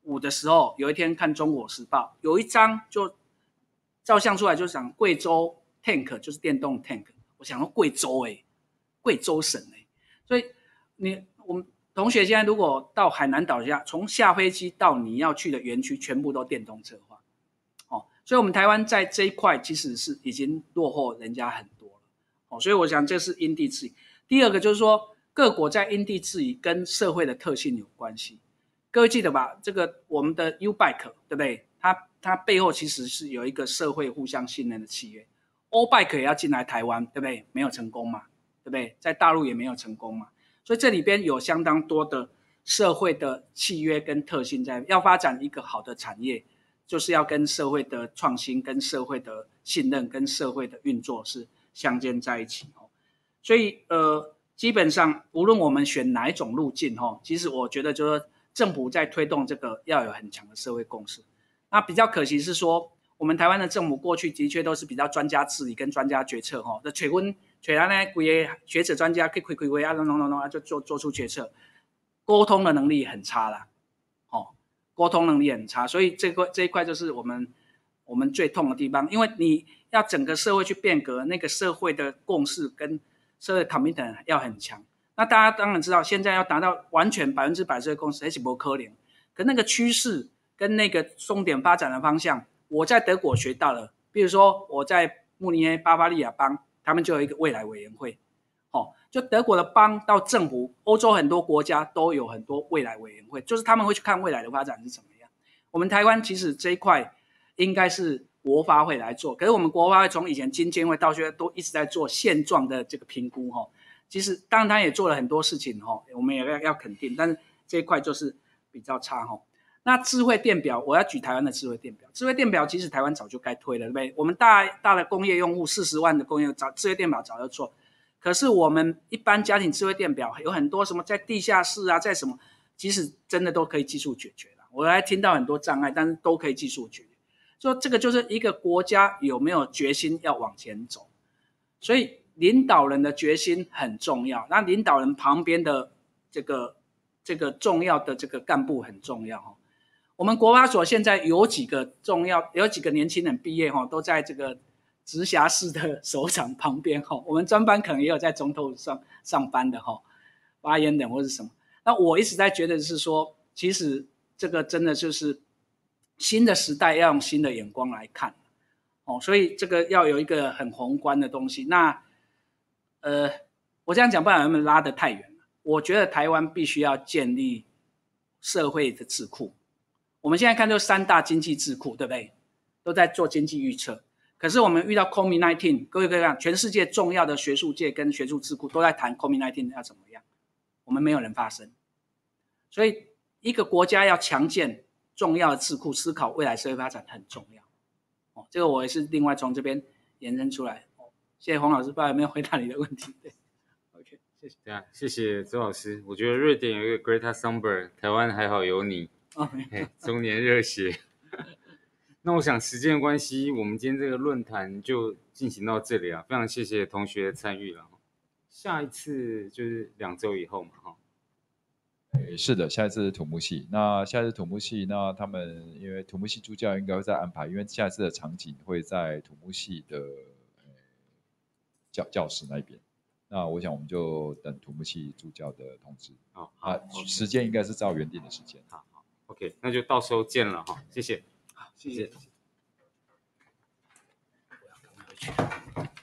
五的时候，有一天看《中国时报》，有一张就照相出来，就是讲贵州 tank，就是电动 tank。我想到贵州哎，贵州省哎，所以你我们同学现在如果到海南岛下，从下飞机到你要去的园区，全部都电动车。所以我们台湾在这一块其实是已经落后人家很多了，哦，所以我想这是因地制宜。第二个就是说，各国在因地制宜跟社会的特性有关系。各位记得吧？这个我们的 Ubike 对不对？它它背后其实是有一个社会互相信任的契约。O bike 也要进来台湾对不对？没有成功嘛？对不对？在大陆也没有成功嘛？所以这里边有相当多的社会的契约跟特性在。要发展一个好的产业。就是要跟社会的创新、跟社会的信任、跟社会的运作是相间在一起哦。所以呃，基本上无论我们选哪一种路径哈，其实我觉得就是政府在推动这个要有很强的社会共识。那比较可惜是说，我们台湾的政府过去的确都是比较专家治理跟专家决策哈。那吹温吹来呢，归学者专家去吹吹吹啊，咚咚咚啊，就做做出决策，沟通的能力很差了。沟通能力很差，所以这块这一块就是我们我们最痛的地方。因为你要整个社会去变革，那个社会的共识跟社会 commitment 要很强。那大家当然知道，现在要达到完全百分之百这个共识，还是不可能。可那个趋势跟那个重点发展的方向，我在德国学到了。比如说，我在慕尼黑巴伐利亚邦，他们就有一个未来委员会，哦。就德国的邦到政府，欧洲很多国家都有很多未来委员会，就是他们会去看未来的发展是怎么样。我们台湾其实这一块应该是国发会来做，可是我们国发会从以前金监会到现在都一直在做现状的这个评估哈。其实当他也做了很多事情哈，我们也要要肯定，但是这一块就是比较差哈。那智慧电表，我要举台湾的智慧电表。智慧电表其实台湾早就该推了，对不对？我们大大的工业用户四十万的工业早智慧电表早就做。可是我们一般家庭智慧电表有很多什么在地下室啊，在什么，其实真的都可以技术解决了。我还听到很多障碍，但是都可以技术解决。说这个就是一个国家有没有决心要往前走，所以领导人的决心很重要。那领导人旁边的这个这个重要的这个干部很重要。我们国发所现在有几个重要，有几个年轻人毕业哈，都在这个。直辖市的首长旁边，哈，我们专班可能也有在中统上上班的，哈，发言人或是什么。那我一直在觉得是说，其实这个真的就是新的时代要用新的眼光来看，哦，所以这个要有一个很宏观的东西。那，呃，我这样讲，不然他们拉得太远了。我觉得台湾必须要建立社会的智库。我们现在看，就三大经济智库，对不对？都在做经济预测。可是我们遇到 COVID-19，各位各位，全世界重要的学术界跟学术智库都在谈 COVID-19 要怎么样，我们没有人发声。所以一个国家要强健，重要的智库思考未来社会发展很重要。哦，这个我也是另外从这边延伸出来。谢谢洪老师，不知道有没有回答你的问题？对，OK，谢谢。对啊，谢谢周老师。我觉得瑞典有一个 Greta Thunberg，台湾还好有你，中年热血。那我想时间关系，我们今天这个论坛就进行到这里啊，非常谢谢同学的参与了。下一次就是两周以后嘛，哈。诶，是的，下一次是土木系。那下一次土木系，那他们因为土木系助教应该会在安排，因为下一次的场景会在土木系的教教室那边。那我想我们就等土木系助教的通知。哦，好，时间应该是照原定的时间。好好，OK，那就到时候见了哈，谢谢。谢谢。